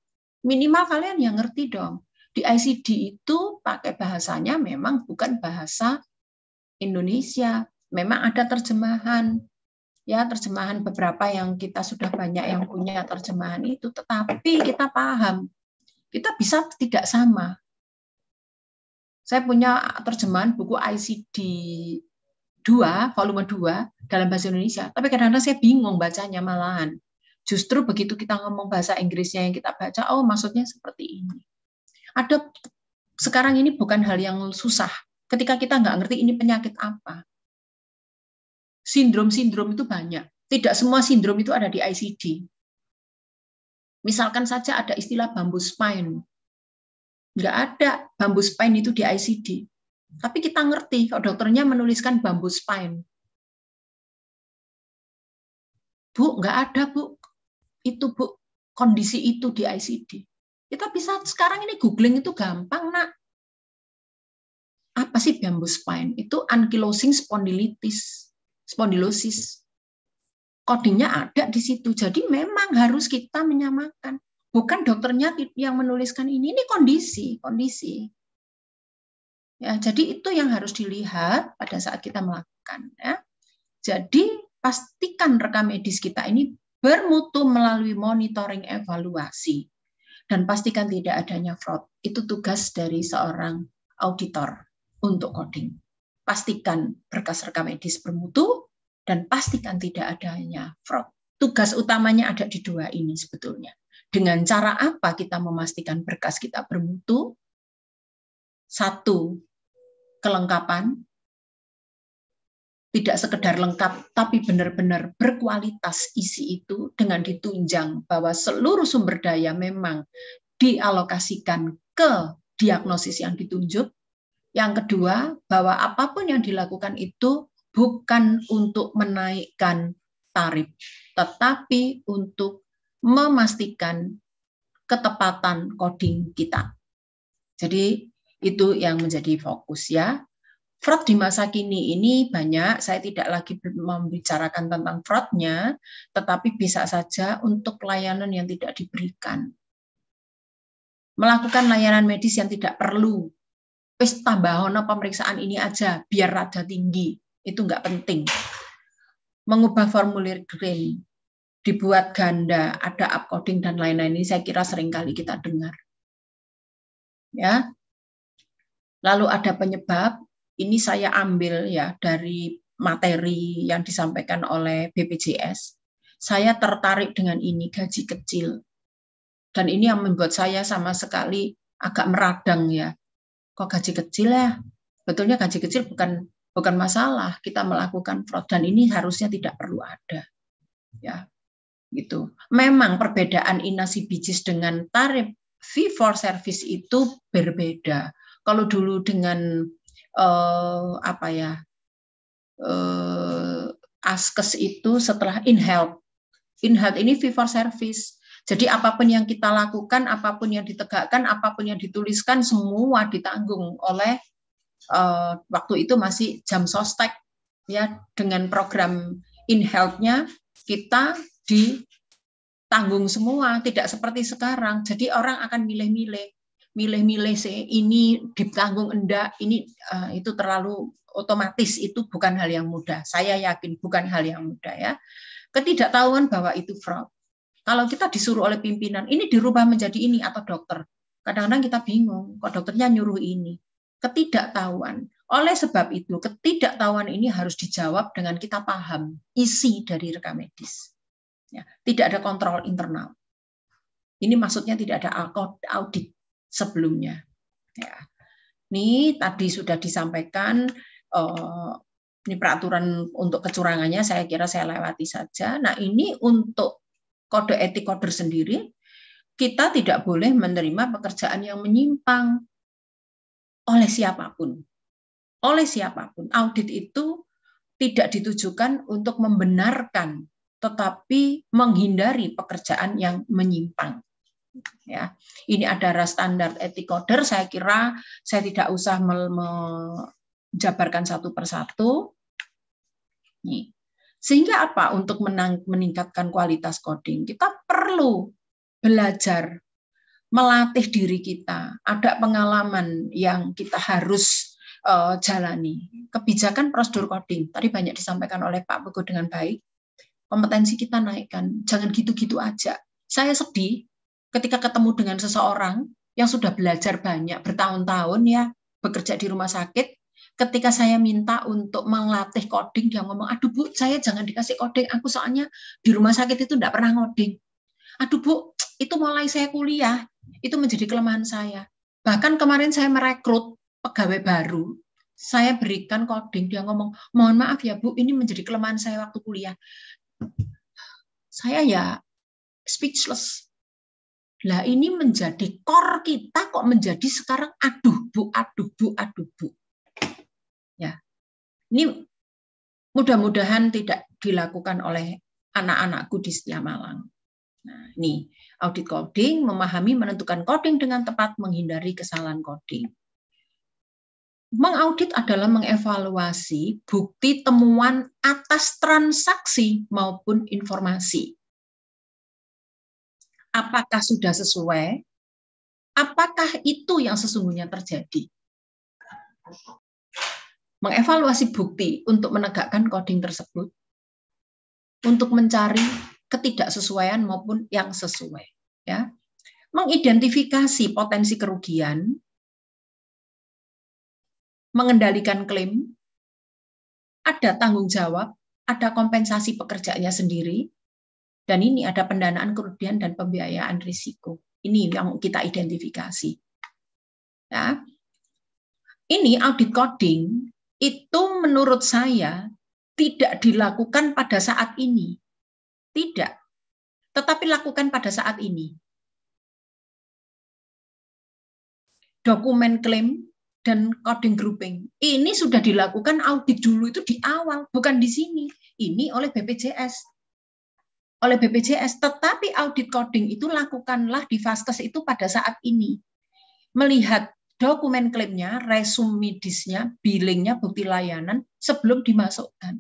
Minimal kalian yang ngerti dong. Di ICD itu pakai bahasanya memang bukan bahasa Indonesia. Memang ada terjemahan, ya terjemahan beberapa yang kita sudah banyak yang punya terjemahan itu tetapi kita paham kita bisa tidak sama saya punya terjemahan buku ICD 2 volume 2 dalam bahasa Indonesia tapi kadang-kadang saya bingung bacanya malahan justru begitu kita ngomong bahasa Inggrisnya yang kita baca oh maksudnya seperti ini ada sekarang ini bukan hal yang susah ketika kita nggak ngerti ini penyakit apa sindrom-sindrom itu banyak. Tidak semua sindrom itu ada di ICD. Misalkan saja ada istilah bambu spine. Enggak ada bambu spine itu di ICD. Tapi kita ngerti kalau dokternya menuliskan bambu spine. Bu, enggak ada, Bu. Itu, Bu, kondisi itu di ICD. Kita ya, bisa sekarang ini googling itu gampang, nak apa sih bambu spine? Itu ankylosing spondylitis spondilosis. Codingnya ada di situ. Jadi memang harus kita menyamakan. Bukan dokternya yang menuliskan ini, ini kondisi, kondisi. Ya, jadi itu yang harus dilihat pada saat kita melakukan. Ya. Jadi pastikan rekam medis kita ini bermutu melalui monitoring evaluasi dan pastikan tidak adanya fraud. Itu tugas dari seorang auditor untuk coding pastikan berkas rekam medis bermutu, dan pastikan tidak adanya fraud. Tugas utamanya ada di dua ini sebetulnya. Dengan cara apa kita memastikan berkas kita bermutu? Satu, kelengkapan. Tidak sekedar lengkap, tapi benar-benar berkualitas isi itu dengan ditunjang bahwa seluruh sumber daya memang dialokasikan ke diagnosis yang ditunjuk yang kedua, bahwa apapun yang dilakukan itu bukan untuk menaikkan tarif, tetapi untuk memastikan ketepatan coding kita. Jadi itu yang menjadi fokus ya. Fraud di masa kini ini banyak, saya tidak lagi membicarakan tentang fraudnya, tetapi bisa saja untuk layanan yang tidak diberikan. Melakukan layanan medis yang tidak perlu, wis ono pemeriksaan ini aja biar rada tinggi itu nggak penting mengubah formulir green dibuat ganda ada upcoding dan lain-lain ini saya kira sering kali kita dengar ya lalu ada penyebab ini saya ambil ya dari materi yang disampaikan oleh BPJS saya tertarik dengan ini gaji kecil dan ini yang membuat saya sama sekali agak meradang ya kok gaji kecil ya? Betulnya gaji kecil bukan bukan masalah. Kita melakukan fraud dan ini harusnya tidak perlu ada. Ya, gitu. Memang perbedaan inasi bijis dengan tarif fee for service itu berbeda. Kalau dulu dengan eh, apa ya eh, askes itu setelah in help, in help ini fee for service. Jadi apapun yang kita lakukan, apapun yang ditegakkan, apapun yang dituliskan, semua ditanggung oleh uh, waktu itu masih jam sostek ya dengan program in health-nya kita ditanggung semua, tidak seperti sekarang. Jadi orang akan milih-milih milih-milih sih ini ditanggung enggak ini uh, itu terlalu otomatis itu bukan hal yang mudah saya yakin bukan hal yang mudah ya ketidaktahuan bahwa itu fraud kalau kita disuruh oleh pimpinan, ini dirubah menjadi ini atau dokter. Kadang-kadang kita bingung, kok dokternya nyuruh ini. Ketidaktahuan. Oleh sebab itu, ketidaktahuan ini harus dijawab dengan kita paham isi dari rekam medis. Ya, tidak ada kontrol internal. Ini maksudnya tidak ada audit sebelumnya. Ya. Ini tadi sudah disampaikan eh, ini peraturan untuk kecurangannya saya kira saya lewati saja. Nah, ini untuk kode etik koder sendiri, kita tidak boleh menerima pekerjaan yang menyimpang oleh siapapun. Oleh siapapun. Audit itu tidak ditujukan untuk membenarkan tetapi menghindari pekerjaan yang menyimpang. Ya, ini adalah standar etik koder. Saya kira saya tidak usah menjabarkan satu persatu. Nih. Sehingga apa? Untuk menang, meningkatkan kualitas coding, kita perlu belajar, melatih diri kita. Ada pengalaman yang kita harus uh, jalani. Kebijakan prosedur coding tadi banyak disampaikan oleh Pak Bego dengan baik. Kompetensi kita naikkan, jangan gitu-gitu aja. Saya sedih ketika ketemu dengan seseorang yang sudah belajar banyak bertahun-tahun ya bekerja di rumah sakit ketika saya minta untuk melatih coding, dia ngomong, aduh bu, saya jangan dikasih coding, aku soalnya di rumah sakit itu tidak pernah ngoding. Aduh bu, itu mulai saya kuliah, itu menjadi kelemahan saya. Bahkan kemarin saya merekrut pegawai baru, saya berikan coding, dia ngomong, mohon maaf ya bu, ini menjadi kelemahan saya waktu kuliah. Saya ya speechless, Nah ini menjadi core kita kok menjadi sekarang aduh bu, aduh bu, aduh bu. Ini mudah-mudahan tidak dilakukan oleh anak-anakku di Setia Malang. Nah, ini audit coding, memahami, menentukan coding dengan tepat, menghindari kesalahan coding. Mengaudit adalah mengevaluasi bukti temuan atas transaksi maupun informasi. Apakah sudah sesuai? Apakah itu yang sesungguhnya terjadi? mengevaluasi bukti untuk menegakkan coding tersebut, untuk mencari ketidaksesuaian maupun yang sesuai, ya, mengidentifikasi potensi kerugian, mengendalikan klaim, ada tanggung jawab, ada kompensasi pekerjaannya sendiri, dan ini ada pendanaan kerugian dan pembiayaan risiko. Ini yang kita identifikasi. Ya. Ini audit coding itu menurut saya tidak dilakukan pada saat ini. Tidak. Tetapi lakukan pada saat ini. Dokumen klaim dan coding grouping. Ini sudah dilakukan audit dulu itu di awal, bukan di sini. Ini oleh BPJS. Oleh BPJS, tetapi audit coding itu lakukanlah di vaskes itu pada saat ini. Melihat dokumen klaimnya, resume medisnya, billingnya, bukti layanan sebelum dimasukkan.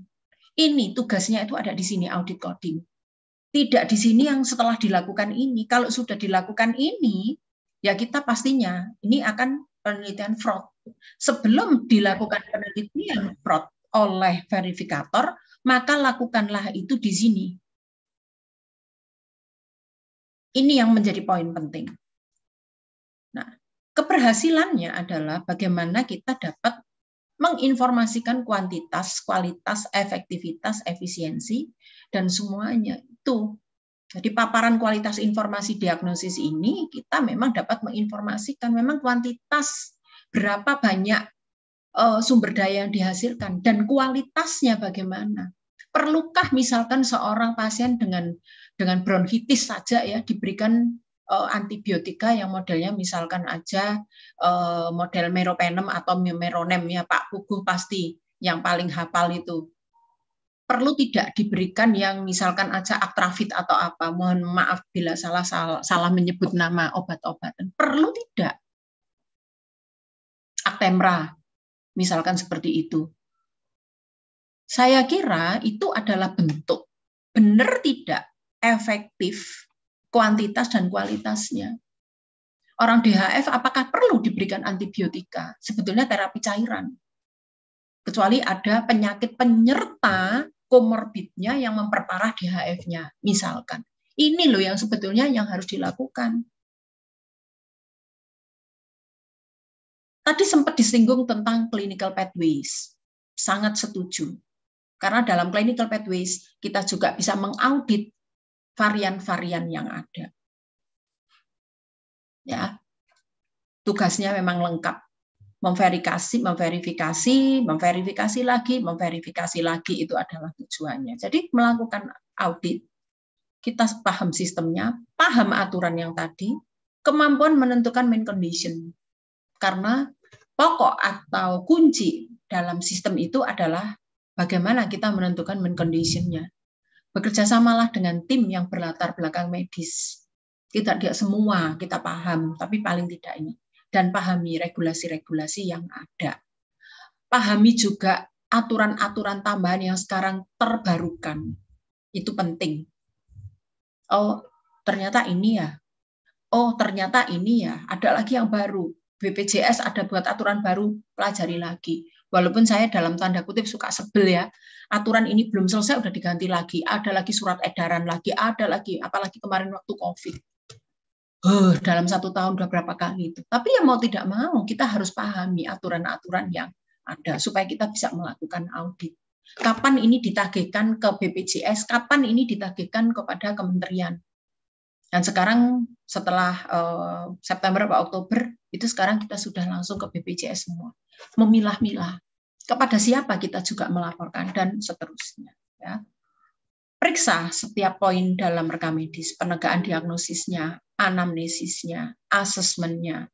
Ini tugasnya itu ada di sini audit coding. Tidak di sini yang setelah dilakukan ini. Kalau sudah dilakukan ini, ya kita pastinya ini akan penelitian fraud. Sebelum dilakukan penelitian fraud oleh verifikator, maka lakukanlah itu di sini. Ini yang menjadi poin penting keberhasilannya adalah bagaimana kita dapat menginformasikan kuantitas, kualitas, efektivitas, efisiensi, dan semuanya itu. Jadi paparan kualitas informasi diagnosis ini kita memang dapat menginformasikan memang kuantitas berapa banyak eh, sumber daya yang dihasilkan dan kualitasnya bagaimana. Perlukah misalkan seorang pasien dengan dengan bronkitis saja ya diberikan Eh, antibiotika yang modelnya misalkan aja eh, model meropenem atau meronem ya Pak Puguh pasti yang paling hafal itu perlu tidak diberikan yang misalkan aja aktrafit atau apa. Mohon maaf bila salah salah, menyebut nama obat-obatan. Perlu tidak. aktemra misalkan seperti itu. Saya kira itu adalah bentuk benar tidak efektif kuantitas dan kualitasnya. Orang DHF apakah perlu diberikan antibiotika? Sebetulnya terapi cairan. Kecuali ada penyakit penyerta komorbidnya yang memperparah DHF-nya, misalkan. Ini loh yang sebetulnya yang harus dilakukan. Tadi sempat disinggung tentang clinical pathways. Sangat setuju. Karena dalam clinical pathways kita juga bisa mengaudit varian-varian yang ada. Ya, tugasnya memang lengkap. Memverifikasi, memverifikasi, memverifikasi lagi, memverifikasi lagi itu adalah tujuannya. Jadi melakukan audit, kita paham sistemnya, paham aturan yang tadi, kemampuan menentukan main condition. Karena pokok atau kunci dalam sistem itu adalah bagaimana kita menentukan main condition-nya. Bekerja samalah dengan tim yang berlatar belakang medis. Kita tidak semua kita paham, tapi paling tidak ini. Dan pahami regulasi-regulasi yang ada. Pahami juga aturan-aturan tambahan yang sekarang terbarukan. Itu penting. Oh, ternyata ini ya. Oh, ternyata ini ya. Ada lagi yang baru. BPJS ada buat aturan baru, pelajari lagi Walaupun saya dalam tanda kutip suka sebel ya, aturan ini belum selesai udah diganti lagi, ada lagi surat edaran lagi, ada lagi, apalagi kemarin waktu COVID. uh, dalam satu tahun udah berapa kali itu. Tapi ya mau tidak mau kita harus pahami aturan-aturan yang ada supaya kita bisa melakukan audit. Kapan ini ditagihkan ke BPJS, kapan ini ditagihkan kepada kementerian. Dan sekarang setelah uh, September atau Oktober itu sekarang kita sudah langsung ke BPJS semua memilah-milah kepada siapa kita juga melaporkan dan seterusnya ya periksa setiap poin dalam rekam medis penegakan diagnosisnya anamnesisnya asesmennya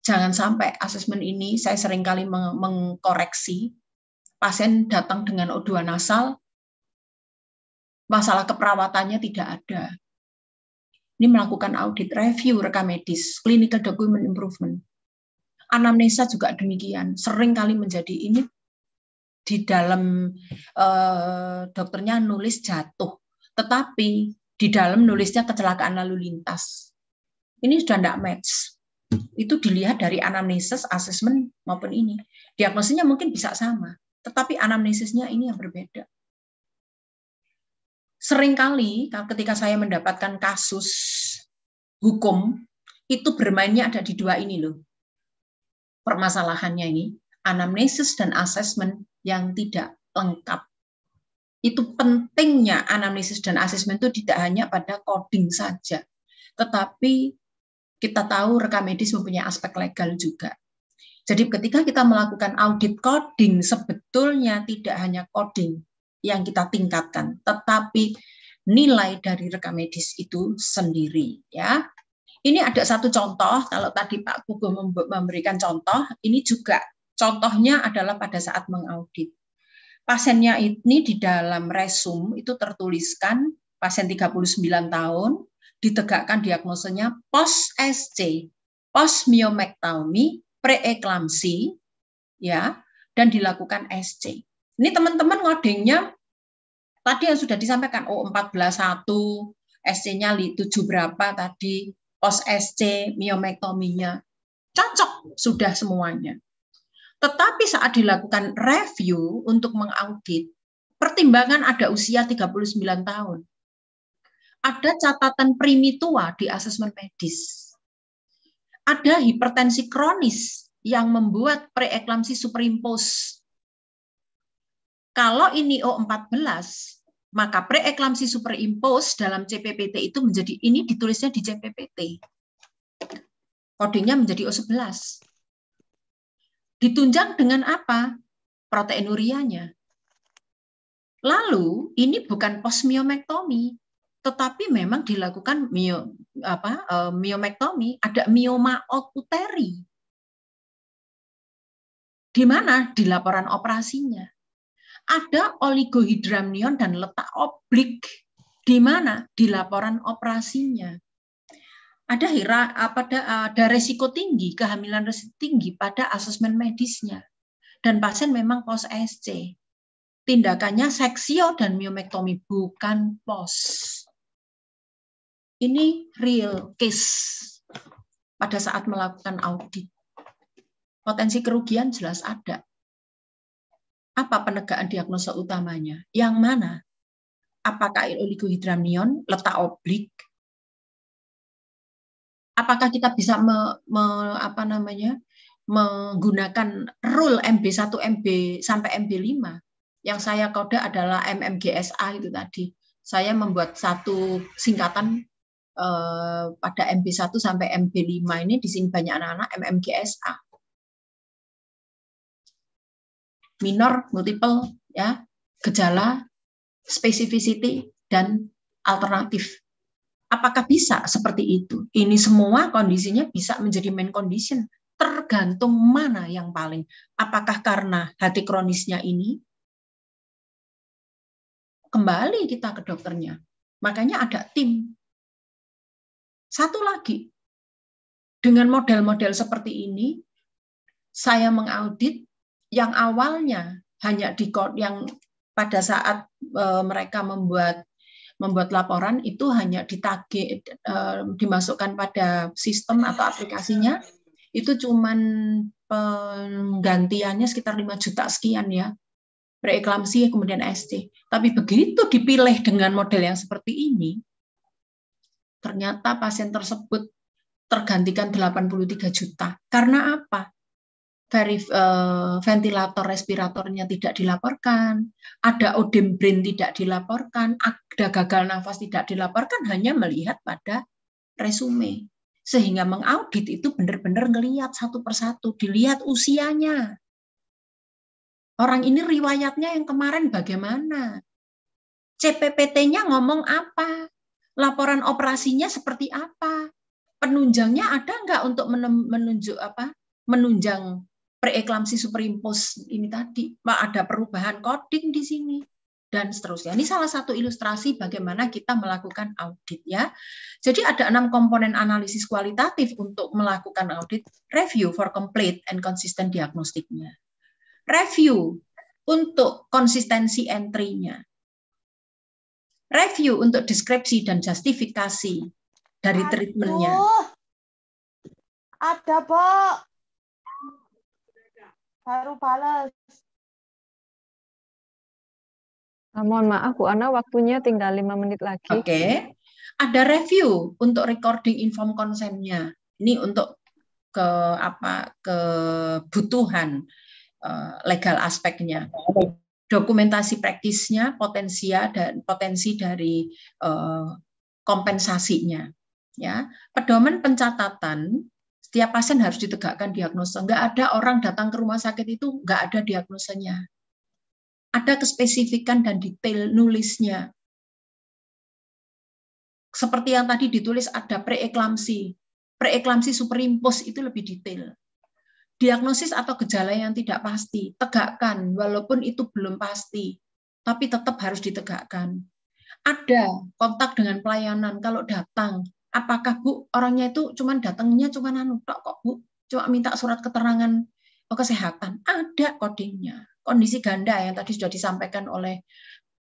jangan sampai asesmen ini saya seringkali meng mengkoreksi pasien datang dengan O2 nasal masalah keperawatannya tidak ada ini melakukan audit review rekam medis, clinical document improvement. Anamnesa juga demikian, sering kali menjadi ini di dalam eh, dokternya nulis jatuh, tetapi di dalam nulisnya kecelakaan lalu lintas. Ini sudah tidak match. Itu dilihat dari anamnesis, assessment maupun ini. Diagnosisnya mungkin bisa sama, tetapi anamnesisnya ini yang berbeda seringkali ketika saya mendapatkan kasus hukum itu bermainnya ada di dua ini loh. Permasalahannya ini anamnesis dan asesmen yang tidak lengkap. Itu pentingnya anamnesis dan asesmen itu tidak hanya pada coding saja, tetapi kita tahu rekam medis mempunyai aspek legal juga. Jadi ketika kita melakukan audit coding sebetulnya tidak hanya coding, yang kita tingkatkan, tetapi nilai dari rekam medis itu sendiri ya. Ini ada satu contoh, kalau tadi Pak Kugo memberikan contoh, ini juga contohnya adalah pada saat mengaudit. Pasiennya ini di dalam resum itu tertuliskan pasien 39 tahun, ditegakkan diagnosenya post SC, post myomectomy preeklamsi, ya, dan dilakukan SC. Ini teman-teman ngodingnya tadi yang sudah disampaikan o 14.1 SC-nya 7 berapa tadi pos SC miomektominya cocok sudah semuanya. Tetapi saat dilakukan review untuk mengaudit, pertimbangan ada usia 39 tahun. Ada catatan primitua di asesmen medis. Ada hipertensi kronis yang membuat preeklamsi superimpos kalau ini O14, maka preeklamsi superimpose dalam CPPT itu menjadi ini ditulisnya di CPPT. Kodenya menjadi O11. Ditunjang dengan apa? Proteinurianya. Lalu ini bukan posmiomektomi, tetapi memang dilakukan mio, apa, e, miomektomi, ada mioma okuteri. Di mana? Di laporan operasinya ada oligohidramnion dan letak oblik di mana di laporan operasinya. Ada hira, ah, ah, ada resiko tinggi kehamilan resiko tinggi pada asesmen medisnya dan pasien memang pos SC. Tindakannya seksio dan miomektomi bukan pos. Ini real case pada saat melakukan audit. Potensi kerugian jelas ada, apa penegakan diagnosa utamanya? Yang mana? Apakah oligohidramnion, letak oblik? Apakah kita bisa me, me, apa namanya menggunakan rule MB1, MB sampai MB5? Yang saya kode adalah MMGSA itu tadi. Saya membuat satu singkatan eh, pada MB1 sampai MB5 ini di sini banyak anak-anak MMGSA minor, multiple, ya, gejala, specificity, dan alternatif. Apakah bisa seperti itu? Ini semua kondisinya bisa menjadi main condition, tergantung mana yang paling. Apakah karena hati kronisnya ini? Kembali kita ke dokternya. Makanya ada tim. Satu lagi, dengan model-model seperti ini, saya mengaudit yang awalnya hanya di yang pada saat e, mereka membuat membuat laporan itu hanya ditagih e, dimasukkan pada sistem atau aplikasinya itu cuman penggantiannya sekitar 5 juta sekian ya preeklamsi kemudian sd Tapi begitu dipilih dengan model yang seperti ini ternyata pasien tersebut tergantikan 83 juta. Karena apa? verif, uh, ventilator respiratornya tidak dilaporkan, ada odem brain tidak dilaporkan, ada gagal nafas tidak dilaporkan, hanya melihat pada resume. Sehingga mengaudit itu benar-benar ngelihat satu persatu, dilihat usianya. Orang ini riwayatnya yang kemarin bagaimana? CPPT-nya ngomong apa? Laporan operasinya seperti apa? Penunjangnya ada enggak untuk menunjuk apa? Menunjang preeklamsi superimpos ini tadi, pak ada perubahan coding di sini dan seterusnya. Ini salah satu ilustrasi bagaimana kita melakukan audit ya. Jadi ada enam komponen analisis kualitatif untuk melakukan audit review for complete and consistent diagnostiknya. Review untuk konsistensi entry-nya. Review untuk deskripsi dan justifikasi dari treatment-nya. Ada, pak baru balas. Ah, mohon maaf Bu Ana, waktunya tinggal lima menit lagi. Oke. Okay. Ada review untuk recording inform konsennya. Ini untuk ke apa kebutuhan uh, legal aspeknya. Dokumentasi praktisnya, potensial dan potensi dari uh, kompensasinya. Ya, pedoman pencatatan setiap pasien harus ditegakkan diagnosa. Enggak ada orang datang ke rumah sakit itu enggak ada diagnosanya. Ada kespesifikan dan detail nulisnya. Seperti yang tadi ditulis ada preeklamsi. Preeklamsi superimpos itu lebih detail. Diagnosis atau gejala yang tidak pasti, tegakkan walaupun itu belum pasti, tapi tetap harus ditegakkan ada kontak dengan pelayanan. Kalau datang, apakah Bu orangnya itu cuman datangnya cuman anu tok kok Bu cuma minta surat keterangan oh, kesehatan ada kodenya kondisi ganda yang tadi sudah disampaikan oleh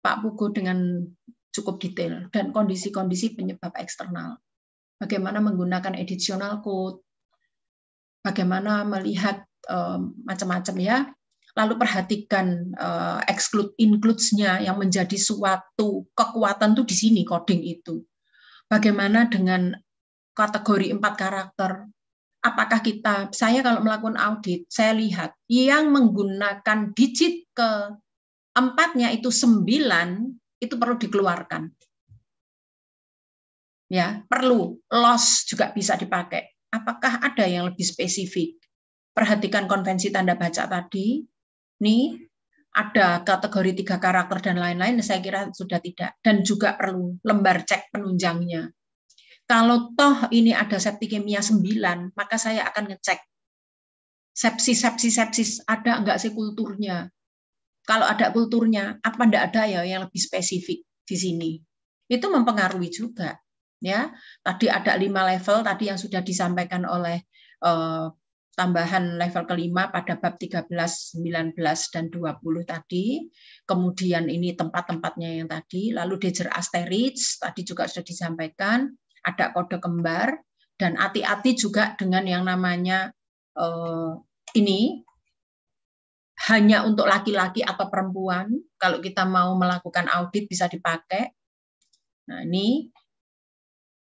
Pak Pugo dengan cukup detail dan kondisi-kondisi penyebab eksternal bagaimana menggunakan additional code bagaimana melihat um, macam-macam ya lalu perhatikan uh, exclude includes-nya yang menjadi suatu kekuatan tuh di sini coding itu bagaimana dengan kategori empat karakter? Apakah kita, saya kalau melakukan audit, saya lihat yang menggunakan digit ke empatnya itu sembilan, itu perlu dikeluarkan. Ya, perlu. Loss juga bisa dipakai. Apakah ada yang lebih spesifik? Perhatikan konvensi tanda baca tadi. Nih, ada kategori tiga karakter dan lain-lain, saya kira sudah tidak. Dan juga perlu lembar cek penunjangnya. Kalau toh ini ada septikemia 9, maka saya akan ngecek sepsis, sepsis, sepsis ada enggak sih kulturnya. Kalau ada kulturnya, apa enggak ada ya yang lebih spesifik di sini. Itu mempengaruhi juga. ya Tadi ada lima level, tadi yang sudah disampaikan oleh eh, tambahan level kelima pada bab 13, 19, dan 20 tadi. Kemudian ini tempat-tempatnya yang tadi. Lalu Dejer Asterix, tadi juga sudah disampaikan. Ada kode kembar. Dan hati-hati juga dengan yang namanya eh, ini, hanya untuk laki-laki atau perempuan. Kalau kita mau melakukan audit bisa dipakai. Nah, ini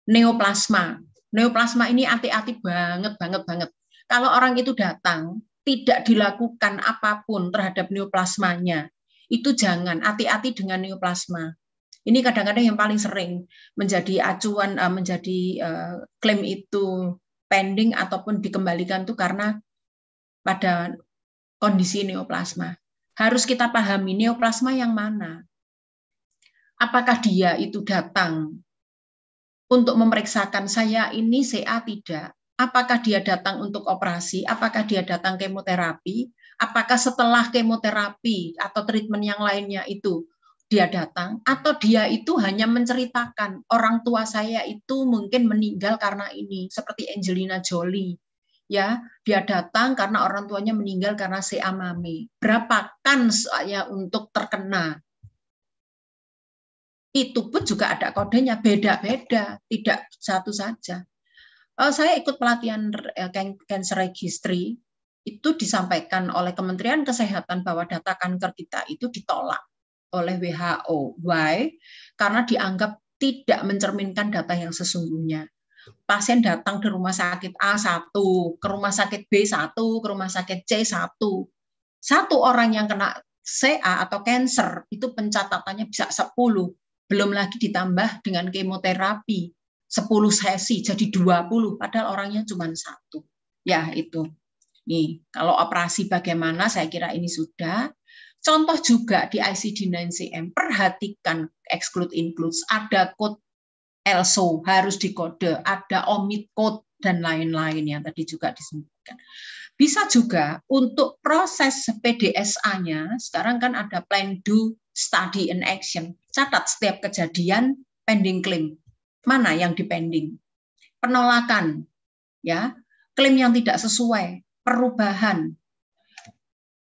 neoplasma. Neoplasma ini hati-hati banget, banget, banget kalau orang itu datang tidak dilakukan apapun terhadap neoplasmanya, itu jangan hati-hati dengan neoplasma. Ini kadang-kadang yang paling sering menjadi acuan, eh, menjadi eh, klaim itu pending ataupun dikembalikan itu karena pada kondisi neoplasma. Harus kita pahami neoplasma yang mana. Apakah dia itu datang untuk memeriksakan saya ini CA tidak? apakah dia datang untuk operasi, apakah dia datang kemoterapi, apakah setelah kemoterapi atau treatment yang lainnya itu dia datang atau dia itu hanya menceritakan orang tua saya itu mungkin meninggal karena ini seperti Angelina Jolie ya dia datang karena orang tuanya meninggal karena si amami. berapa kans ya untuk terkena itu pun juga ada kodenya beda-beda tidak satu saja uh, saya ikut pelatihan uh, cancer registry itu disampaikan oleh Kementerian Kesehatan bahwa data kanker kita itu ditolak oleh WHO. Why? Karena dianggap tidak mencerminkan data yang sesungguhnya. Pasien datang ke rumah sakit A1, ke rumah sakit B1, ke rumah sakit C1. Satu orang yang kena CA atau cancer itu pencatatannya bisa 10, belum lagi ditambah dengan kemoterapi, 10 sesi jadi 20 padahal orangnya cuma satu ya itu nih kalau operasi bagaimana saya kira ini sudah contoh juga di ICD 9CM perhatikan exclude includes ada code ELSO harus dikode ada omit code dan lain-lain yang tadi juga disebutkan bisa juga untuk proses PDSA-nya sekarang kan ada plan do study and action catat setiap kejadian pending claim mana yang dipending, penolakan, ya, klaim yang tidak sesuai, perubahan.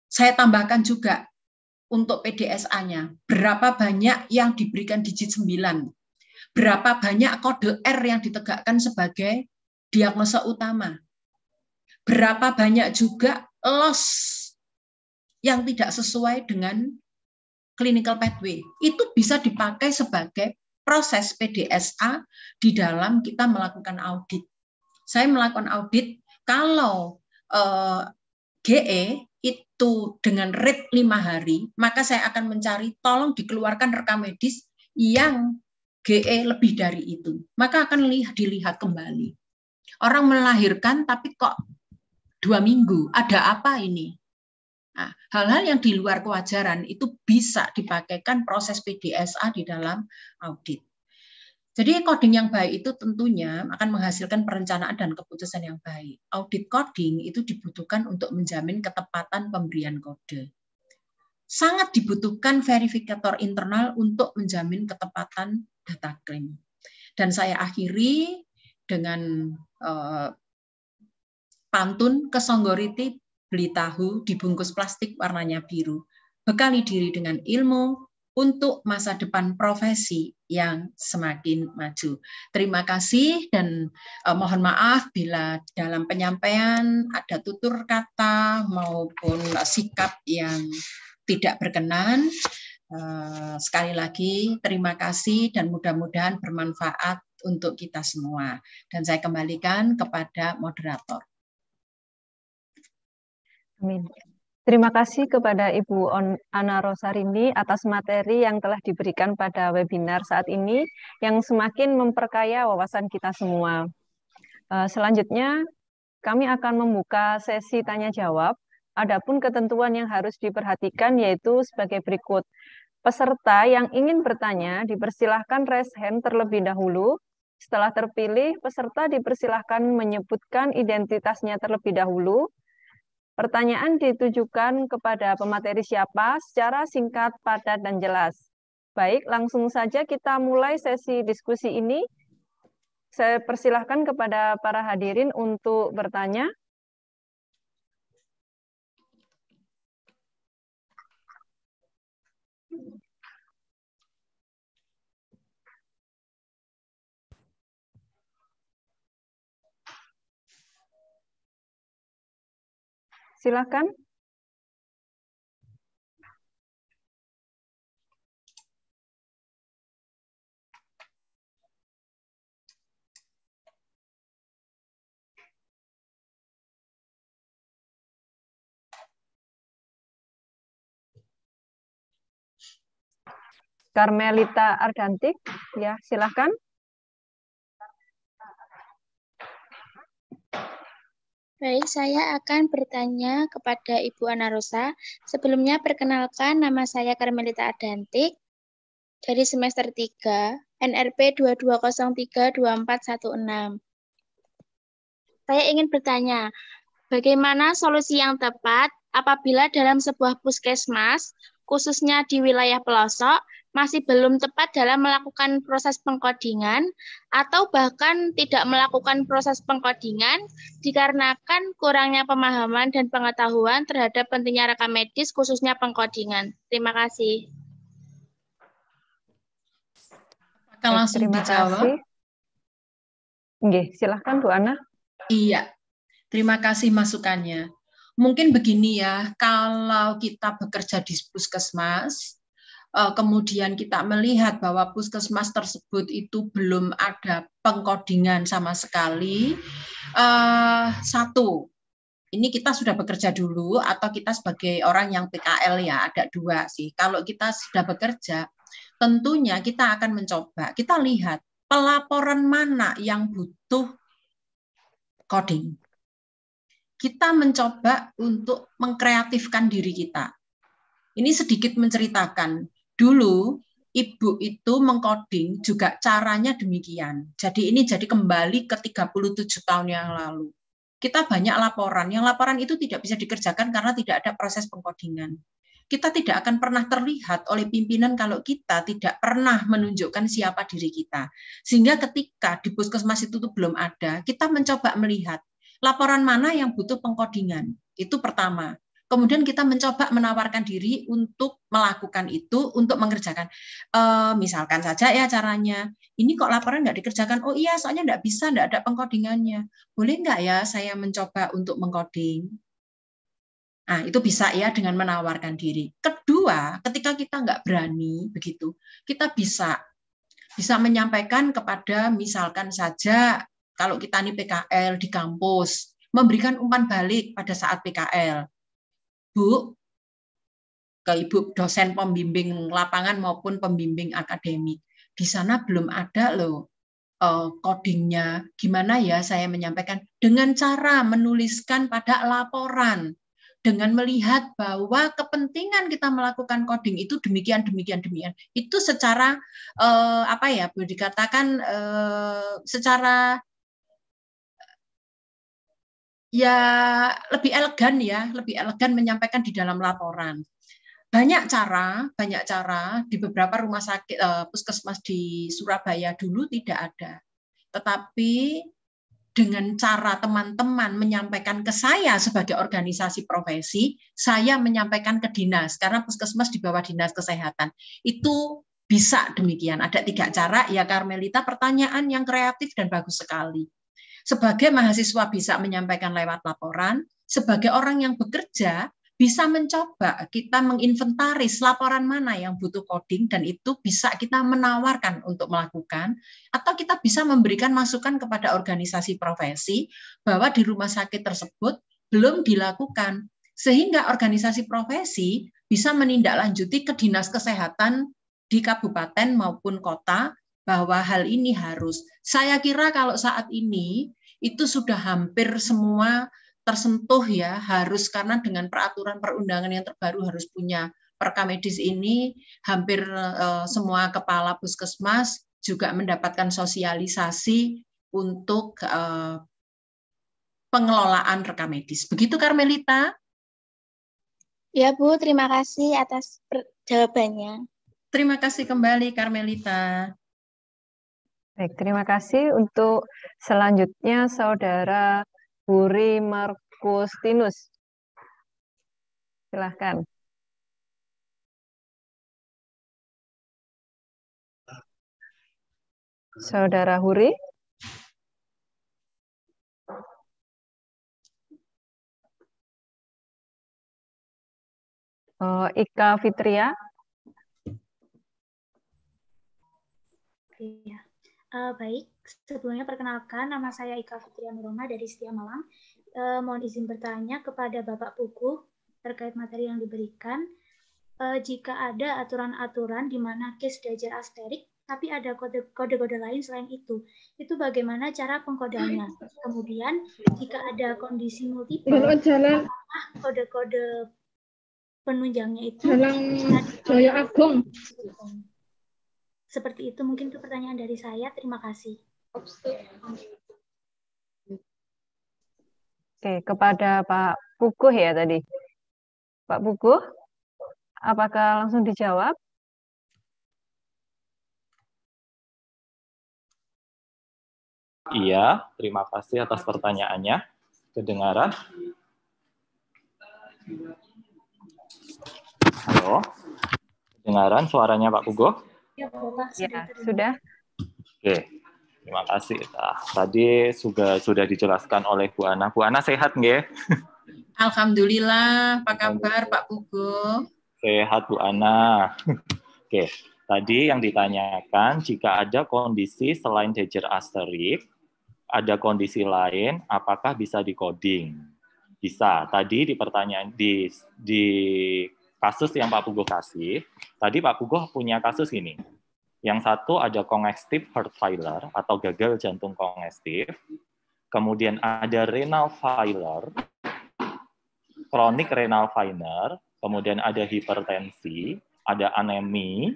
Saya tambahkan juga untuk PDSA-nya, berapa banyak yang diberikan digit 9, berapa banyak kode R yang ditegakkan sebagai diagnosa utama, berapa banyak juga loss yang tidak sesuai dengan clinical pathway. Itu bisa dipakai sebagai proses PDSA di dalam kita melakukan audit. Saya melakukan audit kalau eh, GE itu dengan rate lima hari, maka saya akan mencari tolong dikeluarkan rekam medis yang GE lebih dari itu. Maka akan lihat, dilihat kembali. Orang melahirkan tapi kok dua minggu, ada apa ini? Nah, hal-hal yang di luar kewajaran itu bisa dipakaikan proses PDSA di dalam audit. Jadi coding yang baik itu tentunya akan menghasilkan perencanaan dan keputusan yang baik. Audit coding itu dibutuhkan untuk menjamin ketepatan pemberian kode. Sangat dibutuhkan verifikator internal untuk menjamin ketepatan data klaim. Dan saya akhiri dengan eh, pantun kesonggoriti beli tahu dibungkus plastik warnanya biru. Bekali diri dengan ilmu untuk masa depan profesi yang semakin maju. Terima kasih dan eh, mohon maaf bila dalam penyampaian ada tutur kata maupun sikap yang tidak berkenan. Eh, sekali lagi terima kasih dan mudah-mudahan bermanfaat untuk kita semua. Dan saya kembalikan kepada moderator. Amin. Terima kasih kepada Ibu Ana Rosarini atas materi yang telah diberikan pada webinar saat ini yang semakin memperkaya wawasan kita semua. Eh, selanjutnya, kami akan membuka sesi tanya jawab. Adapun ketentuan yang harus diperhatikan yaitu sebagai berikut. Peserta yang ingin bertanya dipersilahkan raise hand terlebih dahulu. Setelah terpilih, peserta dipersilahkan menyebutkan identitasnya terlebih dahulu Pertanyaan ditujukan kepada pemateri siapa secara singkat, padat, dan jelas. Baik, langsung saja kita mulai sesi diskusi ini. Saya persilahkan kepada para hadirin untuk bertanya. silakan. Carmelita Argantik, ya silahkan. Baik, saya akan bertanya kepada Ibu Ana Rosa. Sebelumnya perkenalkan nama saya Karmelita Adantik dari semester 3, NRP 22032416. Saya ingin bertanya, bagaimana solusi yang tepat apabila dalam sebuah puskesmas, khususnya di wilayah pelosok, masih belum tepat dalam melakukan proses pengkodingan atau bahkan tidak melakukan proses pengkodingan dikarenakan kurangnya pemahaman dan pengetahuan terhadap pentingnya rekam medis khususnya pengkodingan. Terima kasih. Akan langsung Terima dijawab. Kasih. Nggih, silahkan Bu Ana. Iya, terima kasih masukannya. Mungkin begini ya, kalau kita bekerja di puskesmas, Eh, kemudian kita melihat bahwa puskesmas tersebut itu belum ada pengkodingan sama sekali, eh, satu, ini kita sudah bekerja dulu atau kita sebagai orang yang PKL ya, ada dua sih. Kalau kita sudah bekerja, tentunya kita akan mencoba, kita lihat pelaporan mana yang butuh coding. Kita mencoba untuk mengkreatifkan diri kita. Ini sedikit menceritakan Dulu ibu itu mengkoding juga caranya demikian. Jadi ini jadi kembali ke 37 tahun yang lalu. Kita banyak laporan, yang laporan itu tidak bisa dikerjakan karena tidak ada proses pengkodingan. Kita tidak akan pernah terlihat oleh pimpinan kalau kita tidak pernah menunjukkan siapa diri kita. Sehingga ketika di puskesmas itu belum ada, kita mencoba melihat laporan mana yang butuh pengkodingan. Itu pertama kemudian kita mencoba menawarkan diri untuk melakukan itu, untuk mengerjakan. E, misalkan saja ya caranya, ini kok laporan nggak dikerjakan? Oh iya, soalnya nggak bisa, nggak ada pengkodingannya. Boleh nggak ya saya mencoba untuk mengkoding? Nah, itu bisa ya dengan menawarkan diri. Kedua, ketika kita nggak berani begitu, kita bisa bisa menyampaikan kepada misalkan saja kalau kita nih PKL di kampus, memberikan umpan balik pada saat PKL. Bu, ke Ibu dosen pembimbing lapangan maupun pembimbing akademik. Di sana belum ada loh eh, codingnya. Gimana ya saya menyampaikan? Dengan cara menuliskan pada laporan. Dengan melihat bahwa kepentingan kita melakukan coding itu demikian demikian demikian, itu secara eh, apa ya boleh dikatakan eh, secara ya lebih elegan ya, lebih elegan menyampaikan di dalam laporan. Banyak cara, banyak cara di beberapa rumah sakit eh, puskesmas di Surabaya dulu tidak ada. Tetapi dengan cara teman-teman menyampaikan ke saya sebagai organisasi profesi, saya menyampaikan ke dinas karena puskesmas di bawah dinas kesehatan. Itu bisa demikian. Ada tiga cara ya Karmelita. Pertanyaan yang kreatif dan bagus sekali sebagai mahasiswa bisa menyampaikan lewat laporan, sebagai orang yang bekerja bisa mencoba kita menginventaris laporan mana yang butuh coding dan itu bisa kita menawarkan untuk melakukan atau kita bisa memberikan masukan kepada organisasi profesi bahwa di rumah sakit tersebut belum dilakukan sehingga organisasi profesi bisa menindaklanjuti ke dinas kesehatan di kabupaten maupun kota bahwa hal ini harus saya kira kalau saat ini itu sudah hampir semua tersentuh ya harus karena dengan peraturan perundangan yang terbaru harus punya perekam medis ini hampir eh, semua kepala puskesmas juga mendapatkan sosialisasi untuk eh, pengelolaan rekam medis. Begitu Karmelita? Ya Bu, terima kasih atas jawabannya. Terima kasih kembali Karmelita. Baik, terima kasih. Untuk selanjutnya Saudara Buri Markustinus. Silahkan. Saudara Huri. Oh, Ika Fitria. Iya. Uh, baik, sebelumnya perkenalkan nama saya Ika Fitria Roma dari Setia Malang. Uh, mohon izin bertanya kepada Bapak Puku terkait materi yang diberikan. Uh, jika ada aturan-aturan di mana case diajar asterik, tapi ada kode-kode lain selain itu, itu bagaimana cara pengkodeannya? Kemudian, jika ada kondisi multiple, apakah kode-kode penunjangnya itu? Jalan Joyo Agung. Seperti itu mungkin itu pertanyaan dari saya. Terima kasih. Oke, kepada Pak pukuh ya tadi. Pak pukuh apakah langsung dijawab? Iya, terima kasih atas pertanyaannya. Kedengaran? Halo, kedengaran suaranya Pak Puguh? Ya, sudah. sudah. Oke. Terima kasih. Nah, tadi sudah sudah dijelaskan oleh Bu Ana. Bu Ana sehat nggih? Alhamdulillah. Apa kabar Pak Pugo? Sehat Bu Ana. Oke. Tadi yang ditanyakan jika ada kondisi selain danger asterik, ada kondisi lain apakah bisa dikoding Bisa. Tadi di pertanyaan di di kasus yang Pak Pugo kasih, tadi Pak Pugo punya kasus ini. Yang satu ada congestive heart failure atau gagal jantung kongestif, kemudian ada renal failure, chronic renal failure, kemudian ada hipertensi, ada anemi,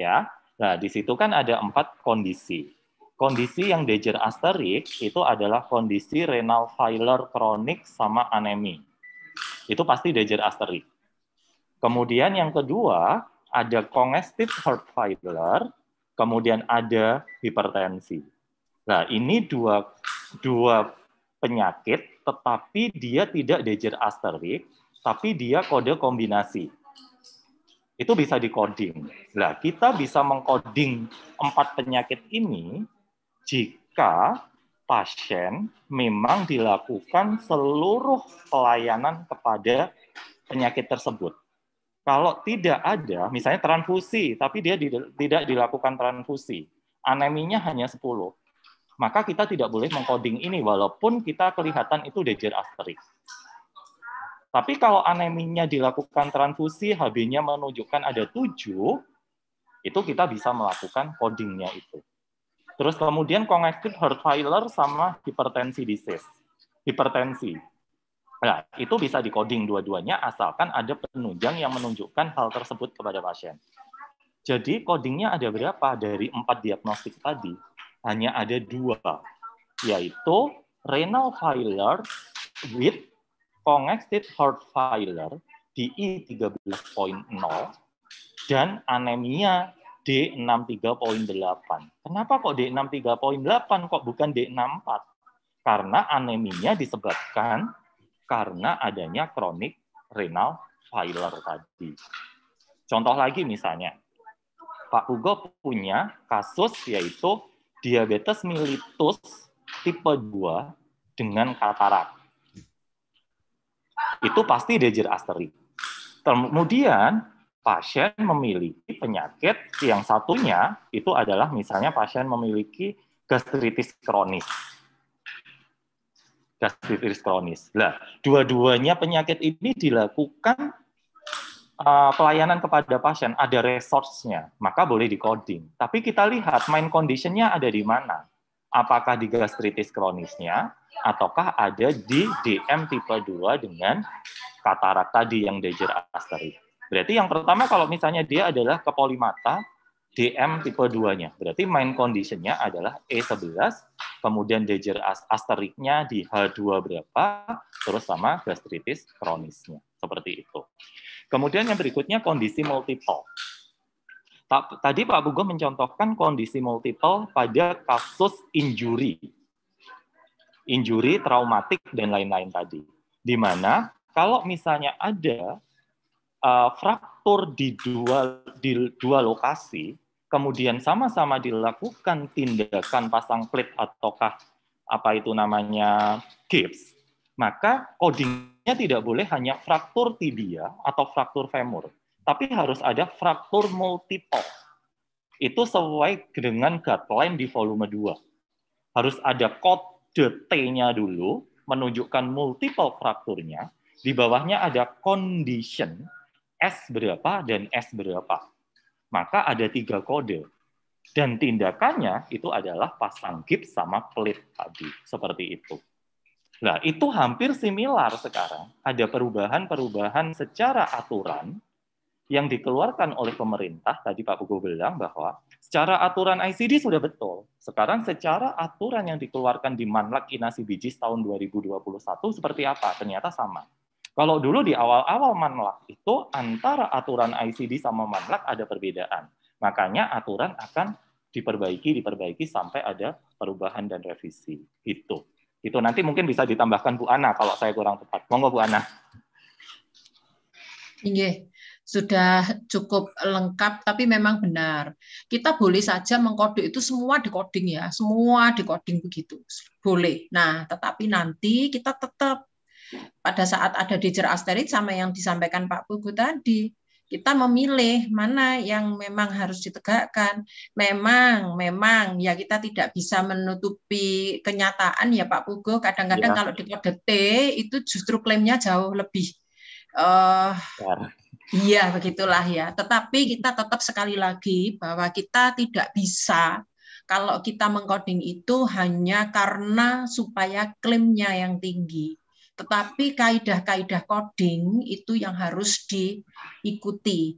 ya. Nah, di situ kan ada empat kondisi. Kondisi yang Dejer asterik itu adalah kondisi renal failure kronik sama anemi. Itu pasti Dejer asterik. Kemudian yang kedua, ada congestive heart failure, kemudian ada hipertensi. Nah, ini dua, dua penyakit, tetapi dia tidak digit asterik, tapi dia kode kombinasi. Itu bisa dikoding. Nah, kita bisa mengkoding empat penyakit ini jika pasien memang dilakukan seluruh pelayanan kepada penyakit tersebut. Kalau tidak ada, misalnya transfusi, tapi dia tidak dilakukan transfusi, aneminya hanya 10. Maka kita tidak boleh mengkoding ini, walaupun kita kelihatan itu dejer asterisk. Tapi kalau aneminya dilakukan transfusi, HB-nya menunjukkan ada 7, itu kita bisa melakukan codingnya itu. Terus kemudian connected heart failure sama hipertensi disease. Hipertensi Nah, itu bisa dikoding dua-duanya asalkan ada penunjang yang menunjukkan hal tersebut kepada pasien. Jadi codingnya ada berapa dari empat diagnostik tadi? Hanya ada dua, yaitu renal failure with connected heart failure DI 13.0 dan anemia D63.8. Kenapa kok D63.8 kok bukan D64? Karena anemia disebabkan karena adanya kronik renal failure tadi. Contoh lagi misalnya, Pak Hugo punya kasus yaitu diabetes mellitus tipe 2 dengan katarak. Itu pasti dejir asteri. Kemudian pasien memiliki penyakit yang satunya itu adalah misalnya pasien memiliki gastritis kronis gastritis kronis. lah dua-duanya penyakit ini dilakukan uh, pelayanan kepada pasien, ada resource-nya, maka boleh dikoding. Tapi kita lihat main condition-nya ada di mana. Apakah di gastritis kronisnya, ataukah ada di DM tipe 2 dengan katarak tadi yang Dejer Asteri. Berarti yang pertama kalau misalnya dia adalah kepolimata DM tipe 2-nya. Berarti main condition-nya adalah E11, kemudian danger asteriknya di H2 berapa, terus sama gastritis kronisnya. Seperti itu. Kemudian yang berikutnya kondisi multiple. Tadi Pak Bugo mencontohkan kondisi multiple pada kasus injuri. Injuri, traumatik, dan lain-lain tadi. Di mana kalau misalnya ada uh, fraktur di dua di dua lokasi kemudian sama-sama dilakukan tindakan pasang plate ataukah apa itu namanya gips, maka codingnya tidak boleh hanya fraktur tibia atau fraktur femur, tapi harus ada fraktur multiple. Itu sesuai dengan guideline di volume 2. Harus ada kode T-nya dulu, menunjukkan multiple frakturnya, di bawahnya ada condition, S berapa dan S berapa maka ada tiga kode. Dan tindakannya itu adalah pasang gips sama pelit tadi, seperti itu. Nah, itu hampir similar sekarang. Ada perubahan-perubahan secara aturan yang dikeluarkan oleh pemerintah, tadi Pak Pugo bilang bahwa secara aturan ICD sudah betul. Sekarang secara aturan yang dikeluarkan di Manlak Inasi Bijis tahun 2021 seperti apa? Ternyata sama. Kalau dulu di awal-awal manlak itu antara aturan ICD sama manlak ada perbedaan. Makanya aturan akan diperbaiki, diperbaiki sampai ada perubahan dan revisi. Itu. Itu nanti mungkin bisa ditambahkan Bu Ana kalau saya kurang tepat. Monggo Bu Ana. Inge. Iya, sudah cukup lengkap, tapi memang benar. Kita boleh saja mengkode itu semua dikoding ya, semua dikoding begitu. Boleh. Nah, tetapi nanti kita tetap pada saat ada di Jer Asterit sama yang disampaikan Pak Pugu tadi, kita memilih mana yang memang harus ditegakkan. Memang, memang ya kita tidak bisa menutupi kenyataan ya Pak Pugo. Kadang-kadang ya. kalau di kode T itu justru klaimnya jauh lebih. Uh, Iya, begitulah ya. Tetapi kita tetap sekali lagi bahwa kita tidak bisa kalau kita mengkoding itu hanya karena supaya klaimnya yang tinggi. Tetapi kaidah-kaidah coding itu yang harus diikuti.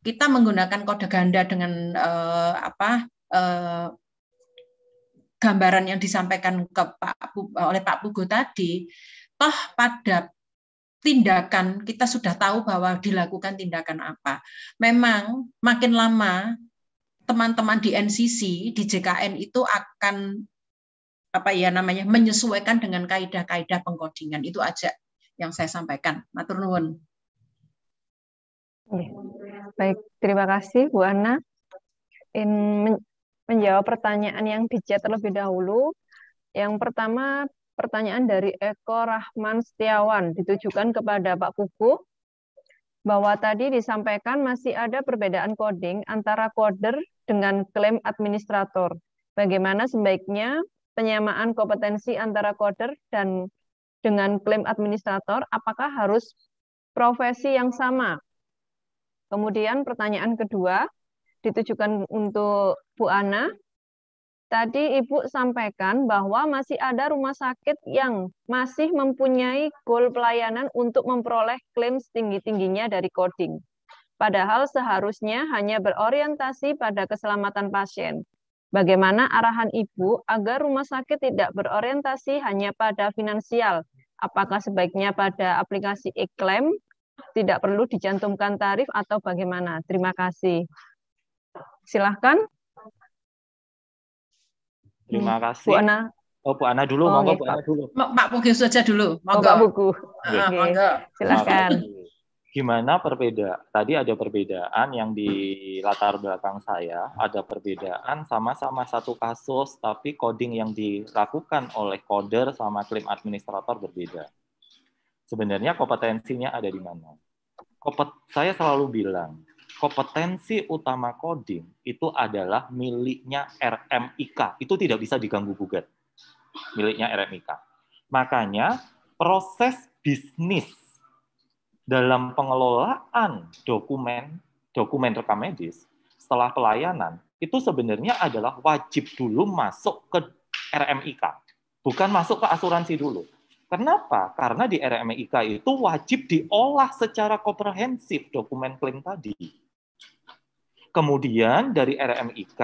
Kita menggunakan kode ganda dengan eh, apa eh, gambaran yang disampaikan ke Pak oleh Pak Pugo tadi, toh pada tindakan kita sudah tahu bahwa dilakukan tindakan apa. Memang makin lama teman-teman di NCC di JKN itu akan apa ya namanya menyesuaikan dengan kaidah-kaidah pengkodingan itu aja yang saya sampaikan. Matur nuwun. Baik, terima kasih Bu Ana. In menjawab pertanyaan yang di chat terlebih dahulu. Yang pertama pertanyaan dari Eko Rahman Setiawan ditujukan kepada Pak Kuku bahwa tadi disampaikan masih ada perbedaan coding antara coder dengan klaim administrator. Bagaimana sebaiknya penyamaan kompetensi antara coder dan dengan klaim administrator, apakah harus profesi yang sama? Kemudian pertanyaan kedua ditujukan untuk Bu Ana. Tadi Ibu sampaikan bahwa masih ada rumah sakit yang masih mempunyai goal pelayanan untuk memperoleh klaim setinggi-tingginya dari coding. Padahal seharusnya hanya berorientasi pada keselamatan pasien. Bagaimana arahan Ibu agar rumah sakit tidak berorientasi hanya pada finansial? Apakah sebaiknya pada aplikasi iklim tidak perlu dicantumkan tarif atau bagaimana? Terima kasih. Silahkan. Terima hmm. kasih. Bu Ana. Oh, Bu Ana dulu, oh, monggo Bu Ana dulu. Pak Buku saja dulu, mau Pak Buku. Ah, okay. Monggo. Silakan gimana perbeda tadi ada perbedaan yang di latar belakang saya ada perbedaan sama-sama satu kasus tapi coding yang dilakukan oleh coder sama klaim administrator berbeda sebenarnya kompetensinya ada di mana Kompet saya selalu bilang kompetensi utama coding itu adalah miliknya RMIK itu tidak bisa diganggu gugat miliknya RMIK makanya proses bisnis dalam pengelolaan dokumen dokumen rekam medis setelah pelayanan itu sebenarnya adalah wajib dulu masuk ke RMIK, bukan masuk ke asuransi dulu. Kenapa? Karena di RMIK itu wajib diolah secara komprehensif dokumen klaim tadi. Kemudian dari RMIK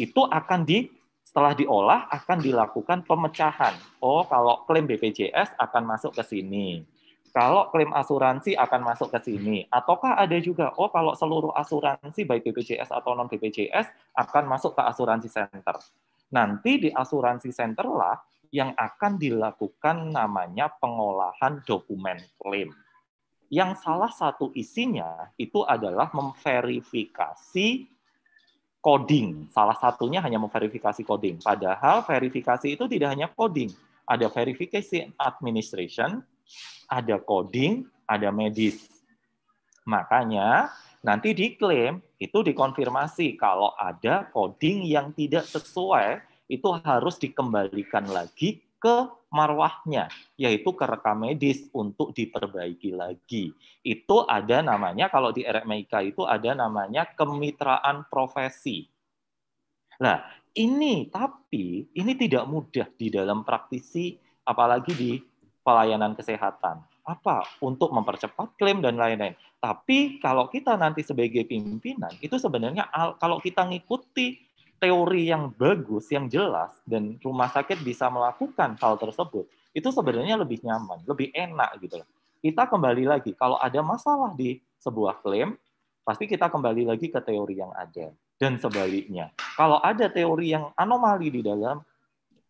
itu akan di setelah diolah akan dilakukan pemecahan. Oh, kalau klaim BPJS akan masuk ke sini kalau klaim asuransi akan masuk ke sini, ataukah ada juga, oh kalau seluruh asuransi baik BPJS atau non BPJS akan masuk ke asuransi center. Nanti di asuransi center lah yang akan dilakukan namanya pengolahan dokumen klaim. Yang salah satu isinya itu adalah memverifikasi coding. Salah satunya hanya memverifikasi coding. Padahal verifikasi itu tidak hanya coding. Ada verifikasi administration, ada coding, ada medis. Makanya nanti diklaim itu dikonfirmasi kalau ada coding yang tidak sesuai itu harus dikembalikan lagi ke marwahnya, yaitu ke rekam medis untuk diperbaiki lagi. Itu ada namanya, kalau di RMIK itu ada namanya kemitraan profesi. Nah, ini tapi ini tidak mudah di dalam praktisi, apalagi di pelayanan kesehatan. Apa? Untuk mempercepat klaim dan lain-lain. Tapi kalau kita nanti sebagai pimpinan, itu sebenarnya kalau kita ngikuti teori yang bagus, yang jelas, dan rumah sakit bisa melakukan hal tersebut, itu sebenarnya lebih nyaman, lebih enak gitu Kita kembali lagi, kalau ada masalah di sebuah klaim, pasti kita kembali lagi ke teori yang ada. Dan sebaliknya, kalau ada teori yang anomali di dalam,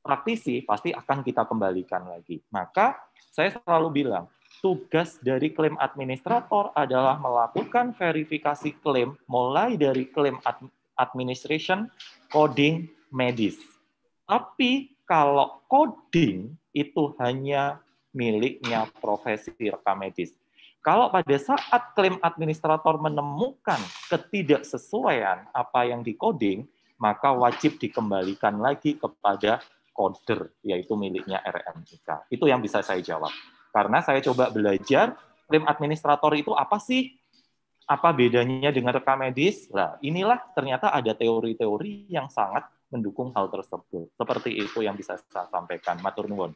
praktisi pasti akan kita kembalikan lagi. Maka saya selalu bilang, tugas dari klaim administrator adalah melakukan verifikasi klaim mulai dari klaim administration, coding, medis. Tapi kalau coding itu hanya miliknya profesi rekam medis. Kalau pada saat klaim administrator menemukan ketidaksesuaian apa yang dikoding, maka wajib dikembalikan lagi kepada koder yaitu miliknya RMIK. Itu yang bisa saya jawab. Karena saya coba belajar klaim administrator itu apa sih? Apa bedanya dengan rekam medis? Nah, inilah ternyata ada teori-teori yang sangat mendukung hal tersebut. Seperti itu yang bisa saya sampaikan. Matur nuwun.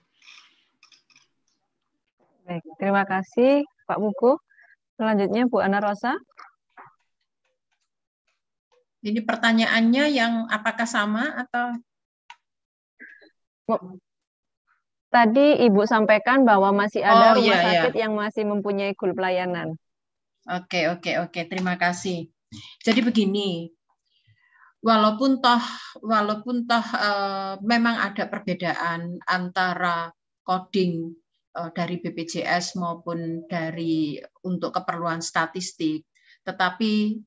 Baik, terima kasih Pak Buku. Selanjutnya Bu Ana Rosa. Jadi pertanyaannya yang apakah sama atau Tadi Ibu sampaikan bahwa masih ada oh, rumah iya, iya. sakit yang masih mempunyai gul pelayanan. Oke, oke, oke. Terima kasih. Jadi begini, walaupun toh walaupun toh e, memang ada perbedaan antara coding e, dari BPJS maupun dari untuk keperluan statistik, tetapi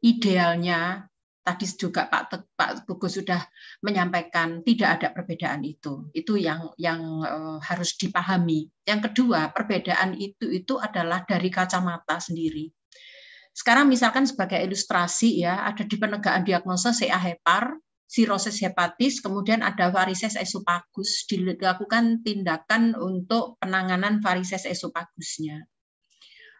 idealnya tadi juga Pak Pak Gugus sudah menyampaikan tidak ada perbedaan itu. Itu yang yang eh, harus dipahami. Yang kedua, perbedaan itu itu adalah dari kacamata sendiri. Sekarang misalkan sebagai ilustrasi ya, ada di penegakan diagnosa CA hepar, sirosis hepatis, kemudian ada varises esopagus, dilakukan tindakan untuk penanganan varises esopagusnya.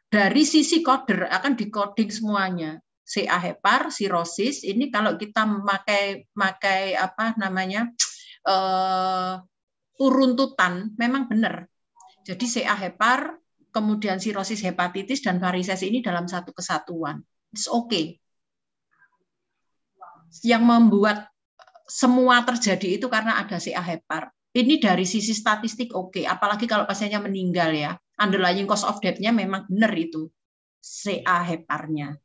Dari sisi koder akan dikoding semuanya CA hepar, sirosis. Ini kalau kita memakai pakai apa namanya uh, memang benar. Jadi si ahepar, kemudian sirosis hepatitis dan varises ini dalam satu kesatuan. It's okay. Yang membuat semua terjadi itu karena ada si ahepar. Ini dari sisi statistik oke, okay. apalagi kalau pasiennya meninggal ya. Underlying cause of death-nya memang benar itu. CA heparnya.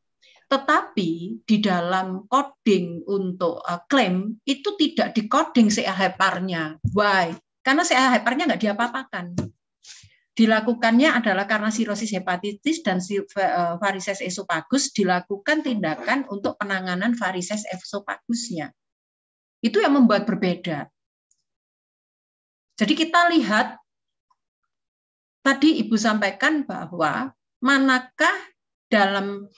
Tetapi di dalam coding untuk uh, klaim itu tidak dikoding CA heparnya. Why? Karena CA heparnya nggak diapa-apakan. Dilakukannya adalah karena sirosis hepatitis dan eh, varises esopagus dilakukan tindakan untuk penanganan varises esopagusnya. Itu yang membuat berbeda. Jadi kita lihat tadi Ibu sampaikan bahwa manakah dalam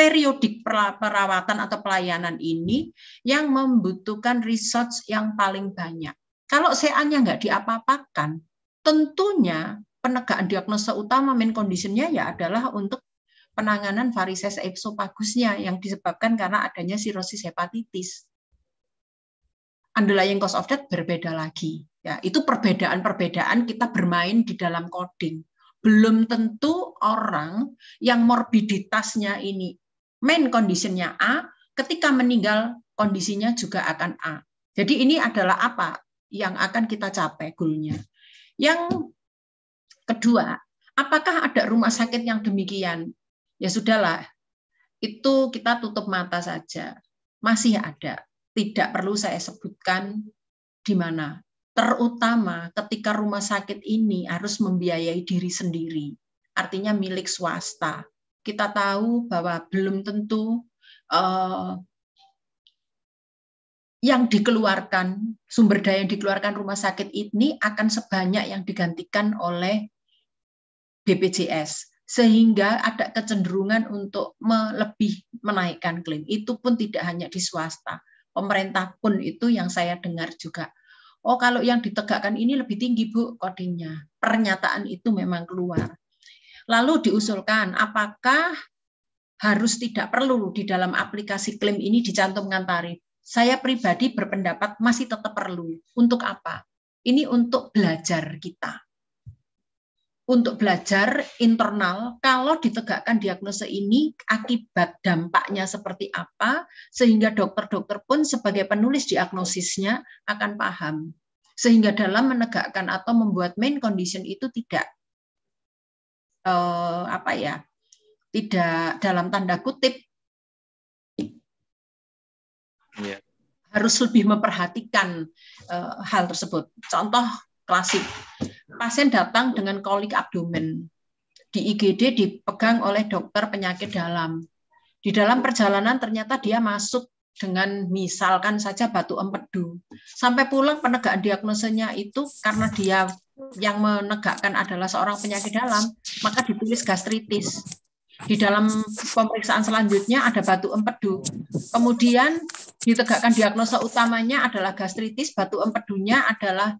periodik perawatan atau pelayanan ini yang membutuhkan research yang paling banyak. Kalau CA-nya nggak diapa-apakan, tentunya penegakan diagnosa utama main conditionnya ya adalah untuk penanganan varises epsopagusnya yang disebabkan karena adanya sirosis hepatitis. Underlying cause of death berbeda lagi. Ya, itu perbedaan-perbedaan kita bermain di dalam coding belum tentu orang yang morbiditasnya ini main conditionnya A, ketika meninggal kondisinya juga akan A. Jadi ini adalah apa yang akan kita capai goalnya. Yang kedua, apakah ada rumah sakit yang demikian? Ya sudahlah, itu kita tutup mata saja. Masih ada, tidak perlu saya sebutkan di mana. Terutama ketika rumah sakit ini harus membiayai diri sendiri, artinya milik swasta kita tahu bahwa belum tentu uh, yang dikeluarkan sumber daya yang dikeluarkan rumah sakit ini akan sebanyak yang digantikan oleh BPJS sehingga ada kecenderungan untuk melebih menaikkan klaim. Itu pun tidak hanya di swasta, pemerintah pun itu yang saya dengar juga. Oh, kalau yang ditegakkan ini lebih tinggi, Bu, codingnya. Pernyataan itu memang keluar. Lalu diusulkan apakah harus tidak perlu di dalam aplikasi klaim ini dicantumkan tarif. Saya pribadi berpendapat masih tetap perlu. Untuk apa? Ini untuk belajar kita. Untuk belajar internal, kalau ditegakkan diagnosa ini, akibat dampaknya seperti apa, sehingga dokter-dokter pun sebagai penulis diagnosisnya akan paham. Sehingga dalam menegakkan atau membuat main condition itu tidak eh, apa ya tidak dalam tanda kutip ya. harus lebih memperhatikan eh, hal tersebut. Contoh klasik, pasien datang dengan kolik abdomen di IGD dipegang oleh dokter penyakit dalam. Di dalam perjalanan ternyata dia masuk dengan misalkan saja batu empedu. Sampai pulang penegakan diagnosenya itu karena dia yang menegakkan adalah seorang penyakit dalam, maka ditulis gastritis. Di dalam pemeriksaan selanjutnya ada batu empedu. Kemudian ditegakkan diagnosa utamanya adalah gastritis, batu empedunya adalah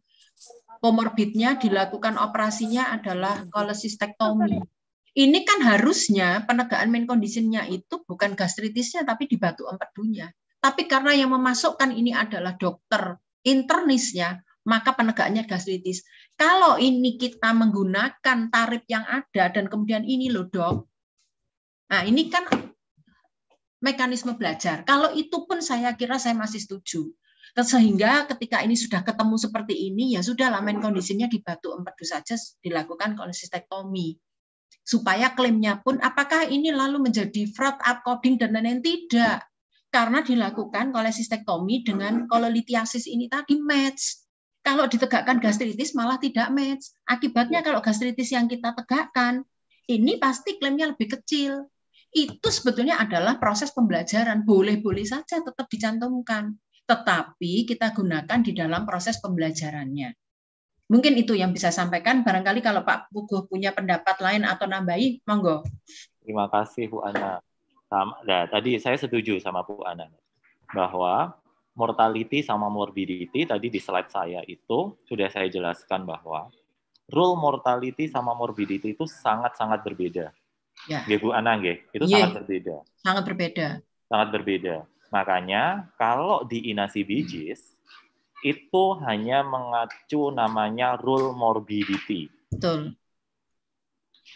komorbidnya, dilakukan operasinya adalah kolesistektomi. Ini kan harusnya penegakan main kondisinya itu bukan gastritisnya tapi di batu empedunya. Tapi karena yang memasukkan ini adalah dokter internisnya, maka penegaknya gastritis. Kalau ini kita menggunakan tarif yang ada dan kemudian ini loh dok, nah ini kan mekanisme belajar. Kalau itu pun saya kira saya masih setuju. Sehingga ketika ini sudah ketemu seperti ini, ya sudah lamen kondisinya di batu empedu saja dilakukan konsistektomi. Supaya klaimnya pun, apakah ini lalu menjadi fraud, upcoding, dan lain-lain? Tidak karena dilakukan kolesistektomi dengan kololitiasis ini tadi match. Kalau ditegakkan gastritis malah tidak match. Akibatnya iya. kalau gastritis yang kita tegakkan, ini pasti klaimnya lebih kecil. Itu sebetulnya adalah proses pembelajaran. Boleh-boleh saja tetap dicantumkan. Tetapi kita gunakan di dalam proses pembelajarannya. Mungkin itu yang bisa sampaikan. Barangkali kalau Pak Puguh punya pendapat lain atau nambahi, monggo. Terima kasih Bu Ana. nah, tadi saya setuju sama Bu Ana bahwa mortality sama morbidity tadi di slide saya itu sudah saya jelaskan bahwa rule mortality sama morbidity itu sangat-sangat berbeda. Ya. Gak, Bu Ana, Itu ya. sangat berbeda. Sangat berbeda. Sangat berbeda. Makanya kalau di inasi bijis itu hanya mengacu namanya rule morbidity. Betul.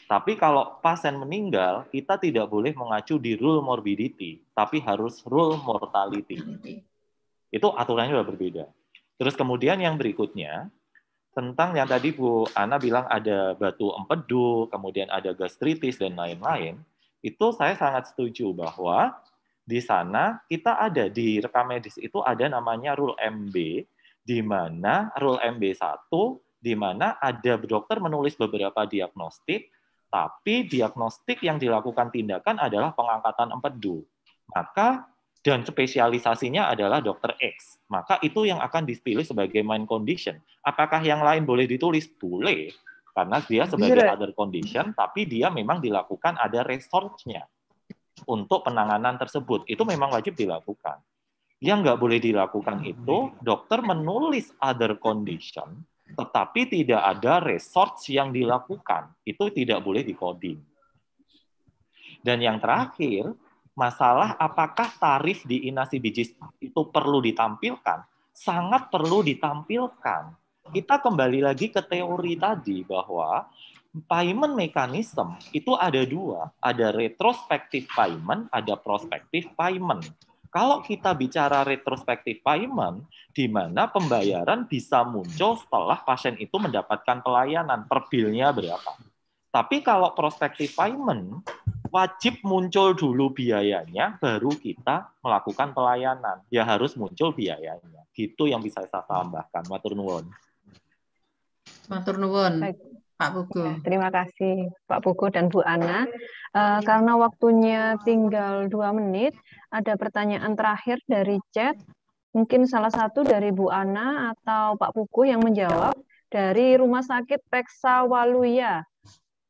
Tapi kalau pasien meninggal, kita tidak boleh mengacu di rule morbidity, tapi harus rule mortality. mortality. Itu aturannya sudah berbeda. Terus kemudian yang berikutnya, tentang yang tadi Bu Ana bilang ada batu empedu, kemudian ada gastritis, dan lain-lain, itu saya sangat setuju bahwa di sana kita ada, di rekam medis itu ada namanya rule MB, di mana rule MB1, di mana ada dokter menulis beberapa diagnostik, tapi diagnostik yang dilakukan tindakan adalah pengangkatan empedu. Maka dan spesialisasinya adalah dokter X. Maka itu yang akan dipilih sebagai main condition. Apakah yang lain boleh ditulis? Boleh. Karena dia sebagai Bire. other condition, tapi dia memang dilakukan ada resource-nya untuk penanganan tersebut. Itu memang wajib dilakukan. Yang nggak boleh dilakukan hmm. itu, dokter menulis other condition, tetapi tidak ada resource yang dilakukan. Itu tidak boleh dikoding. Dan yang terakhir, masalah apakah tarif di inasi biji itu perlu ditampilkan? Sangat perlu ditampilkan. Kita kembali lagi ke teori tadi bahwa payment mechanism itu ada dua. Ada retrospective payment, ada prospective payment. Kalau kita bicara retrospective payment, di mana pembayaran bisa muncul setelah pasien itu mendapatkan pelayanan, per bill-nya berapa. Tapi kalau prospective payment, wajib muncul dulu biayanya, baru kita melakukan pelayanan. Ya harus muncul biayanya. Gitu yang bisa saya tambahkan. Matur nuwun. Matur nuwun. Pak Pugu. Ya, terima kasih Pak Pugu dan Bu Ana. Uh, karena waktunya tinggal dua menit, ada pertanyaan terakhir dari chat. Mungkin salah satu dari Bu Ana atau Pak Pugu yang menjawab dari Rumah Sakit Peksa Waluya.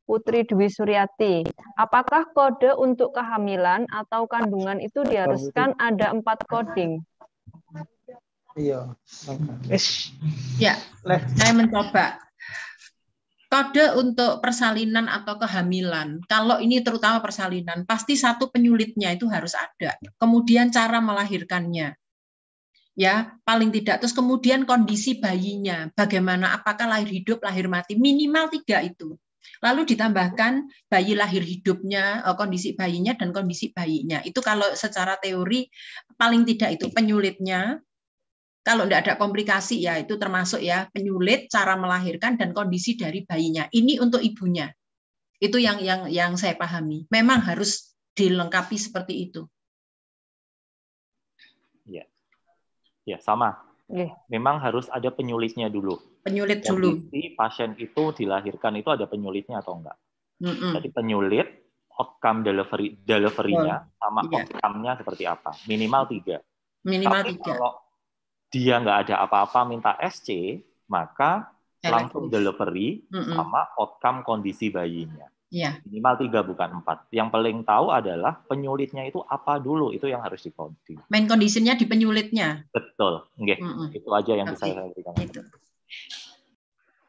Putri Dwi Suryati. Apakah kode untuk kehamilan atau kandungan itu diharuskan ada empat coding? Iya. Ya, saya mencoba. Kode untuk persalinan atau kehamilan, kalau ini terutama persalinan, pasti satu penyulitnya itu harus ada. Kemudian cara melahirkannya, ya paling tidak terus kemudian kondisi bayinya bagaimana apakah lahir hidup lahir mati minimal tiga itu Lalu ditambahkan bayi lahir hidupnya, eh, kondisi bayinya dan kondisi bayinya. Itu kalau secara teori paling tidak itu penyulitnya. Kalau tidak ada komplikasi ya itu termasuk ya penyulit, cara melahirkan dan kondisi dari bayinya. Ini untuk ibunya. Itu yang yang yang saya pahami. Memang harus dilengkapi seperti itu. Ya, ya sama yeah. memang harus ada penyulitnya dulu. Penyulit dulu. Kondisi pasien itu dilahirkan itu ada penyulitnya atau enggak. Mm-mm. Jadi penyulit, outcome delivery delivery-nya sama yeah. outcome-nya seperti apa. Minimal tiga. Minimal Tapi tiga. kalau dia enggak ada apa-apa minta SC, maka langsung delivery mm -mm. sama outcome kondisi bayinya. Ya. Minimal tiga bukan empat. Yang paling tahu adalah penyulitnya itu apa dulu itu yang harus dikonti. Main kondisinya di penyulitnya. Betul, okay. mm -mm. itu aja yang okay. bisa saya berikan. Itu.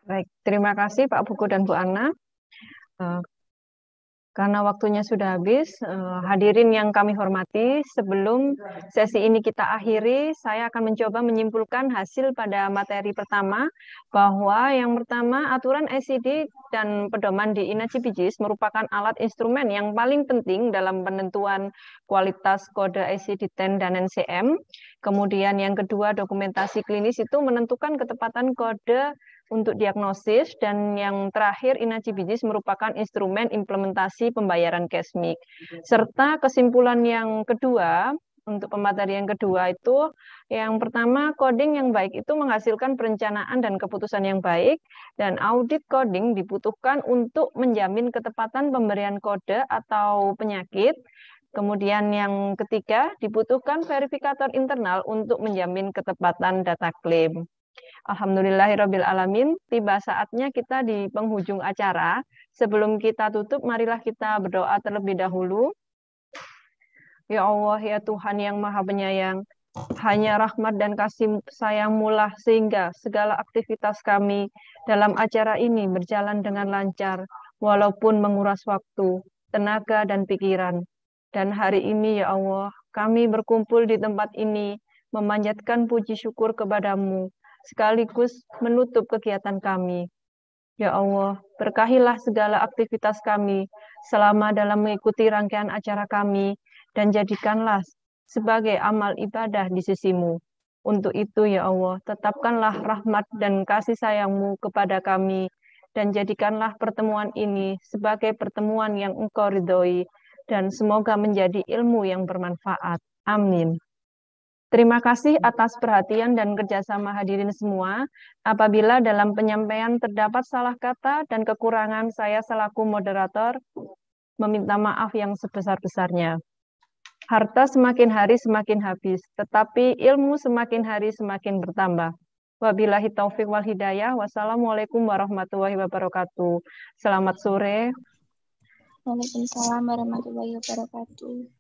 Baik, terima kasih Pak Buku dan Bu Ana. Eh, karena waktunya sudah habis, eh, hadirin yang kami hormati, sebelum sesi ini kita akhiri, saya akan mencoba menyimpulkan hasil pada materi pertama, bahwa yang pertama, aturan ICD dan pedoman di INACIPJIS merupakan alat instrumen yang paling penting dalam penentuan kualitas kode icd 10 e dan NCM. Kemudian yang kedua, dokumentasi klinis itu menentukan ketepatan kode untuk diagnosis dan yang terakhir Inacibijis merupakan instrumen implementasi pembayaran cashmic. Serta kesimpulan yang kedua untuk pemateri yang kedua itu yang pertama coding yang baik itu menghasilkan perencanaan dan keputusan yang baik dan audit coding dibutuhkan untuk menjamin ketepatan pemberian kode atau penyakit Kemudian yang ketiga, dibutuhkan verifikator internal untuk menjamin ketepatan data klaim. Alhamdulillahirabbil tiba saatnya kita di penghujung acara. Sebelum kita tutup, marilah kita berdoa terlebih dahulu. Ya Allah, ya Tuhan yang Maha Penyayang, hanya rahmat dan kasih sayang-Mulah sehingga segala aktivitas kami dalam acara ini berjalan dengan lancar walaupun menguras waktu, tenaga dan pikiran. Dan hari ini ya Allah, kami berkumpul di tempat ini memanjatkan puji syukur kepadamu sekaligus menutup kegiatan kami. Ya Allah, berkahilah segala aktivitas kami selama dalam mengikuti rangkaian acara kami dan jadikanlah sebagai amal ibadah di sisimu. Untuk itu ya Allah, tetapkanlah rahmat dan kasih sayangmu kepada kami dan jadikanlah pertemuan ini sebagai pertemuan yang engkau ridhoi dan semoga menjadi ilmu yang bermanfaat. Amin. Terima kasih atas perhatian dan kerjasama hadirin semua. Apabila dalam penyampaian terdapat salah kata dan kekurangan, saya selaku moderator meminta maaf yang sebesar-besarnya. Harta semakin hari semakin habis, tetapi ilmu semakin hari semakin bertambah. Wabillahi taufiq wal hidayah. Wassalamualaikum warahmatullahi wabarakatuh. Selamat sore. Waalaikumsalam warahmatullahi wabarakatuh.